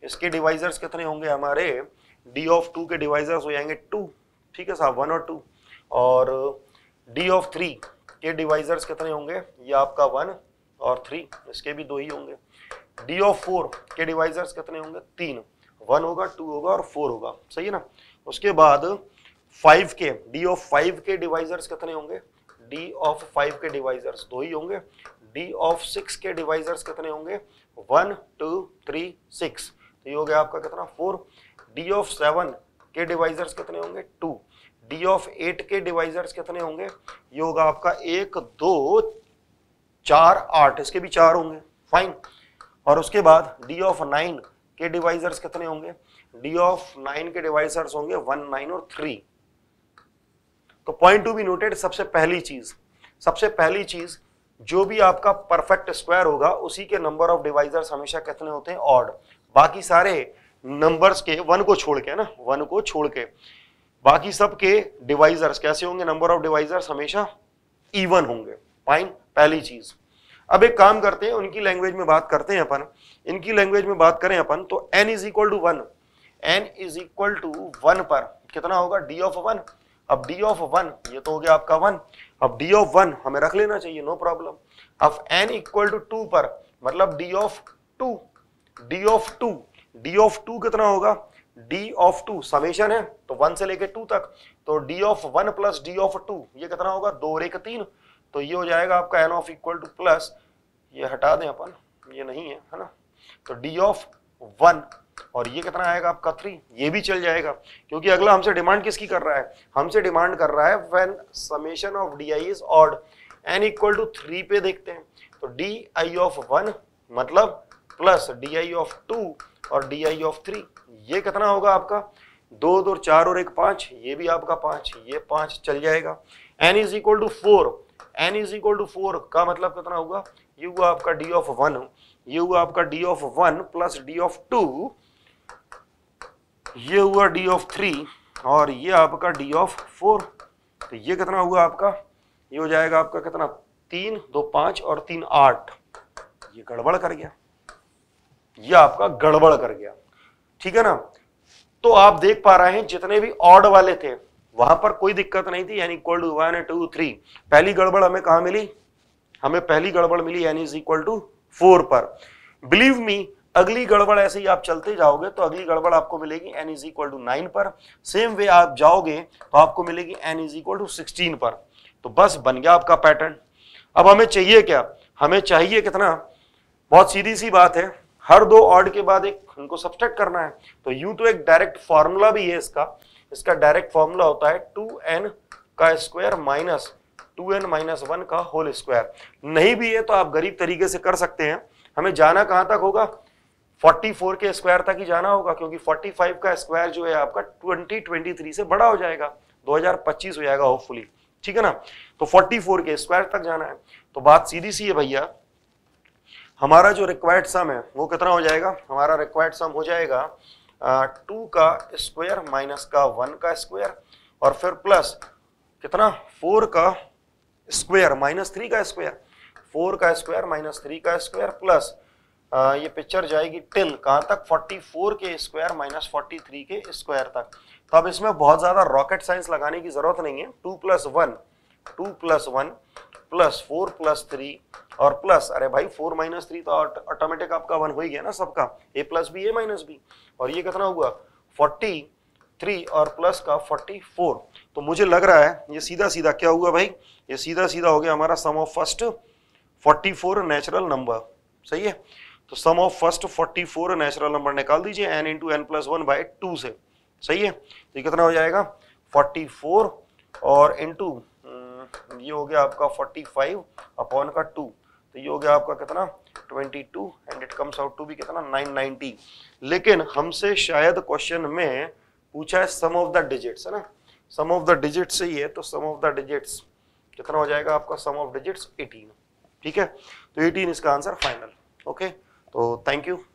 इसके डिवाइजर्स कितने होंगे हमारे डी ऑफ टू के डिवाइजर्स हो जाएंगे टू ठीक है साहब वन और टू और डी ऑफ थ्री के डिवाइजर्स कितने होंगे ये आपका वन और थ्री इसके भी दो ही होंगे डी ऑफ फोर के डिवाइजर्स कितने होंगे तीन वन होगा टू होगा और फोर होगा सही है ना उसके बाद फाइव के डी ऑफ फाइव के डिवाइजर्स कितने होंगे डी ऑफ फाइव के डिवाइजर्स दो ही होंगे डी ऑफ सिक्स के डिवाइजर्स कितने होंगे वन टू थ्री सिक्स तो ये हो गया आपका कितना फोर डी ऑफ सेवन के डिवाइजर्स कितने होंगे टू डी ऑफ एट के डिवाइजर्स कितने होंगे ये होगा आपका एक दो चार आठ इसके भी चार होंगे फाइन और उसके बाद डी ऑफ नाइन के डिवाइजर्स कितने होंगे डी ऑफ नाइन के डिवाइजर्स होंगे वन नाइन और थ्री तो पॉइंट टू बी नोटेड सबसे पहली चीज सबसे पहली चीज जो भी आपका परफेक्ट स्क्वायर होगा उसी के नंबर ऑफ डिवाइजर्स हमेशा कितने होते हैं ऑड बाकी सारे नंबर्स के वन को छोड़ के ना वन को छोड़ के बाकी सब के डिवाइजर्स कैसे होंगे नंबर ऑफ डिवाइजर्स हमेशा इवन होंगे फाइन पहली चीज अब एक काम करते हैं उनकी लैंग्वेज में बात करते हैं अपन इनकी लैंग्वेज में बात करें अपन तो N is equal to one n is equal to one पर कितना होगा डी ऑफ वन अब डी ऑफ वन ये तो हो गया आपका वन अब डी ऑफ वन हमें रख लेना चाहिए नो प्रॉब्लम अब एन इक्वल टू टू पर मतलब d of two d of two d of two कितना होगा डी ऑफ टू समेशन है तो वन से लेके टू तक तो d of one plus d of two ये कितना होगा दो और एक तीन तो ये हो जाएगा आपका n of equal to plus ये हटा दें अपन ये नहीं है है ना तो डी ऑफ वन और ये कितना आएगा आपका थ्री ये भी चल जाएगा क्योंकि अगला हमसे डिमांड किसकी कर रहा है हमसे डिमांड कर रहा है when summation of d i is odd n equal to three पे देखते हैं तो डी आई ऑफ वन मतलब plus d i of two और डी आई ऑफ थ्री ये कितना होगा आपका दो दो चार और एक पांच ये भी आपका पांच ये पांच चल जाएगा n is equal to four n is equal to four का मतलब कितना होगा ये हुआ आपका डी ऑफ वन ये हुआ आपका d of one plus d of two ये हुआ डी ऑफ थ्री और ये आपका डी ऑफ फोर तो ये कितना हुआ आपका ये हो जाएगा आपका कितना तीन दो पांच और तीन आठ ये गड़बड़ कर गया ये आपका गड़बड़ कर गया ठीक है ना तो आप देख पा रहे हैं जितने भी ऑड वाले थे वहां पर कोई दिक्कत नहीं थी यानी equal to one two three पहली गड़बड़ हमें कहा मिली हमें पहली गड़बड़ मिली यानी इज इक्वल टू फोर पर बिलीव मी अगली गड़बड़ ऐसे ही आप चलते जाओगे तो अगली गड़बड़ आपको मिलेगी n is equal to nine पर सेम वे आप जाओगे तो आपको मिलेगी n is equal to sixteen पर तो बस बन गया आपका पैटर्न अब हमें चाहिए क्या हमें चाहिए कितना बहुत सीधी सी बात है हर दो ऑर्ड के बाद एक उनको सब्सट्रैक्ट करना है तो यू तो एक डायरेक्ट फॉर्मूला भी है इसका इसका डायरेक्ट फॉर्मूला होता है टू एन का square minus two n minus one का होल स्क्वायर नहीं भी है तो आप गरीब तरीके से कर सकते हैं हमें जाना कहां तक होगा 44 के स्क्वायर तक ही जाना होगा क्योंकि 45 का स्क्वायर जो है आपका 2023 से बड़ा हो जाएगा 2025 हो जाएगा होपफुली ठीक है ना तो 44 के स्क्वायर तक जाना है तो बात सीधी सी है भैया हमारा जो रिक्वायर्ड सम है वो कितना हो जाएगा हमारा रिक्वायर्ड सम हो जाएगा टू का स्क्वायर माइनस का वन का स्क्वायर और फिर प्लस कितना फोर का स्क्वायर माइनस थ्री का स्क्वायर फोर का स्क्वायर माइनस थ्री का स्क्वायर प्लस ये पिक्चर जाएगी टिल कहाँ तक 44 के स्क्वायर माइनस फोर्टी के स्क्वायर तक तो अब इसमें बहुत ज़्यादा रॉकेट साइंस लगाने की ज़रूरत नहीं है two plus one two plus one plus four plus three और प्लस अरे भाई फोर माइनस थ्री तो ऑटोमेटिक आपका वन हो ही गया ना सबका a plus b a minus b और ये कितना हुआ फोर्टी थ्री और प्लस का फोर्टी फोर तो मुझे लग रहा है ये सीधा सीधा क्या हुआ भाई ये सीधा सीधा हो गया हमारा sum of first forty four natural number सही है तो sum of first 44 natural number निकाल दीजिए n into N plus one by two से सही है तो कितना हो जाएगा 44 और इंटू हम्म, ये हो गया आपका 45 अपॉन का 2 तो ये हो गया आपका कितना 22 and it comes out to भी कितना 990 लेकिन हमसे शायद क्वेश्चन में पूछा है सम ऑफ द डिजिट्स है ना सम ऑफ द डिजिट्स ही है तो सम ऑफ द डिजिट्स कितना हो जाएगा आपका सम ऑफ डिजिट्स 18 ठीक है तो 18 इसका answer final okay okay? So thank you.